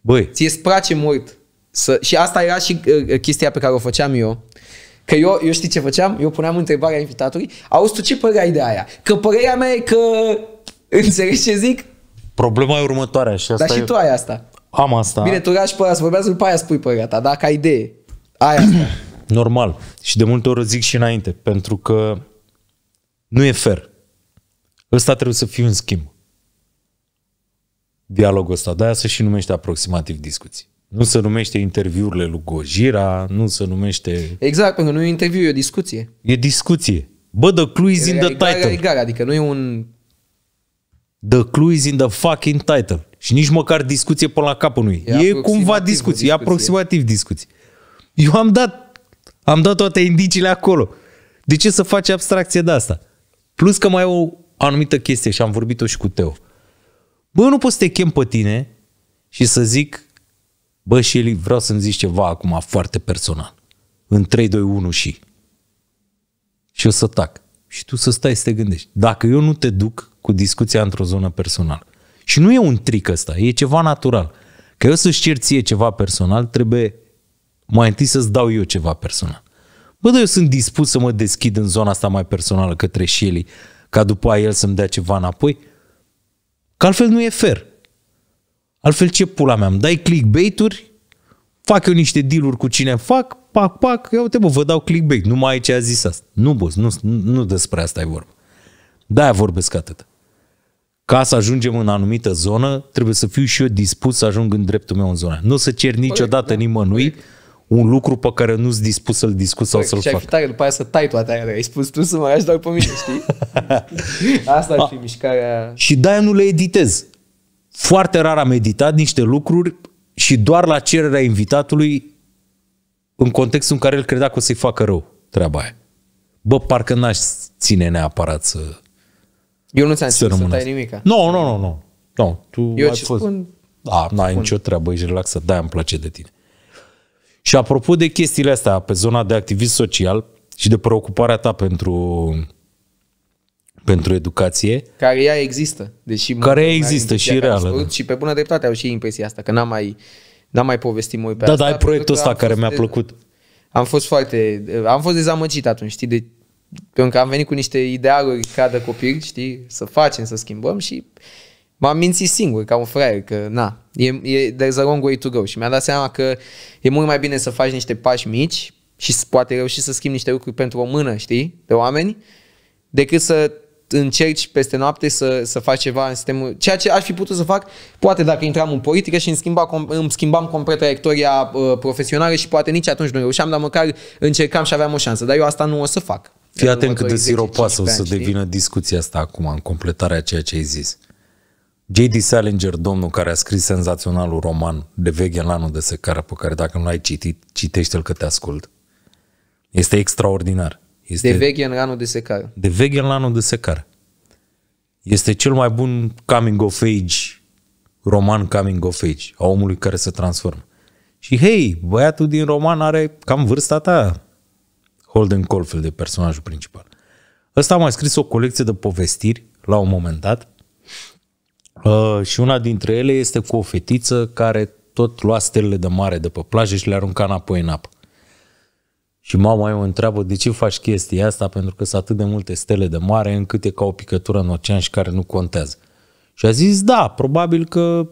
Băi. Ție îți place mult. Să, și asta era și uh, uh chestia pe care o făceam eu. Că eu, eu știi ce făceam? Eu puneam întrebarea invitatului, auzi tu ce părere ai de aia? Că părerea mea e că... Înțelegi ce zic? Problema e următoarea și asta Dar și e... tu ai asta. Am asta. Bine, tu lași părerea să vorbească, după aia spui părerea ta, dacă ai idee. aia. asta. Normal. Și de multe ori zic și înainte, pentru că nu e fair. Ăsta trebuie să fie un schimb. Dialogul ăsta. De-aia se și numește aproximativ discuții. Nu se numește interviurile lui Gojira, nu se numește... Exact, pentru că nu e interviu, e o discuție. E discuție. Bă, the clue is in the title. Egal, adică nu e un... The clue is in the fucking title. Și nici măcar discuție până la capul nu e. E cumva discuție, e aproximativ discuție. Eu am dat, am dat toate indiciile acolo. De ce să faci abstracție de asta? Plus că mai e o anumită chestie și am vorbit-o și cu Teo. Bă, nu pot să te chem pe tine și să zic Bă, și el vreau să-mi zici ceva acum foarte personal. În 3, 2, 1 și. Și o să tac. Și tu să stai să te gândești. Dacă eu nu te duc cu discuția într-o zonă personală. Și nu e un trick ăsta, e ceva natural. Că eu să-și cer ție ceva personal, trebuie mai întâi să-ți dau eu ceva personal. Bă, dar eu sunt dispus să mă deschid în zona asta mai personală către Shelly, ca după aia el să-mi dea ceva înapoi, că altfel nu e fair. Altfel ce pula mea, îmi dai clickbait-uri, fac eu niște deal-uri cu cine fac, pac, pac, eu te bă, vă dau clickbait, mai ce a zis asta. Nu, boss, nu, nu despre asta e vorba. De-aia vorbesc atât. Ca să ajungem în anumită zonă, trebuie să fiu și eu dispus să ajung în dreptul meu în zona. Nu o să cer niciodată Corect, da. nimănui Corect. un lucru pe care nu-ți dispus să-l discut sau să-l fac. Și ai fi tare după aia să tai toate aia. Ai spus tu să mă lași doar pe mine, știi? asta ar fi a, mișcarea... Și de-aia nu le editez foarte rar am editat niște lucruri și doar la cererea invitatului în contextul în care el credea că o să-i facă rău treaba aia. Bă, parcă n-aș ține neapărat să Eu nu ți-am să, să tai nimic. Nu, nu, nu, nu. Nu, tu Eu ce fost... spun... Da, n-ai spun. nicio treabă, ești relaxat, da, îmi place de tine. Și apropo de chestiile astea, pe zona de activist social și de preocuparea ta pentru pentru educație. Care ea există. Deși care există și reală. Da. Și pe bună dreptate au și impresia asta, că n-am mai, n-am mai povestit mult pe da, asta. Da, dar ai proiectul ăsta care mi-a plăcut. Am fost foarte... Am fost dezamăgit atunci, știi, de, pentru că am venit cu niște idealuri ca de copil, știi, să facem, să schimbăm și m-am mințit singur ca un fraier că na, e, e there's a wrong way to go și mi-a dat seama că e mult mai bine să faci niște pași mici și poate reuși să schimbi niște lucruri pentru o mână, știi, de oameni, decât să încerci peste noapte să, să faci ceva în sistemul, ceea ce aș fi putut să fac, poate dacă intram în politică și îmi, schimba, îmi schimbam complet traiectoria uh, profesională și poate nici atunci nu reușeam, dar măcar încercam și aveam o șansă. Dar eu asta nu o să fac. Fii atent cât de siropoasă o să ani, devină știi? discuția asta acum, în completarea ceea ce ai zis. J.D. Salinger, domnul care a scris senzaționalul roman de veche în lanul de secară, pe care dacă nu l-ai citit, citește-l că te ascult. Este extraordinar. Este de veche în anul de secare. De veche în anul de secare. Este cel mai bun coming of age, roman coming of age, a omului care se transformă. Și hei, băiatul din roman are cam vârsta ta, Holden Caulfield, de personajul principal. Ăsta a mai scris o colecție de povestiri la un moment dat uh, și una dintre ele este cu o fetiță care tot lua stelele de mare de pe plajă și le arunca înapoi în apă. Și mama eu întreabă de ce faci chestia asta pentru că sunt atât de multe stele de mare încât e ca o picătură în ocean și care nu contează. Și a zis da, probabil că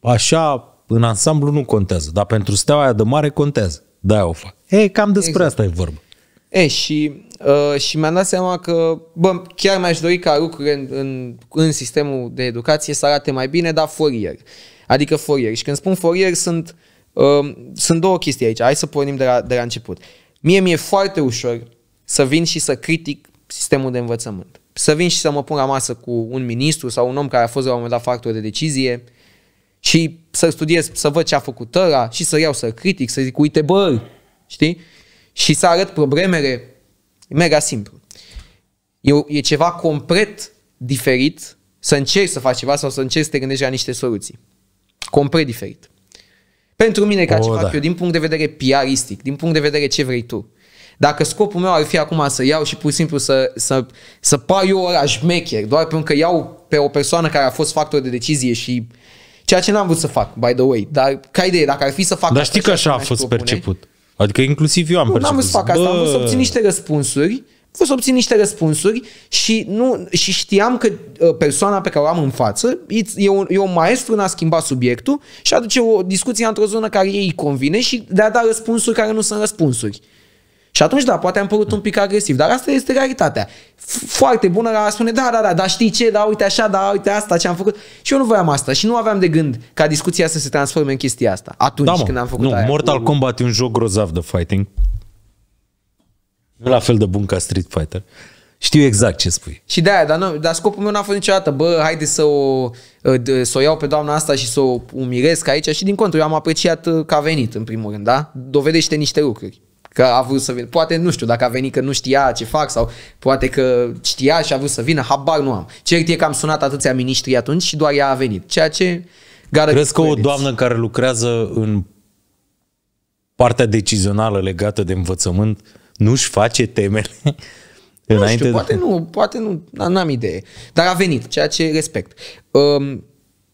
așa în ansamblu nu contează, dar pentru steaua aia de mare contează. Da, o fac. E, cam despre exact. asta e vorba. E, și, uh, și mi-am dat seama că, bă, chiar mi-aș dori ca lucrurile în, în, în sistemul de educație să arate mai bine, dar forier. Adică forier. Și când spun forier, sunt, uh, sunt două chestii aici. Hai să pornim de la, de la început. Uh, Mie mi-e foarte ușor să vin și să critic sistemul de învățământ. Să vin și să mă pun la masă cu un ministru sau un om care a fost la un moment dat factor de decizie și să studiez, să văd ce a făcut ăla și să iau să critic, să zic, uite bă, știi? Și să arăt problemele. E mega simplu. E, e ceva complet diferit să încerci să faci ceva sau să încerci să te gândești la niște soluții. Complet diferit. Pentru mine ca o, ce da. fac eu, din punct de vedere pr din punct de vedere ce vrei tu. Dacă scopul meu ar fi acum să iau și pur și simplu să, să, să par eu oraș șmecher, doar pentru că iau pe o persoană care a fost factor de decizie și ceea ce n-am vrut să fac, by the way, dar ca idee, dacă ar fi să fac Dar știi că așa a fost propune, perceput. Adică inclusiv eu am nu, perceput. Nu, n-am vrut să fac asta, Bă... am vrut să obțin niște răspunsuri să obțin niște răspunsuri și, nu, și știam că uh, persoana pe care o am în față e un, e un maestru în a schimba subiectul și aduce o discuție într-o zonă care ei îi convine și de a da răspunsuri care nu sunt răspunsuri. Și atunci, da, poate am părut un pic agresiv, dar asta este realitatea. Foarte bună la a spune, da, da, da, dar știi ce, da, uite așa, da, uite asta, ce am făcut. Și eu nu voiam asta și nu aveam de gând ca discuția să se transforme în chestia asta. Atunci da, când am făcut nu, aia. Mortal Kombat e un joc grozav de fighting. Nu la fel de bun ca Street Fighter. Știu exact ce spui. Și de-aia, dar, nu, dar scopul meu n-a fost niciodată, bă, haide să o, ă, să o iau pe doamna asta și să o umiresc aici și din contru, eu am apreciat ă, că a venit în primul rând, da? Dovedește niște lucruri. Că a vrut să vină. Poate nu știu dacă a venit că nu știa ce fac sau poate că știa și a vrut să vină, habar nu am. Cert e că am sunat atâția miniștri atunci și doar ea a venit. Ceea ce... Gară Crezi că o doamnă care lucrează în partea decizională legată de învățământ nu-și face temele. Nu știu, de... poate nu, poate nu, n-am idee. Dar a venit, ceea ce respect. Um,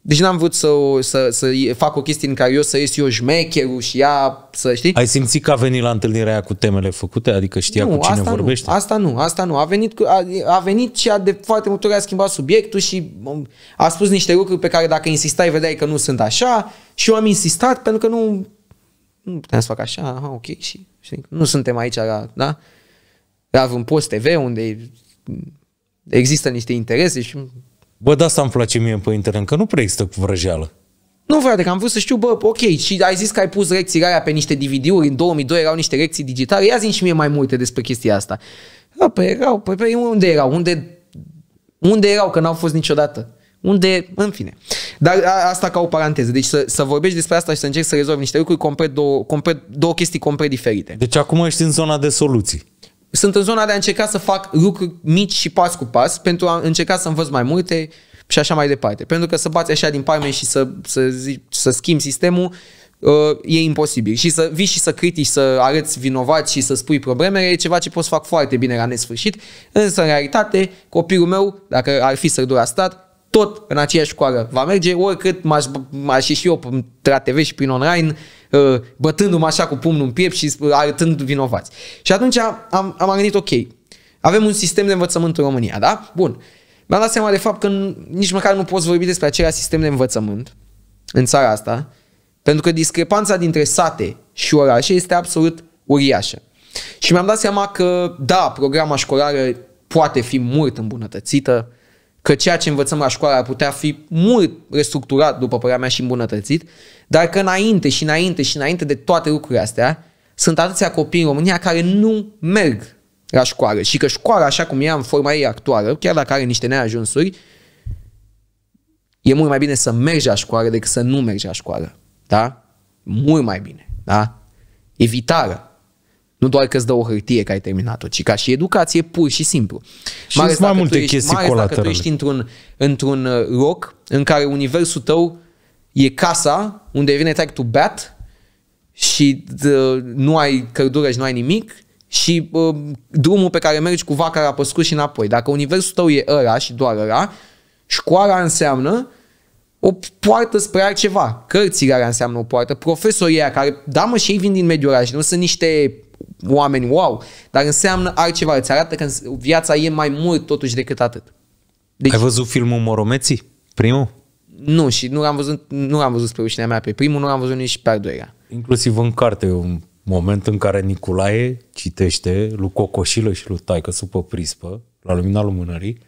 deci n-am vrut să, să, să fac o chestie în care eu să ies eu șmecherul și ea să știi. Ai simțit că a venit la întâlnirea aia cu temele făcute? Adică știa nu, cu cine asta vorbește? Nu, asta nu, asta nu. A venit, cu, a, a venit și a de foarte multe ori a schimbat subiectul și um, a spus niște lucruri pe care dacă insistai vedeai că nu sunt așa și eu am insistat pentru că nu nu puteam să fac așa, aha, ok, și știi, nu suntem aici la, da? avem post TV unde există niște interese și... Bă, da, asta îmi place mie pe internet, că nu prea există cu vrăjeală. Nu, frate, că am vrut să știu, bă, ok, și ai zis că ai pus lecțiile alea pe niște DVD-uri, în 2002 erau niște lecții digitale, ia zi și mie mai multe despre chestia asta. Da, păi erau, păi, păi unde erau? Unde, unde erau? Că n-au fost niciodată unde, în fine. Dar a, asta ca o paranteză. Deci să, să vorbești despre asta și să încerci să rezolvi niște lucruri complet două, complet două chestii complet diferite. Deci acum ești în zona de soluții. Sunt în zona de a încerca să fac lucruri mici și pas cu pas pentru a încerca să învăț mai multe și așa mai departe. Pentru că să bați așa din palme și să, să, zici, să schimbi sistemul uh, e imposibil. Și să vii și să critici, să arăți vinovat și să spui problemele, e ceva ce poți fac foarte bine la nesfârșit, însă în realitate copilul meu, dacă ar fi să-l stat, tot în aceeași școală. Va merge oricât m-aș, m-aș și eu la TV și prin online, uh, bătându-mă așa cu pumnul în piept și arătând vinovați. Și atunci am, am gândit, ok, avem un sistem de învățământ în România, da? Bun. Mi-am dat seama de fapt că nici măcar nu poți vorbi despre același sistem de învățământ în țara asta, pentru că discrepanța dintre sate și orașe este absolut uriașă. Și mi-am dat seama că, da, programa școlară poate fi mult îmbunătățită, că ceea ce învățăm la școală ar putea fi mult restructurat, după părerea mea, și îmbunătățit, dar că înainte și înainte și înainte de toate lucrurile astea, sunt atâția copii în România care nu merg la școală și că școala, așa cum ea în forma ei actuală, chiar dacă are niște neajunsuri, e mult mai bine să mergi la școală decât să nu mergi la școală. Da? Mult mai bine. Da? Evitarea nu doar că îți dă o hârtie că ai terminat-o, ci ca și educație pur și simplu. Și mai, mai multe ești, chestii mai dacă tu ești într-un, într-un uh, loc în care universul tău e casa unde vine tag to bat și uh, nu ai căldură și nu ai nimic și uh, drumul pe care mergi cu vaca la păscut și înapoi. Dacă universul tău e ăla și doar ăla, școala înseamnă o poartă spre altceva. Cărțile alea înseamnă o poartă. Profesorii care, da mă, și ei vin din mediul ăla și nu sunt niște oameni wow, dar înseamnă altceva, îți arată că viața e mai mult totuși decât atât. Deci, Ai văzut filmul Moromeții? Primul? Nu, și nu l-am văzut, nu l-am văzut spre rușinea mea pe primul, nu l-am văzut nici pe al doilea. Inclusiv în carte, un moment în care Nicolae citește lui Cocoșilă și lui Taică supă prispă, la lumina lumânării,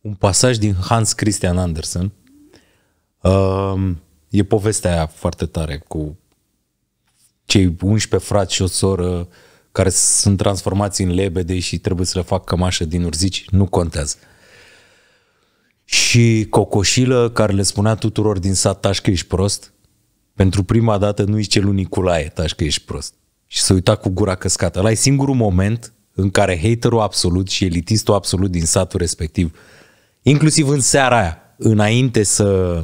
un pasaj din Hans Christian Andersen. Um, e povestea aia foarte tare cu cei 11 frați și o soră uh, care sunt transformați în lebede și trebuie să le fac cămașă din urzici, nu contează. Și Cocoșilă, care le spunea tuturor din sat, tași că ești prost, pentru prima dată nu-i cel lui Niculae, tași că ești prost. Și se uita cu gura căscată. La e singurul moment în care haterul absolut și elitistul absolut din satul respectiv, inclusiv în seara aia, înainte să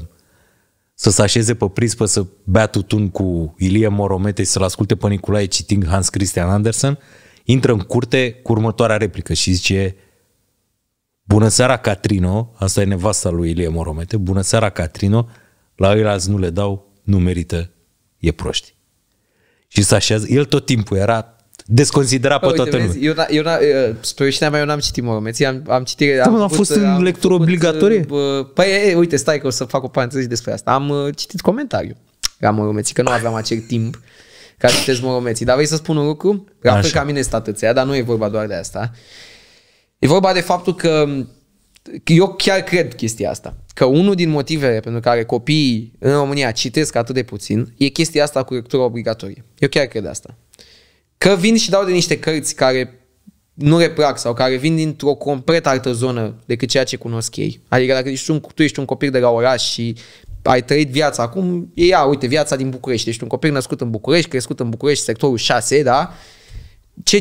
să se așeze pe prispă să bea tutun cu Ilie Moromete și să-l asculte pe Nicolae citind Hans Christian Andersen, intră în curte cu următoarea replică și zice Bună seara, Catrino, asta e nevasta lui Ilie Moromete, bună seara, Catrino, la ei nu le dau, nu merită, e proști. Și să așează, el tot timpul era desconsidera pe toată lumea. Eu, na, eu na, spre rușinea mea, eu n-am citit Moromeții, am, am citit... Da, am, am fost în lectură făcut, obligatorie. Uh, păi, uite, stai că o să fac o paranteză despre asta. Am uh, citit comentariu la Moromeții, că nu aveam acel timp ca să citesc Moromeții. Dar vrei să spun un lucru? La fel ca mine statăția, dar nu e vorba doar de asta. E vorba de faptul că eu chiar cred chestia asta. Că unul din motivele pentru care copiii în România citesc atât de puțin e chestia asta cu lectura obligatorie. Eu chiar cred asta. Că vin și dau de niște cărți care nu replac sau care vin dintr-o complet altă zonă decât ceea ce cunosc ei. Adică dacă ești un, tu ești un copil de la oraș și ai trăit viața acum, e ia, uite, viața din București. Ești un copil născut în București, crescut în București, sectorul 6, da? Ce,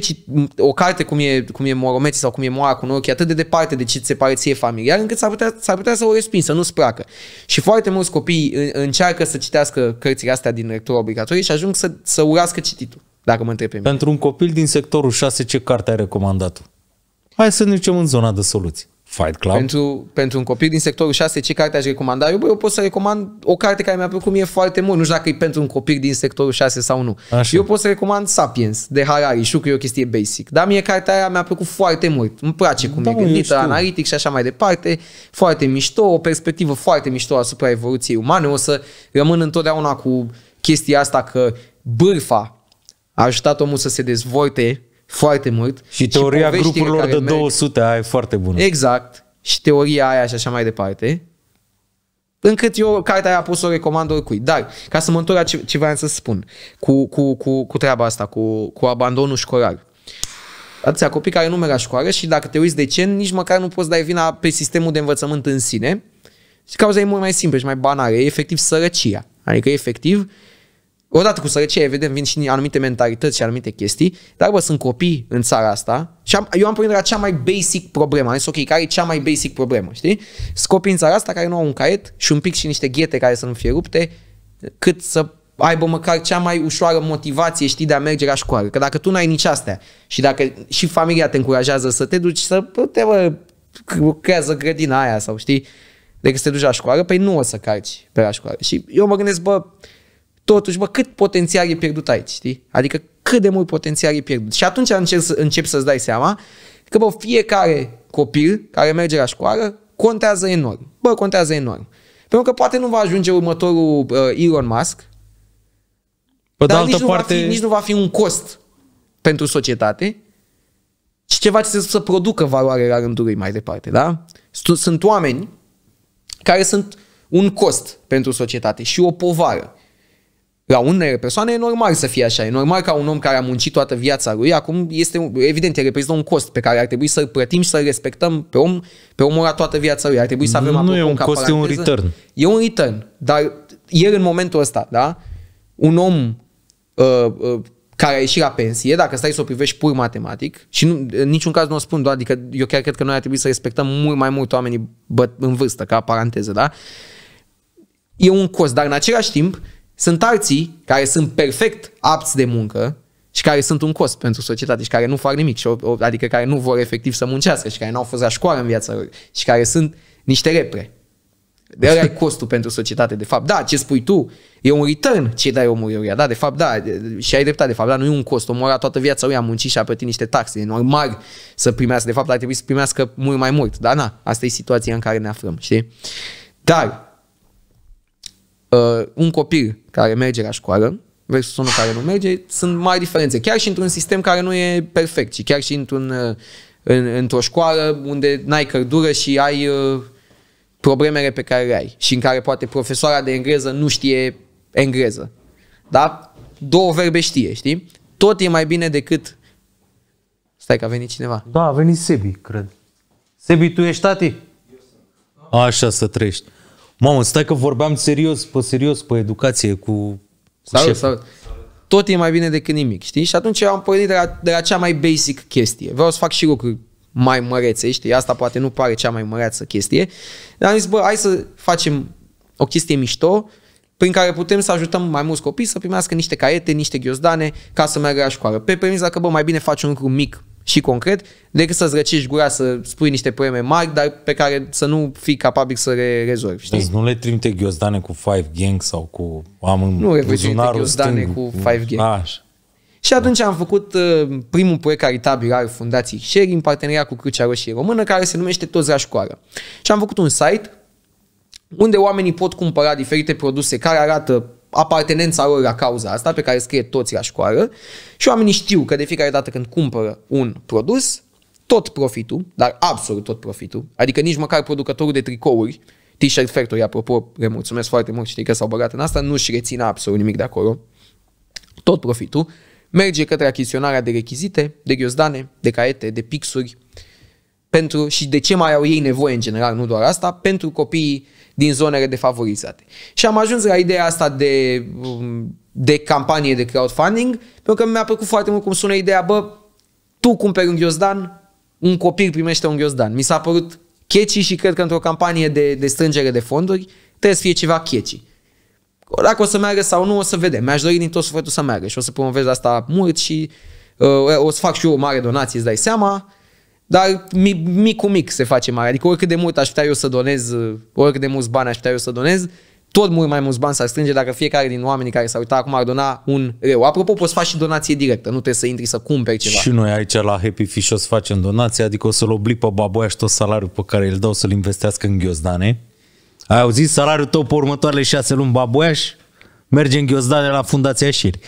o carte cum e, cum e Moromeții sau cum e Moara cu ochi, atât de departe de ce ți se pare ție familiar, încât s-ar putea, s-ar putea să o respingi, să nu-ți placă. Și foarte mulți copii încearcă să citească cărțile astea din lectură obligatorie și ajung să, să urască cititul dacă mă întrebi. Pentru un copil din sectorul 6, ce carte ai recomandat? Hai să ne ducem în zona de soluții. Fight Club? Pentru, pentru un copil din sectorul 6, ce carte aș recomanda? Eu, bă, eu pot să recomand o carte care mi-a plăcut mie foarte mult. Nu știu dacă e pentru un copil din sectorul 6 sau nu. Așa. Eu pot să recomand Sapiens de Harari. Știu că e o chestie basic. Dar mie cartea aia mi-a plăcut foarte mult. Îmi place cum da, e gândită, analitic și așa mai departe. Foarte mișto, o perspectivă foarte mișto asupra evoluției umane. O să rămân întotdeauna cu chestia asta că bârfa a ajutat omul să se dezvolte foarte mult. Și teoria și grupurilor de 200, aia e foarte bună. Exact. Și teoria aia și așa mai departe. Încât eu cartea aia pus o recomand oricui. Dar, ca să mă întorc la ce, ce vreau să spun cu, cu, cu, cu treaba asta, cu, cu abandonul școlar. Atâția copii care nu merg la școală și dacă te uiți de ce nici măcar nu poți da vina pe sistemul de învățământ în sine. Și cauza e mult mai simplă și mai banală. E efectiv sărăcia. Adică, efectiv, odată cu sărăcie, evident, vin și anumite mentalități și anumite chestii, dar bă, sunt copii în țara asta și am, eu am pornit la cea mai basic problemă. Am zis, ok, care e cea mai basic problemă, știi? Sunt copii în țara asta care nu au un caiet și un pic și niște ghete care să nu fie rupte, cât să aibă măcar cea mai ușoară motivație, știi, de a merge la școală. Că dacă tu n-ai nici astea și dacă și familia te încurajează să te duci să te bă, lucrează grădina aia sau știi, decât să te duci la școală, păi nu o să carci pe la școală. Și eu mă gândesc, bă, totuși, bă, cât potențial e pierdut aici, știi? Adică cât de mult potențial e pierdut. Și atunci încep, să, încep să-ți dai seama că, bă, fiecare copil care merge la școală contează enorm. Bă, contează enorm. Pentru că poate nu va ajunge următorul uh, Elon Musk, Pe dar nici, nu parte... va fi, nici nu va fi un cost pentru societate, ci ceva ce să producă valoare la rândul lui mai departe, da? Sunt oameni care sunt un cost pentru societate și o povară. La unele persoane e normal să fie așa. E normal ca un om care a muncit toată viața lui, acum este, evident, e reprezintă un cost pe care ar trebui să-l plătim și să-l respectăm pe om, pe omul la toată viața lui. Ar trebui să avem Nu, e un cost, e un return. E un return. Dar el în momentul ăsta, da? Un om uh, uh, care a ieșit la pensie, dacă stai să o privești pur matematic, și nu, în niciun caz nu o spun doar, adică eu chiar cred că noi ar trebui să respectăm mult mai mult oamenii bă, în vârstă, ca paranteză, da? E un cost, dar în același timp, sunt alții care sunt perfect apți de muncă și care sunt un cost pentru societate și care nu fac nimic, și adică care nu vor efectiv să muncească și care n-au fost la școală în viața lor și care sunt niște repre. De aia e costul pentru societate, de fapt. Da, ce spui tu, e un return ce dai omul? ăia, da, de fapt, da, de, și ai dreptate, de fapt, da, nu e un cost. Omul toată viața lui a muncit și a plătit niște taxe, e normal să primească, de fapt, ar trebui să primească mult mai mult, dar na, asta e situația în care ne aflăm, știi? Dar, uh, un copil care merge la școală versus unul care nu merge, sunt mari diferențe. Chiar și într-un sistem care nu e perfect, ci chiar și într-un, uh, în, într-o școală unde n-ai căldură și ai uh, problemele pe care le ai și în care poate profesoara de engleză nu știe engleză. Da? Două verbe știe, știi? Tot e mai bine decât... Stai că a venit cineva. Da, a venit Sebi, cred. Sebi, tu ești tati? Așa să trăiești. Mamă, stai că vorbeam serios, pe serios, pe educație cu, cu salut, șeful. salut. Tot e mai bine decât nimic, știi? Și atunci eu am pornit de la, de la cea mai basic chestie. Vreau să fac și lucruri mai mărețe, știi? Asta poate nu pare cea mai măreață chestie. Dar am zis, bă, hai să facem o chestie mișto prin care putem să ajutăm mai mulți copii să primească niște caiete, niște ghiozdane ca să meargă la școală. Pe premisa că, bă, mai bine faci un lucru mic și concret, decât să-ți răcești gura să spui niște poeme mari, dar pe care să nu fii capabil să le rezolvi. Știi? Deci nu le trimite ghiozdane cu Five Gang sau cu... Am în nu le trimite ghiozdane cu Five Gang. Așa. Și atunci am făcut uh, primul proiect caritabil al Fundației Sherry în parteneria cu Crucea Roșie Română, care se numește Toți la școală. Și am făcut un site unde oamenii pot cumpăra diferite produse care arată apartenența lor la cauza asta pe care scrie toți la școală și oamenii știu că de fiecare dată când cumpără un produs, tot profitul, dar absolut tot profitul, adică nici măcar producătorul de tricouri, T-shirt Factory, apropo, le mulțumesc foarte mult, știi că s-au băgat în asta, nu-și reține absolut nimic de acolo, tot profitul merge către achiziționarea de rechizite, de ghiozdane, de caiete, de pixuri, pentru, și de ce mai au ei nevoie în general, nu doar asta, pentru copiii din zonele defavorizate. Și am ajuns la ideea asta de, um, de campanie de crowdfunding, pentru că mi-a plăcut foarte mult cum sună ideea, bă, tu cumperi un ghiozdan, un copil primește un ghiozdan. Mi s-a părut checi și cred că într-o campanie de, de strângere de fonduri trebuie să fie ceva checi. Dacă o să meargă sau nu, o să vedem. Mi-aș dori din tot sufletul să meargă și o să promovez asta mult și uh, o să fac și eu o mare donație, îți dai seama. Dar mic, mic cu mic se face mare. Adică oricât de mult aș putea eu să donez, oricât de mulți bani aș putea eu să donez, tot mult mai mulți bani s-ar strânge dacă fiecare din oamenii care s-ar uita acum ar dona un reu. Apropo, poți face și donație directă, nu trebuie să intri să cumperi ceva. Și noi aici la Happy Fish o să facem donație, adică o să-l oblig pe baboia și tot salariul pe care îl dau să-l investească în ghiozdane. Ai auzit salariul tău pe următoarele șase luni, baboiaș? Merge în ghiozdane la Fundația Șiri.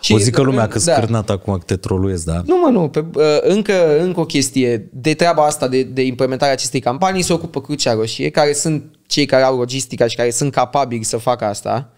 Și, o zică lumea că da. scârnat acum că te troluiesc, da? Nu mă, nu. Pe, încă, încă o chestie de treaba asta de, de implementarea acestei campanii se ocupă Crucea Roșie, care sunt cei care au logistica și care sunt capabili să facă asta.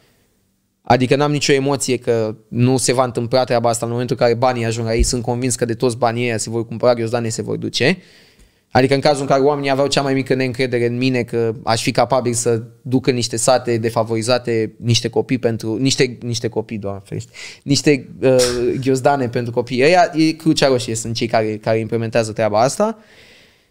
Adică n-am nicio emoție că nu se va întâmpla treaba asta în momentul în care banii ajung aici. Sunt convins că de toți banii ei se vor cumpăra ghezdane, se vor duce. Uh, Adică în cazul în care oamenii aveau cea mai mică neîncredere în mine că aș fi capabil să duc în niște sate defavorizate niște copii pentru, niște, niște copii, doamne ferește, niște uh, ghiozdane pentru copii. Ăia, e Crucea Roșie sunt cei care, care implementează treaba asta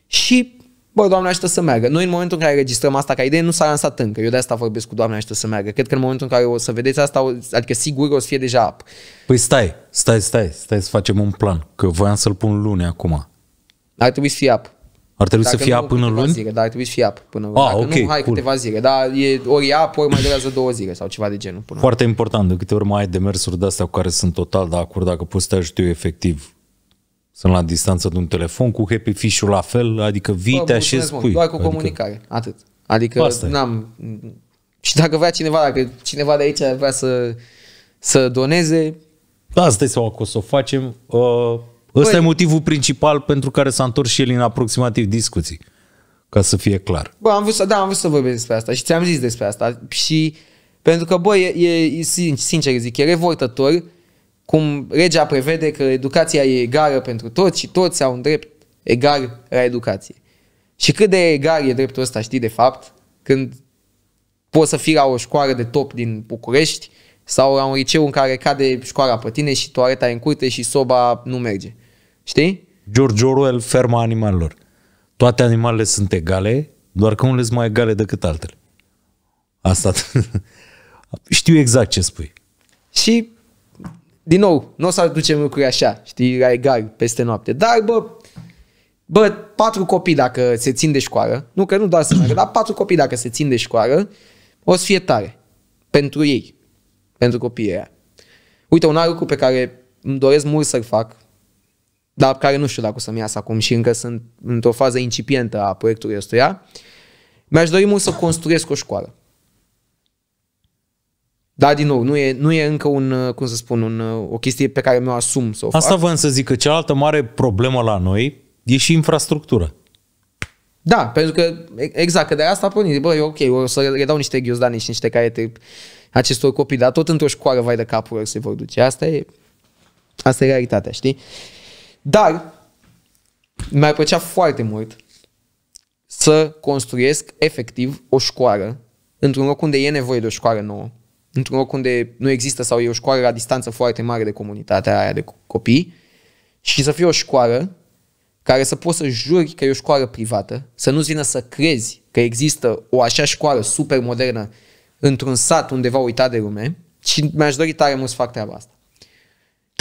și Bă, Doamne ajută să meargă. Noi în momentul în care registrăm asta ca idee nu s-a lansat încă. Eu de asta vorbesc cu Doamne ajută să meargă. Cred că în momentul în care o să vedeți asta, adică sigur o să fie deja up. Păi stai, stai, stai, stai să facem un plan. Că voiam să-l pun luni acum. Ar trebui să fie up. Ar trebui dacă să fie nu, ap până luni? Zile, dar ar trebui să fie ap până luni. Ah, dacă okay, nu, hai cool. câteva zile. Dar e ori ap, ori mai durează două zile sau ceva de genul. Până Foarte luni. important. De câte ori mai ai demersuri de astea cu care sunt total de acord, dacă poți să te ajut eu efectiv sunt la distanță de un telefon cu happy fish la fel, adică vii, Bă, te așezi, pui. Doar cu adică... comunicare, atât. Adică păi, Asta n-am... Și dacă vrea cineva, dacă cineva de aici vrea să, să doneze... Da, stai seama că o să o facem. Uh, Ăsta e motivul principal pentru care s-a întors și el în aproximativ discuții. Ca să fie clar. Bă, am vrut să, da, am vrut să vorbesc despre asta și ți-am zis despre asta. Și pentru că, bă, e, e sincer zic, e revoltător cum regea prevede că educația e egală pentru toți și toți au un drept egal la educație. Și cât de egal e dreptul ăsta, știi, de fapt, când poți să fii la o școală de top din București sau la un liceu în care cade școala pe tine și toaleta e în curte și soba nu merge. Știi? George Orwell, ferma animalelor. Toate animalele sunt egale, doar că unele sunt mai egale decât altele. Asta. Știu exact ce spui. Și, din nou, nu o să aducem lucruri așa, știi, la egal, peste noapte. Dar, bă, bă, patru copii dacă se țin de școală, nu că nu doar să meargă, dar patru copii dacă se țin de școală, o să fie tare. Pentru ei. Pentru copiii aia. Uite, un alt lucru pe care îmi doresc mult să-l fac, dar care nu știu dacă o să-mi iasă acum și încă sunt într-o fază incipientă a proiectului ăstuia, mi-aș dori mult să construiesc o școală. Da, din nou, nu e, nu e încă un, uh, cum să spun, un, uh, o chestie pe care mi-o asum să o fac. Asta vreau să zic că cealaltă mare problemă la noi e și infrastructura. Da, pentru că, exact, că de asta pornit, bă, e ok, o să le dau niște ghiozdani și niște caiete acestor copii, dar tot într-o școală vai de capul lor se vor duce. Asta e, asta e realitatea, știi? Uh, dar mi-ar plăcea foarte mult să construiesc efectiv o școală într-un loc unde e nevoie de o școală nouă, într-un loc unde nu există sau e o școală la distanță foarte mare de comunitatea aia de copii și să fie o școală care să poți să juri că e o școală privată, să nu-ți vină să crezi că există o așa școală super modernă într-un sat undeva uitat de lume și mi-aș dori tare mult să fac treaba asta.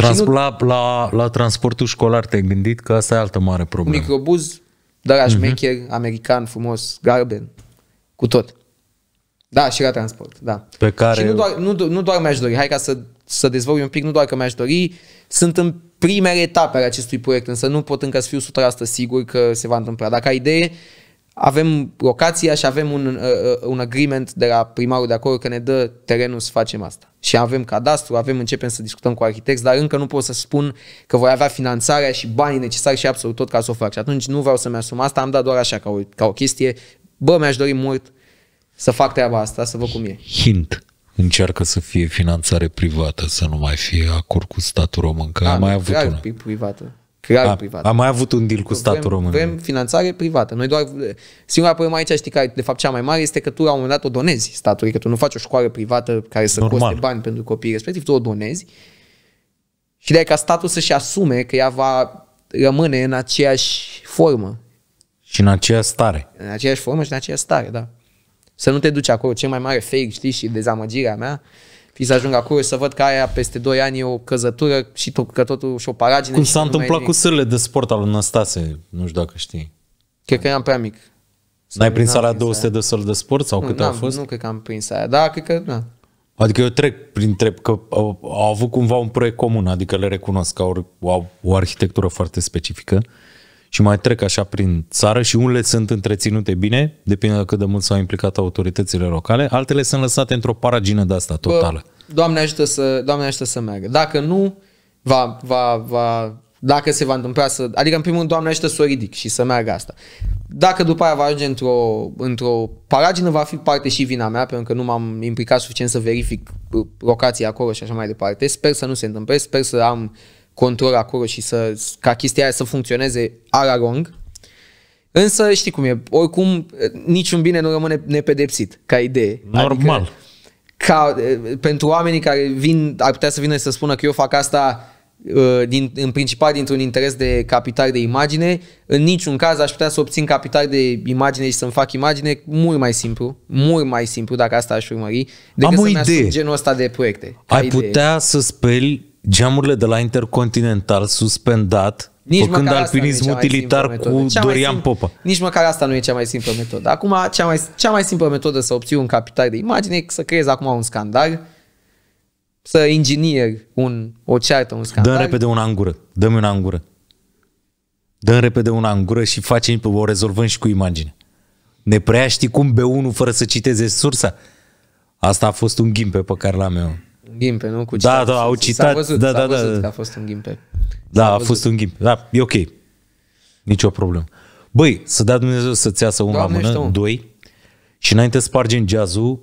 Trans- nu... la, la, la transportul școlar te-ai gândit că asta e altă mare problemă. Microbuz, dar uh-huh. maker, american, frumos, garben, cu tot. Da, și la transport, da. Pe care... Și nu doar, nu, nu doar mi-aș dori, hai ca să, să dezvolui un pic, nu doar că mi-aș dori, sunt în primele etape ale acestui proiect, însă nu pot încă să fiu 100% sigur că se va întâmpla. Dacă ai idee, avem locația și avem un, uh, uh, un agreement de la primarul de acolo că ne dă terenul să facem asta. Și avem cadastru, avem, începem să discutăm cu arhitecți, dar încă nu pot să spun că voi avea finanțarea și banii necesari și absolut tot ca să o fac. Și atunci nu vreau să-mi asum asta, am dat doar așa ca o, ca o chestie. Bă, mi-aș dori mult să fac treaba asta, să văd cum e. Hint încearcă să fie finanțare privată, să nu mai fie acord cu statul român, că A, da, mai avut una. privată. Creare a, privată. Am mai avut un deal cu statul român. Vrem finanțare privată. Noi doar, singura problemă aici, știi, care de fapt cea mai mare este că tu la un moment dat o donezi statului, că tu nu faci o școală privată care să Normal. coste bani pentru copiii respectiv, tu o donezi și de ca statul să-și asume că ea va rămâne în aceeași formă. Și în aceeași stare. În aceeași formă și în aceeași stare, da. Să nu te duci acolo. Cel mai mare fake, știi, și dezamăgirea mea fi să ajung acolo și să văd că aia peste 2 ani e o căzătură și tot, că totul și o paragină. Cum s-a întâmplat cu sârle de sport al Năstase, nu știu dacă știi. Cred că eram prea mic. N-ai prins alea 200 aia. de săli de sport sau nu, câte au fost? Nu cred că am prins aia, da, cred că... da. Adică eu trec prin trep că au, au avut cumva un proiect comun, adică le recunosc că au, au o arhitectură foarte specifică și mai trec așa prin țară și unele sunt întreținute bine, depinde de cât de mult s-au implicat autoritățile locale, altele sunt lăsate într-o paragină de asta totală. Bă, doamne, ajută să, doamne ajută să meargă. Dacă nu, va, va, va, dacă se va întâmpla să... Adică, în primul rând, Doamne ajută să o ridic și să meargă asta. Dacă după aia va ajunge într-o, într-o paragină, va fi parte și vina mea, pentru că nu m-am implicat suficient să verific uh, locația acolo și așa mai departe. Sper să nu se întâmple, sper să am uh, control acolo și să, ca chestia aia să funcționeze ala long. Însă știi cum e, oricum niciun bine nu rămâne nepedepsit ca idee. Normal. Adică, ca, pentru oamenii care vin, ar putea să vină să spună că eu fac asta din, în principal dintr-un interes de capital de imagine, în niciun caz aș putea să obțin capital de imagine și să-mi fac imagine mult mai simplu, mult mai simplu dacă asta aș urmări, decât Am o să idee. genul ăsta de proiecte. Ai idee. putea să speli geamurile de la Intercontinental suspendat, nici făcând alpinism utilitar cu cea Dorian sim- Popa. Nici măcar asta nu e cea mai simplă metodă. Acum, cea mai, cea mai simplă metodă să obții un capital de imagine e să creezi acum un scandal, să inginieri un, o ceartă, un scandal. Dă repede una în gură. Dă-mi una în gură. Dă repede una în gură și facem, o rezolvăm și cu imagine. Ne prea știi cum B1 fără să citeze sursa? Asta a fost un ghimpe pe care l-am eu. Ghimpe, nu? Cu da, da, au citat. Văzut, da, da, da, văzut da, că a fost un ghimpe. Da, a văzut. fost un ghimpe. Da, e ok. Nicio problemă. Băi, să dea Dumnezeu să-ți iasă un la mână, un. doi, și înainte să spargem geazul,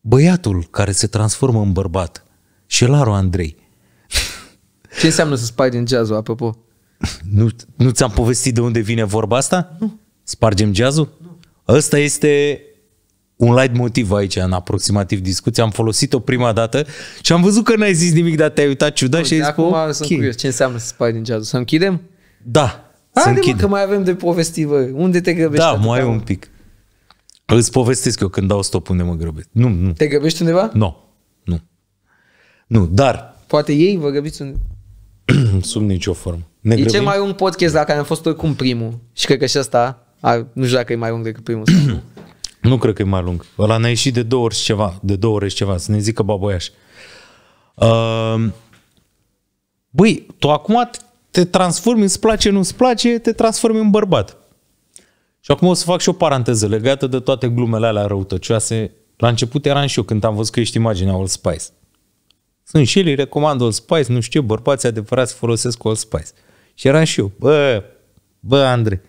băiatul care se transformă în bărbat. Și Laru Andrei. Ce înseamnă să spargem geazul, apropo? Nu, nu ți-am povestit de unde vine vorba asta? Nu. Spargem geazul? Nu. Ăsta este un light motiv aici în aproximativ discuție. Am folosit-o prima dată și am văzut că n-ai zis nimic, dar te-ai uitat ciudat și ai zis, Acum okay. sunt curios, ce înseamnă să spai din geazul? Să închidem? Da, să închidem. că mai avem de povesti, bă. Unde te grăbești? Da, mai un pic. Îți povestesc eu când dau stop unde mă grăbesc. Nu, nu. Te grăbești undeva? Nu. No. Nu. Nu, dar... Poate ei vă grăbiți unde... Sub nicio formă. Ne e grăbim? cel mai un podcast la care am fost oricum primul. Și cred că și ăsta, nu știu dacă e mai lung decât primul nu cred că e mai lung. Ăla ne-a ieșit de două ori și ceva, de două ori și ceva, să ne zică baboiaș. Uh, băi, tu acum te transformi, îți place, nu-ți place, te transformi în bărbat. Și acum o să fac și o paranteză legată de toate glumele alea răutăcioase. La început eram și eu când am văzut că ești imaginea Old Spice. Sunt și îi recomand Old Spice, nu știu ce, bărbații adevărați folosesc Old Spice. Și eram și eu, bă, bă, Andrei,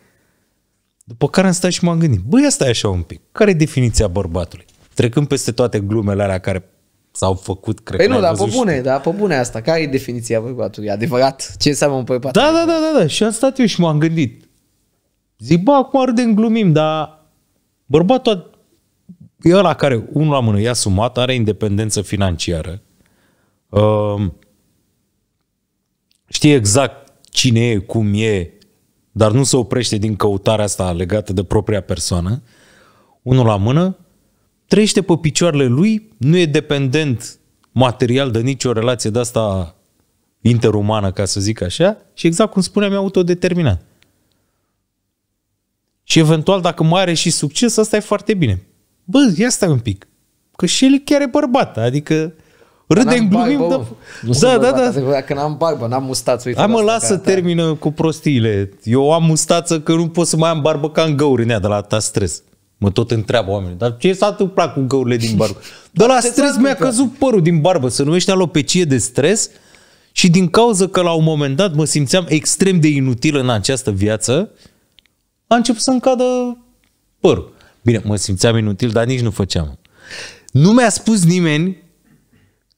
după care am stat și m-am gândit, băi, asta e așa un pic. Care e definiția bărbatului? Trecând peste toate glumele alea care s-au făcut, cred păi că nu, dar pe bune, da, pe bune asta. Care e definiția bărbatului? Adevărat? Ce înseamnă un bărbat? Da, da, da, da, da. Și am stat eu și m-am gândit. Zic, bă, acum în glumim, dar bărbatul e ăla care, unul la mână, e asumat, are independență financiară, știe exact cine e, cum e, dar nu se oprește din căutarea asta legată de propria persoană, unul la mână, trăiește pe picioarele lui, nu e dependent material de nicio relație de asta interumană, ca să zic așa, și exact cum spuneam, e autodeterminat. Și eventual, dacă mai are și succes, asta e foarte bine. Bă, ia stai un pic. Că și el chiar e bărbat, adică Râdem, glumim. bă, da, da, da, da. Dacă n-am barbă, n-am mustață. Hai mă, lasă, termină cu prostiile. Eu am mustață că nu pot să mai am barbă ca în găuri de la ta stres. Mă tot întreabă oamenii, dar ce s-a întâmplat cu găurile din barbă? De la stres mi-a căzut părul din barbă, se numește alopecie de stres și din cauza că la un moment dat mă simțeam extrem de inutil în această viață, a început să-mi cadă părul. Bine, mă simțeam inutil, dar nici nu făceam. Nu mi-a spus nimeni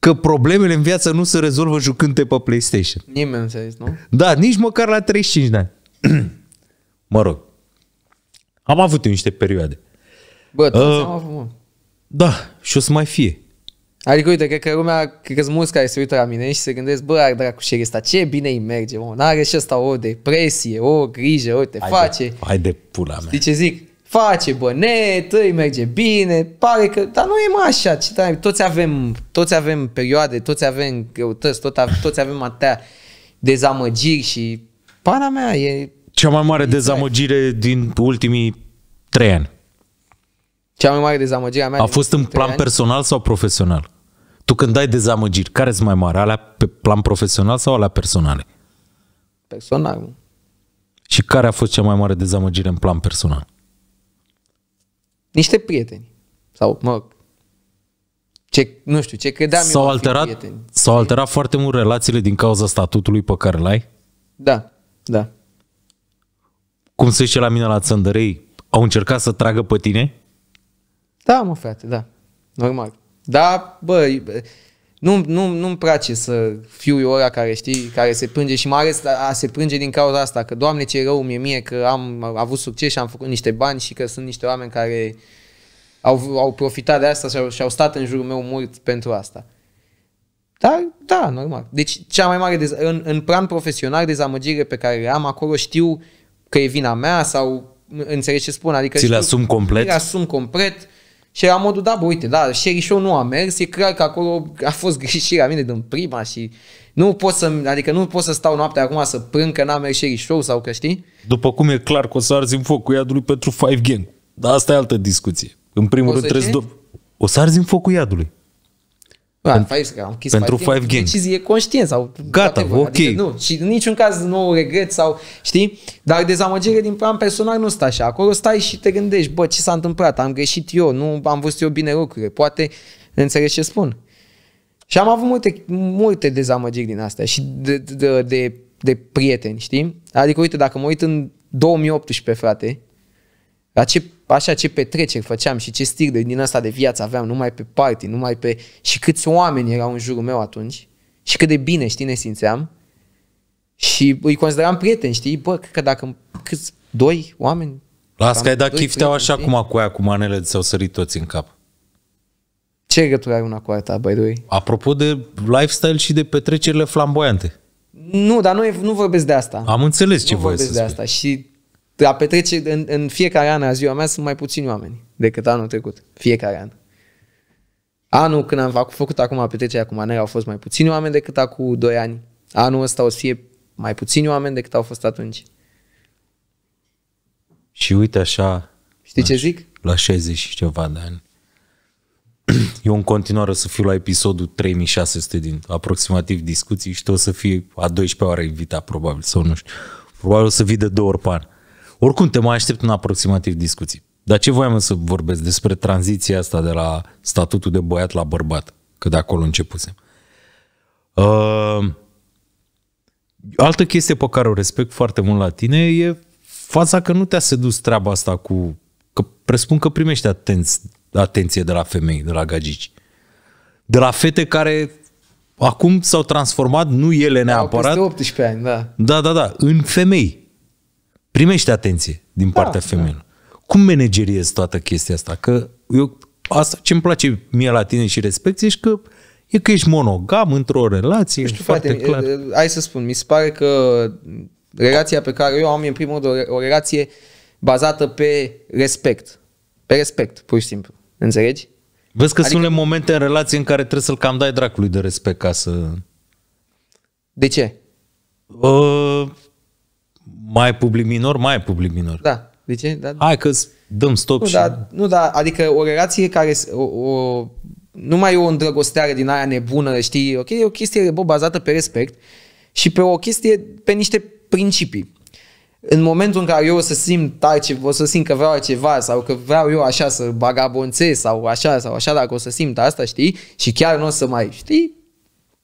că problemele în viață nu se rezolvă jucând pe PlayStation. Nimeni să zis, nu? Da, nici măcar la 35 de ani. mă rog. Am avut eu niște perioade. Bă, tu uh, am avut, mă. Da, și o să mai fie. Adică, uite, cred că lumea, cred că sunt mulți care se uită la mine și se gândesc, bă, ar dracu și ăsta, ce bine îi merge, mă, n-are și ăsta o depresie, o grijă, uite, hai face. De, hai de pula mea. Știi ce zic? face bănet, îi merge bine, pare că, dar nu e mai așa, ce da, toți avem, toți avem perioade, toți avem greutăți, tot, toți avem atâtea dezamăgiri și pana mea e... Cea mai mare dezamăgire trai. din ultimii trei ani. Cea mai mare dezamăgire a mea... A fost în plan ani? personal sau profesional? Tu când dai dezamăgiri, care sunt mai mare? Alea pe plan profesional sau alea personale? Personal. Și care a fost cea mai mare dezamăgire în plan personal? niște prieteni. Sau, mă, ce, nu știu, ce credeam s-au eu alterat, prieteni. S-au alterat foarte mult relațiile din cauza statutului pe care l-ai? Da, da. Cum se zice la mine la țăndărei, au încercat să tragă pe tine? Da, mă, frate, da. Normal. Da, bă, nu, nu, nu-mi place să fiu eu ora care știi, care se plânge și mai ales a, se plânge din cauza asta, că Doamne ce rău mi-e mie că am avut succes și am făcut niște bani și că sunt niște oameni care au, au profitat de asta și au, și au stat în jurul meu mult pentru asta. Dar, da, normal. Deci cea mai mare, dez- în, în plan profesional, dezamăgire pe care le am acolo, știu că e vina mea sau înțelegi ce spun. Adică Ți le asum complet? Le asum complet și era modul, da, bă, uite, da, Sherry Show nu a mers, e clar că acolo a fost greșirea mine din prima și nu pot să, adică nu pot să stau noaptea acum să prân că n-a mers Sherry Show sau că știi. După cum e clar că o să arzi în foc cu iadului pentru Five Gang. Dar asta e altă discuție. În primul o rând trebuie să... Do- o să arzi în focul iadului. Pentru, five, am închis pentru five, five Decizie conștient sau Gata, whatever. ok. Adică nu, și în niciun caz nu regret sau, știi? Dar dezamăgire din plan personal nu stă așa. Acolo stai și te gândești, bă, ce s-a întâmplat? Am greșit eu, nu am văzut eu bine lucrurile. Poate înțelegi ce spun. Și am avut multe, multe dezamăgiri din astea și de, de, de, de prieteni, știi? Adică, uite, dacă mă uit în 2018, frate, la ce, așa ce petreceri făceam și ce stil de din asta de viață aveam, numai pe party, numai pe... Și câți oameni erau în jurul meu atunci și cât de bine, știi, ne simțeam. Și îi consideram prieteni, știi? Bă, cred că dacă câți doi oameni... Las că ai dat chifteau așa știi? cum cu aia, cu manele ți-au sărit toți în cap. Ce legătură ai una cu aia băi, doi? Apropo de lifestyle și de petrecerile flamboyante. Nu, dar nu, nu vorbesc de asta. Am înțeles ce nu voi să de spui. asta și a petrece în, în fiecare an a ziua mea sunt mai puțini oameni decât anul trecut. Fiecare an. Anul când am făcut făcut acum petrecerea cu manera au fost mai puțini oameni decât acum 2 ani. Anul ăsta o să fie mai puțini oameni decât au fost atunci. Și uite așa... Știi la, ce zic? La 60 și ceva de ani. Eu în continuare o să fiu la episodul 3600 din aproximativ discuții și tu o să fii a 12 oară invitat probabil sau nu știu. Probabil o să vii de două ori pe an. Oricum, te mai aștept în aproximativ discuții. Dar ce voiam să vorbesc despre tranziția asta de la statutul de băiat la bărbat? Că de acolo începusem. Uh, altă chestie pe care o respect foarte mult la tine e faza că nu te-a sedus treaba asta cu... Că presupun că primești atenți, atenție de la femei, de la gagici. De la fete care acum s-au transformat, nu ele neapărat. Da, peste 18 ani, da. Da, da, da, în femei primește atenție din da, partea da. femeilor. Da. Cum manageriezi toată chestia asta? Că eu, asta ce-mi place mie la tine și respect, ești că e că ești monogam într-o relație. Nu știu, foarte frate, clar. hai să spun, mi se pare că relația pe care eu am e în primul rând o relație bazată pe respect. Pe respect, pur și simplu. Înțelegi? Vezi că adică... sunt momente în relație în care trebuie să-l cam dai dracului de respect ca să... De ce? Uh, mai public minor, mai public minor. Da. De ce? Da. Hai că dăm stop nu, și... Da, nu, da, adică o relație care... O, o, nu mai e o îndrăgosteare din aia nebună, știi? Ok, e o chestie bă, bazată pe respect și pe o chestie, pe niște principii. În momentul în care eu o să simt tare, o să simt că vreau ceva sau că vreau eu așa să bagabonțez sau așa sau așa, dacă o să simt asta, știi? Și chiar nu o să mai, știi?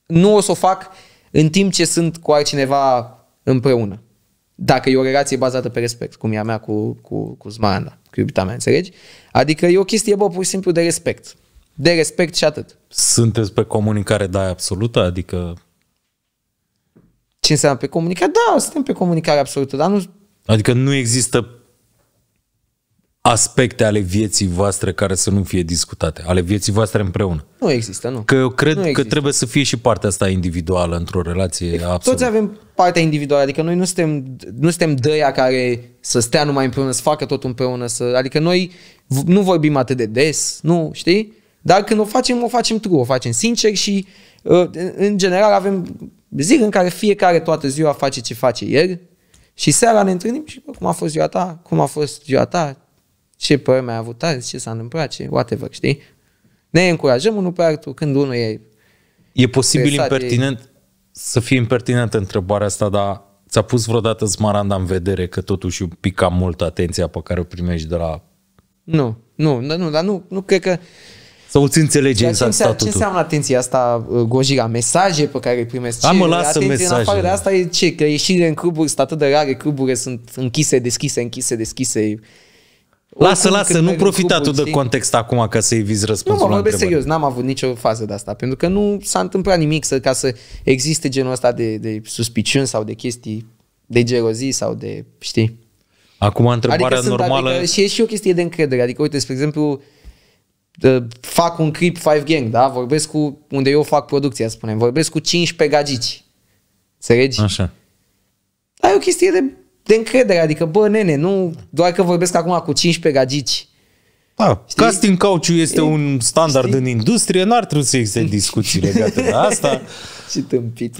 Nu o să o fac în timp ce sunt cu altcineva împreună. Dacă e o relație bazată pe respect, cum e a mea cu, cu, cu Zmana, cu iubita mea, înțelegi? Adică e o chestie, bă, pur și simplu de respect. De respect și atât. Sunteți pe comunicare, da, absolută? Adică... Ce înseamnă pe comunicare? Da, suntem pe comunicare absolută, dar nu... Adică nu există aspecte ale vieții voastre care să nu fie discutate, ale vieții voastre împreună. Nu există, nu. Că eu cred nu că trebuie să fie și partea asta individuală într-o relație deci, absolut. Toți avem partea individuală, adică noi nu suntem, nu suntem dăia care să stea numai împreună, să facă tot împreună, să, adică noi nu vorbim atât de des, nu, știi? Dar când o facem, o facem tu, o facem sincer și ă, în general avem zile în care fiecare toată ziua face ce face el și seara ne întâlnim și cum a fost ziua ta, cum a fost ziua ta, ce părere mai avut azi, ce s-a întâmplat, ce, whatever, știi? Ne încurajăm unul pe altul când unul e E posibil impertinent, e... să fie impertinentă întrebarea asta, dar ți-a pus vreodată Smaranda în vedere că totuși un pic mult atenția pe care o primești de la... Nu, nu, nu, dar nu, nu cred că... să îți înțelege exact ce statutul. Ce înseamnă atenția asta, uh, Gojira? Mesaje pe care îi primesc? Am, mă, lasă mesaje. În afară de asta e ce? Că ieșirile în cluburi sunt atât de rare, cluburile sunt închise, deschise, închise, deschise. Lasă, lasă, nu profita tu de context acum ca să evizi răspunsul Nu, mă vorbesc serios, n-am avut nicio fază de asta, pentru că nu s-a întâmplat nimic să, ca să existe genul ăsta de, de suspiciuni sau de chestii de gerozii sau de, știi? Acum întrebarea adică sunt, normală... Adică, și e și o chestie de încredere, adică uite, spre exemplu, ă, fac un clip Five Gang, da? Vorbesc cu, unde eu fac producția, spunem, vorbesc cu 15 gagici, înțelegi? Așa. Ai o chestie de de încredere, adică, bă, nene, nu doar că vorbesc acum cu 15 gagici. Da, știi? casting couch este e, un standard știi? în industrie, n-ar trebui să existe discuții legate de asta. Și tâmpit.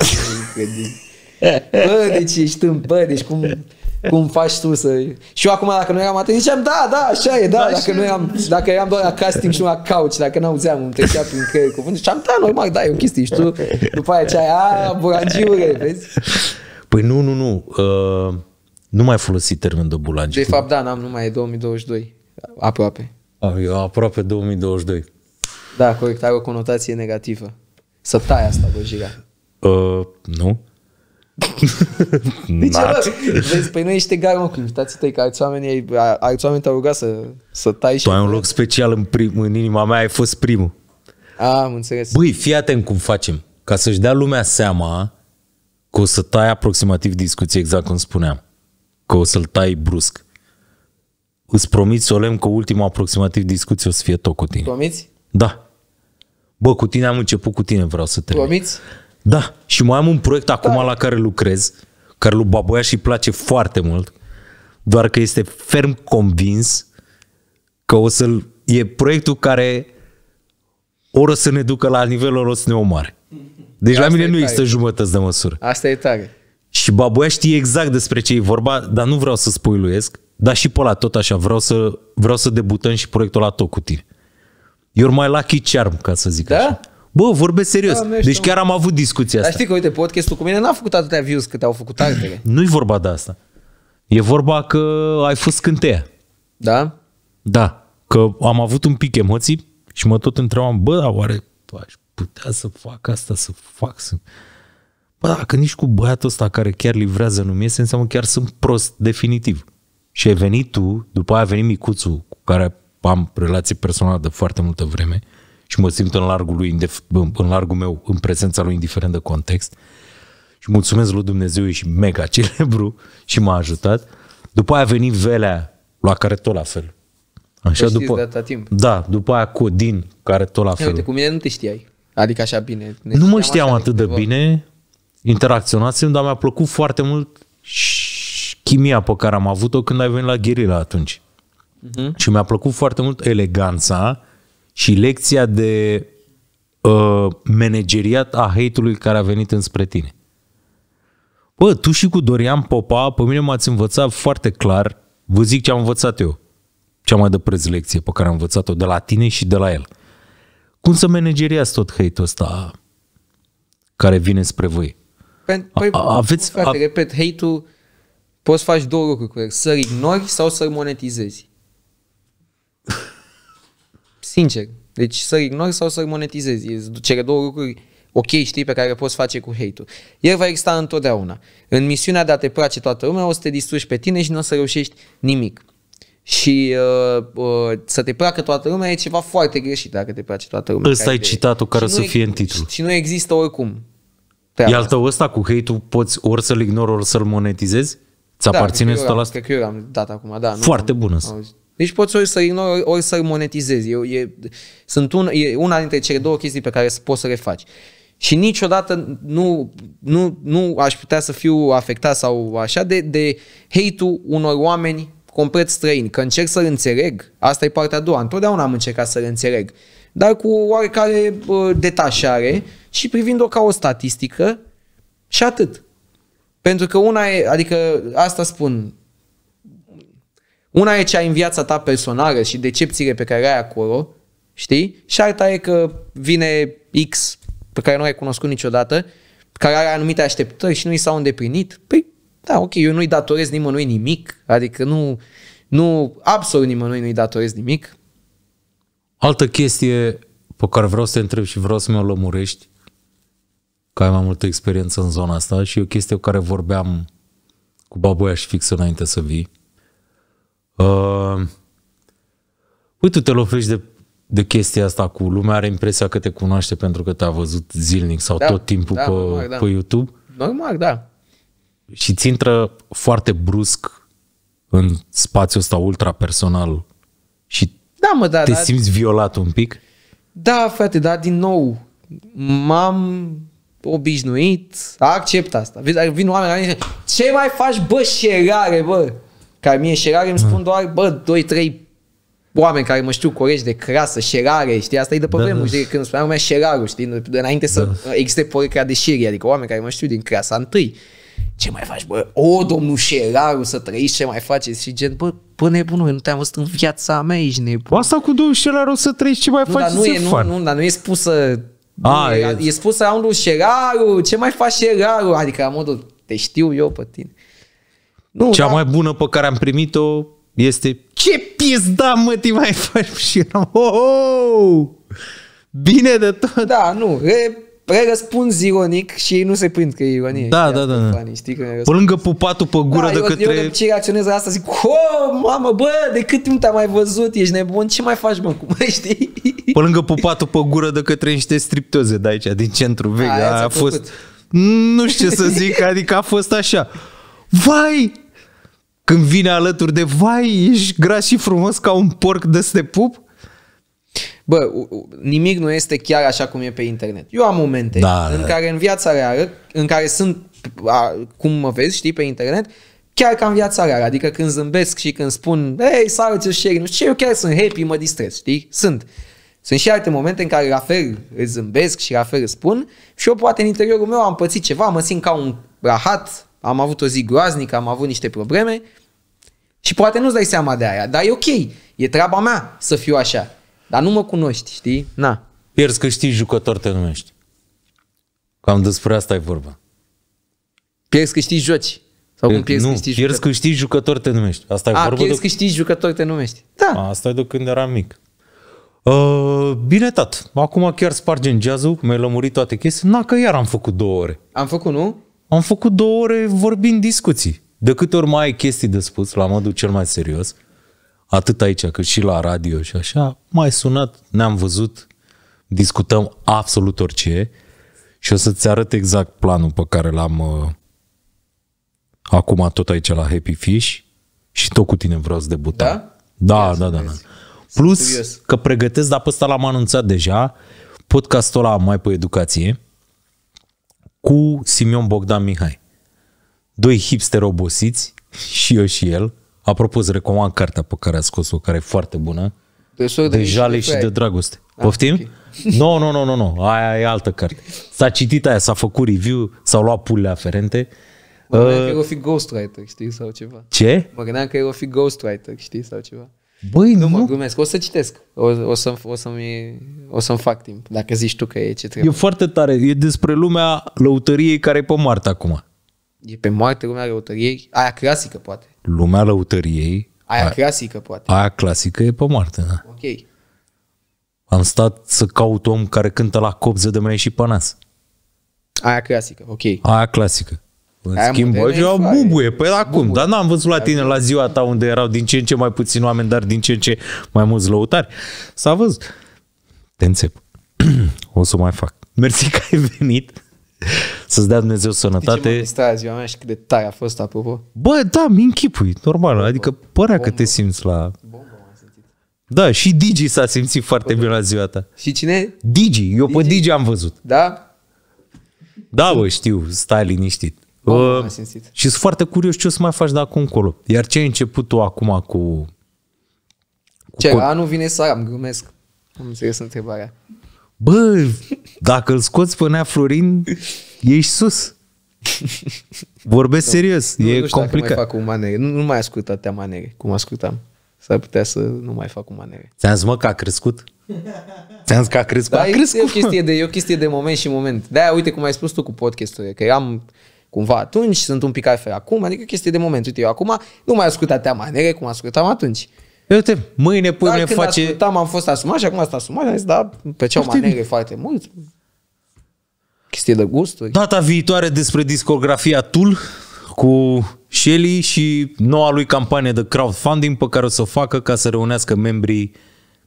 bă, deci ești tâmpit, bă, deci cum, cum faci tu să... Și eu acum, dacă nu eram atent, ziceam, da, da, așa e, da, da dacă, și... nu eram, dacă eram doar la casting și nu la couch, dacă n-auzeam, îmi trecea prin creier cuvânt, ziceam, da, normal, da, e o chestie, știi tu, după aia ce ai, a, vezi? Păi nu, nu, nu. Uh nu mai folosi termenul de bulangi. De fapt, da, n-am numai, e 2022. Aproape. A, eu aproape 2022. Da, corect, are o conotație negativă. Să tai asta, bă, Uh, nu. de ce, bă? Vezi, păi nu ești egal, mă, cu invitații tăi, că alți oameni, alți oameni te-au rugat să, să tai și... Tu ai un loc special în, prim, în inima mea, ai fost primul. A, am înțeles. Băi, fii atent cum facem. Ca să-și dea lumea seama că o să tai aproximativ discuție exact cum spuneam că o să-l tai brusc. Îți promit solemn că ultima aproximativ discuție o să fie tot cu tine. Promiți? Da. Bă, cu tine am început, cu tine vreau să te. Promiți? Da. Și mai am un proiect da. acum la care lucrez, care lui Baboia și place foarte mult, doar că este ferm convins că o să-l... E proiectul care ori o să ne ducă la nivelul ăla, neomare. să ne Deci Asta la mine nu există jumătăți de măsură. Asta e tare. Și Babuia știe exact despre ce e vorba, dar nu vreau să spoiluiesc, dar și pe la tot așa, vreau să, vreau să debutăm și proiectul la tot cu tine. You're my lucky charm, ca să zic da? așa. Bă, vorbesc serios. Da, deci chiar am avut discuția asta. Dar știi că, uite, podcastul cu mine n-a făcut atâtea views cât au făcut altele. Nu-i vorba de asta. E vorba că ai fost scânteia. Da? Da. Că am avut un pic emoții și mă tot întrebam, bă, dar oare aș putea să fac asta, să fac, să... Bă, dacă nici cu băiatul ăsta care chiar livrează nu iese, înseamnă chiar sunt prost, definitiv. Și ai venit tu, după aia a venit micuțul, cu care am relație personală de foarte multă vreme și mă simt în largul, lui, în largul meu, în prezența lui, indiferent de context. Și mulțumesc lui Dumnezeu, și mega celebru și m-a ajutat. După aia a venit Velea, la care tot la fel. Așa păi știți după, de timp. Da, după aia Codin, care tot la fel. Uite, cu mine nu te știai. Adică așa bine. Ne nu mă știam atât de bine, interacționasem, dar mi-a plăcut foarte mult chimia pe care am avut-o când ai venit la gherila atunci. Uh-huh. Și mi-a plăcut foarte mult eleganța și lecția de uh, manageriat a hate-ului care a venit înspre tine. Bă, tu și cu Dorian Popa, pe mine m-ați învățat foarte clar, vă zic ce am învățat eu, cea mai de preț lecție pe care am învățat-o de la tine și de la el. Cum să manageriați tot hate-ul ăsta care vine spre voi? Păi, aveți, frate, a... repet, hate-ul, poți faci două lucruri cu el, să-l ignori sau să-l monetizezi. Sincer. Deci să-l ignori sau să-l monetizezi. E cele două lucruri ok, știi, pe care le poți face cu hate-ul. El va exista întotdeauna. În misiunea de a te place toată lumea, o să te distrugi pe tine și nu o să reușești nimic. Și uh, uh, să te placă toată lumea e ceva foarte greșit dacă te place toată lumea. Ăsta e citatul care să fie în titlu. Și nu există oricum treaba. Iar tău ăsta cu hate-ul, poți ori să-l ignori, ori să-l monetizezi? Ți da, aparține da, 100%? La... Cred că eu am dat acum, da. Foarte bună. Deci poți ori să ignori, ori să-l monetizezi. Eu, e, sunt un, e una dintre cele două chestii pe care poți să le faci. Și niciodată nu, nu, nu aș putea să fiu afectat sau așa de, de hate-ul unor oameni complet străini. Că încerc să-l înțeleg, asta e partea a doua. Întotdeauna am încercat să-l înțeleg dar cu oarecare detașare și privind-o ca o statistică și atât. Pentru că una e, adică asta spun, una e ce ai în viața ta personală și decepțiile pe care ai acolo, știi? Și alta e că vine X pe care nu ai cunoscut niciodată, care are anumite așteptări și nu i s-au îndeplinit. Păi, da, ok, eu nu-i datorez nimănui nimic, adică nu, nu absolut nimănui nu-i datorez nimic, Altă chestie pe care vreau să te întreb și vreau să mi-o lămurești, că ai mai multă experiență în zona asta și e o chestie cu care vorbeam cu baboia și fix înainte să vii. Uh, uite, te lovești de, de chestia asta cu lumea, are impresia că te cunoaște pentru că te-a văzut zilnic sau da, tot timpul da, pe, normal, da. pe YouTube. Normal, da. Și ți intră foarte brusc în spațiul ăsta ultra personal și da, mă, da. Te da, simți violat un pic? Da, frate, dar din nou, m-am obișnuit, accept asta. Vezi, vin oameni la mine ce mai faci, bă, șerare, bă? Care mie șerare îmi spun ah. doar, bă, 2, 3 oameni care mă știu corești de crasă, șerare, știi, asta e de pe da, vremuri, da. știi, când spuneam lumea șerarul, știi, înainte să da. existe porcrea de șerie, adică oameni care mă știu din crasa întâi ce mai faci, bă? O, domnul Șeraru, să trăiești, ce mai faceți? Și gen, bă, bă, nebunul, nu te-am văzut în viața mea, ești nebun. Asta cu domnul Șeraru, să trăiești, ce mai nu, faci, dar nu, e, nu, nu, dar nu e spusă... A, nu, e, e, e spus roundul Șeraru, ce mai faci Șeraru? Adică, la modul, te știu eu pe tine. Nu, Cea da. mai bună pe care am primit-o este Ce pizda mă te mai faci? Și oh, oh, oh, bine de tot. Da, nu, e, răspunzi ironic și ei nu se prind că e ironie. Da, da, da. da. Pe lângă pupatul pe gură da, de eu, către... Eu ce reacționez la asta, zic, ho, mamă, bă, de cât timp te-am mai văzut, ești nebun, ce mai faci, mă, cum, știi? Pe lângă pupatul pe gură de către niște striptoze de aici, din centru da, vechi, a, a, fost... Nu știu ce să zic, adică a fost așa. Vai, când vine alături de vai, ești gras și frumos ca un porc de să pup? Bă, nimic nu este chiar așa cum e pe internet. Eu am momente da, da în da. care în viața reală, în care sunt, cum mă vezi, știi, pe internet, chiar ca în viața reală. Adică când zâmbesc și când spun, hei, salut ce nu știu, eu chiar sunt happy, mă distrez, știi? Sunt. Sunt și alte momente în care la fel îți zâmbesc și la fel îți spun și eu poate în interiorul meu am pățit ceva, mă simt ca un rahat, am avut o zi groaznică, am avut niște probleme și poate nu-ți dai seama de aia, dar e ok, e treaba mea să fiu așa. Dar nu mă cunoști, știi? Na. Pierzi că știi jucător te numești. Cam despre asta e vorba. Pierzi că știi joci. Sau cum pierzi, nu, că știi pierzi că știi jucător te numești. Asta e vorba pierzi de... că știi jucător te numești. Da. da. Asta e de când eram mic. Uh, bine, tat. Acum chiar spargem jazzul, mi-ai lămurit toate chestii. Na, că iar am făcut două ore. Am făcut, nu? Am făcut două ore vorbind discuții. De câte ori mai ai chestii de spus, la modul cel mai serios, atât aici cât și la radio și așa, mai sunat, ne-am văzut, discutăm absolut orice și o să-ți arăt exact planul pe care l-am uh, acum tot aici la Happy Fish și tot cu tine vreau să debuta. Da? Da, Ia da, da, da. Plus că pregătesc, dar pe ăsta l-am anunțat deja, podcastul ăla mai pe educație cu Simion Bogdan Mihai. Doi hipster obosiți, și eu și el, Apropo, îți recomand cartea pe care a scos-o, care e foarte bună. De, de, de jale și de dragoste. Ah, Poftim? Okay. Nu, no, nu, no, nu, no, nu, No. Aia e altă carte. S-a citit aia, s-a făcut review, s-au luat pulile aferente. Mă gândeam uh, că o fi ghostwriter, știi, sau ceva. Ce? Mă gândeam că o fi ghostwriter, știi, sau ceva. Băi, nu, nu. mă glumesc, o să citesc, o, o, să, o, să-mi, o să-mi fac timp, dacă zici tu că e ce trebuie. E foarte tare, e despre lumea lăutăriei care e pe Marte acum. E pe moarte lumea răutăriei? Aia clasică, poate. Lumea răutăriei? Aia, aia clasică, poate. Aia clasică e pe moarte, da. Ok. Am stat să caut om care cântă la copză de mai și panas. Aia clasică, ok. Aia clasică. În Aia schimb, bă, eu bubuie, păi acum, cum? dar n-am văzut la tine la ziua ta unde erau din ce în ce mai puțini oameni, dar din ce în ce mai mulți lăutari. S-a văzut. Te înțep. o să mai fac. Mersi că ai venit. Să-ți dea Dumnezeu sănătate. De ce ziua mea și cât de tare a fost, apropo? Bă, da, mi închipui, normal. Bă, adică părea bombă. că te simți la... Bombă da, și Digi s-a simțit foarte bine la ziua ta. Și cine? Digi. Eu Digi? pe Digi am văzut. Da? Da, bă, știu. Stai liniștit. Bă, uh, simțit. Și sunt foarte curios ce o să mai faci de acum încolo. Iar ce ai început tu acum cu... cu ce, cu... anul vine seara, îmi glumesc. Am înțeles întrebarea. Bă, dacă îl scoți pe Nea Florin, ești sus. Vorbesc nu, serios, nu, e nu știu complicat. Dacă mai fac manere. Nu, nu mai ascult atâtea manere cum ascultam. S-ar putea să nu mai fac cu manere. Ți-am zis, mă, că a crescut? Ți-am zis că a crescut? Da, a crescut. E, o chestie de, e o chestie de moment și moment. De-aia, uite cum ai spus tu cu podcastul, că am cumva atunci, sunt un pic altfel acum, adică chestie de moment. Uite, eu acum nu mai ascult atâtea manere cum ascultam atunci. Uite, mâine, face... Dar când face... am fost asumat și acum asta asumat am zis, da, pe cea mai negre foarte mult. Chestie de gust. Data viitoare despre discografia Tool cu Shelly și noua lui campanie de crowdfunding pe care o să o facă ca să reunească membrii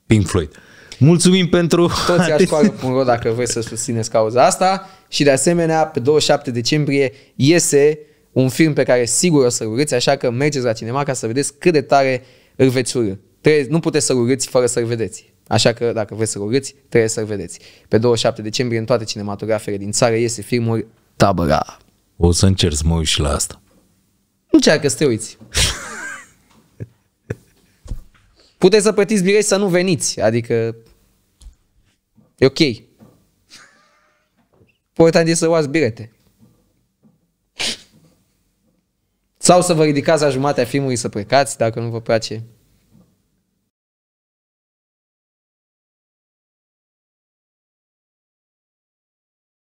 Pink Floyd. Mulțumim pentru... Toți așcoală.ro dacă vreți să susțineți cauza asta și de asemenea pe 27 decembrie iese un film pe care sigur o să-l urâți, așa că mergeți la cinema ca să vedeți cât de tare îl veți urâ. Trebuie, nu puteți să-l urâți fără să-l vedeți. Așa că dacă vreți să-l urâți, trebuie să-l vedeți. Pe 27 decembrie în toate cinematografele din țară iese filmul Tabăra. O să încerc să mă și la asta. Încearcă să te uiți. Puteți să plătiți bilet să nu veniți, adică e ok. Important e să luați bilete. Sau să vă ridicați la jumatea filmului să plecați dacă nu vă place.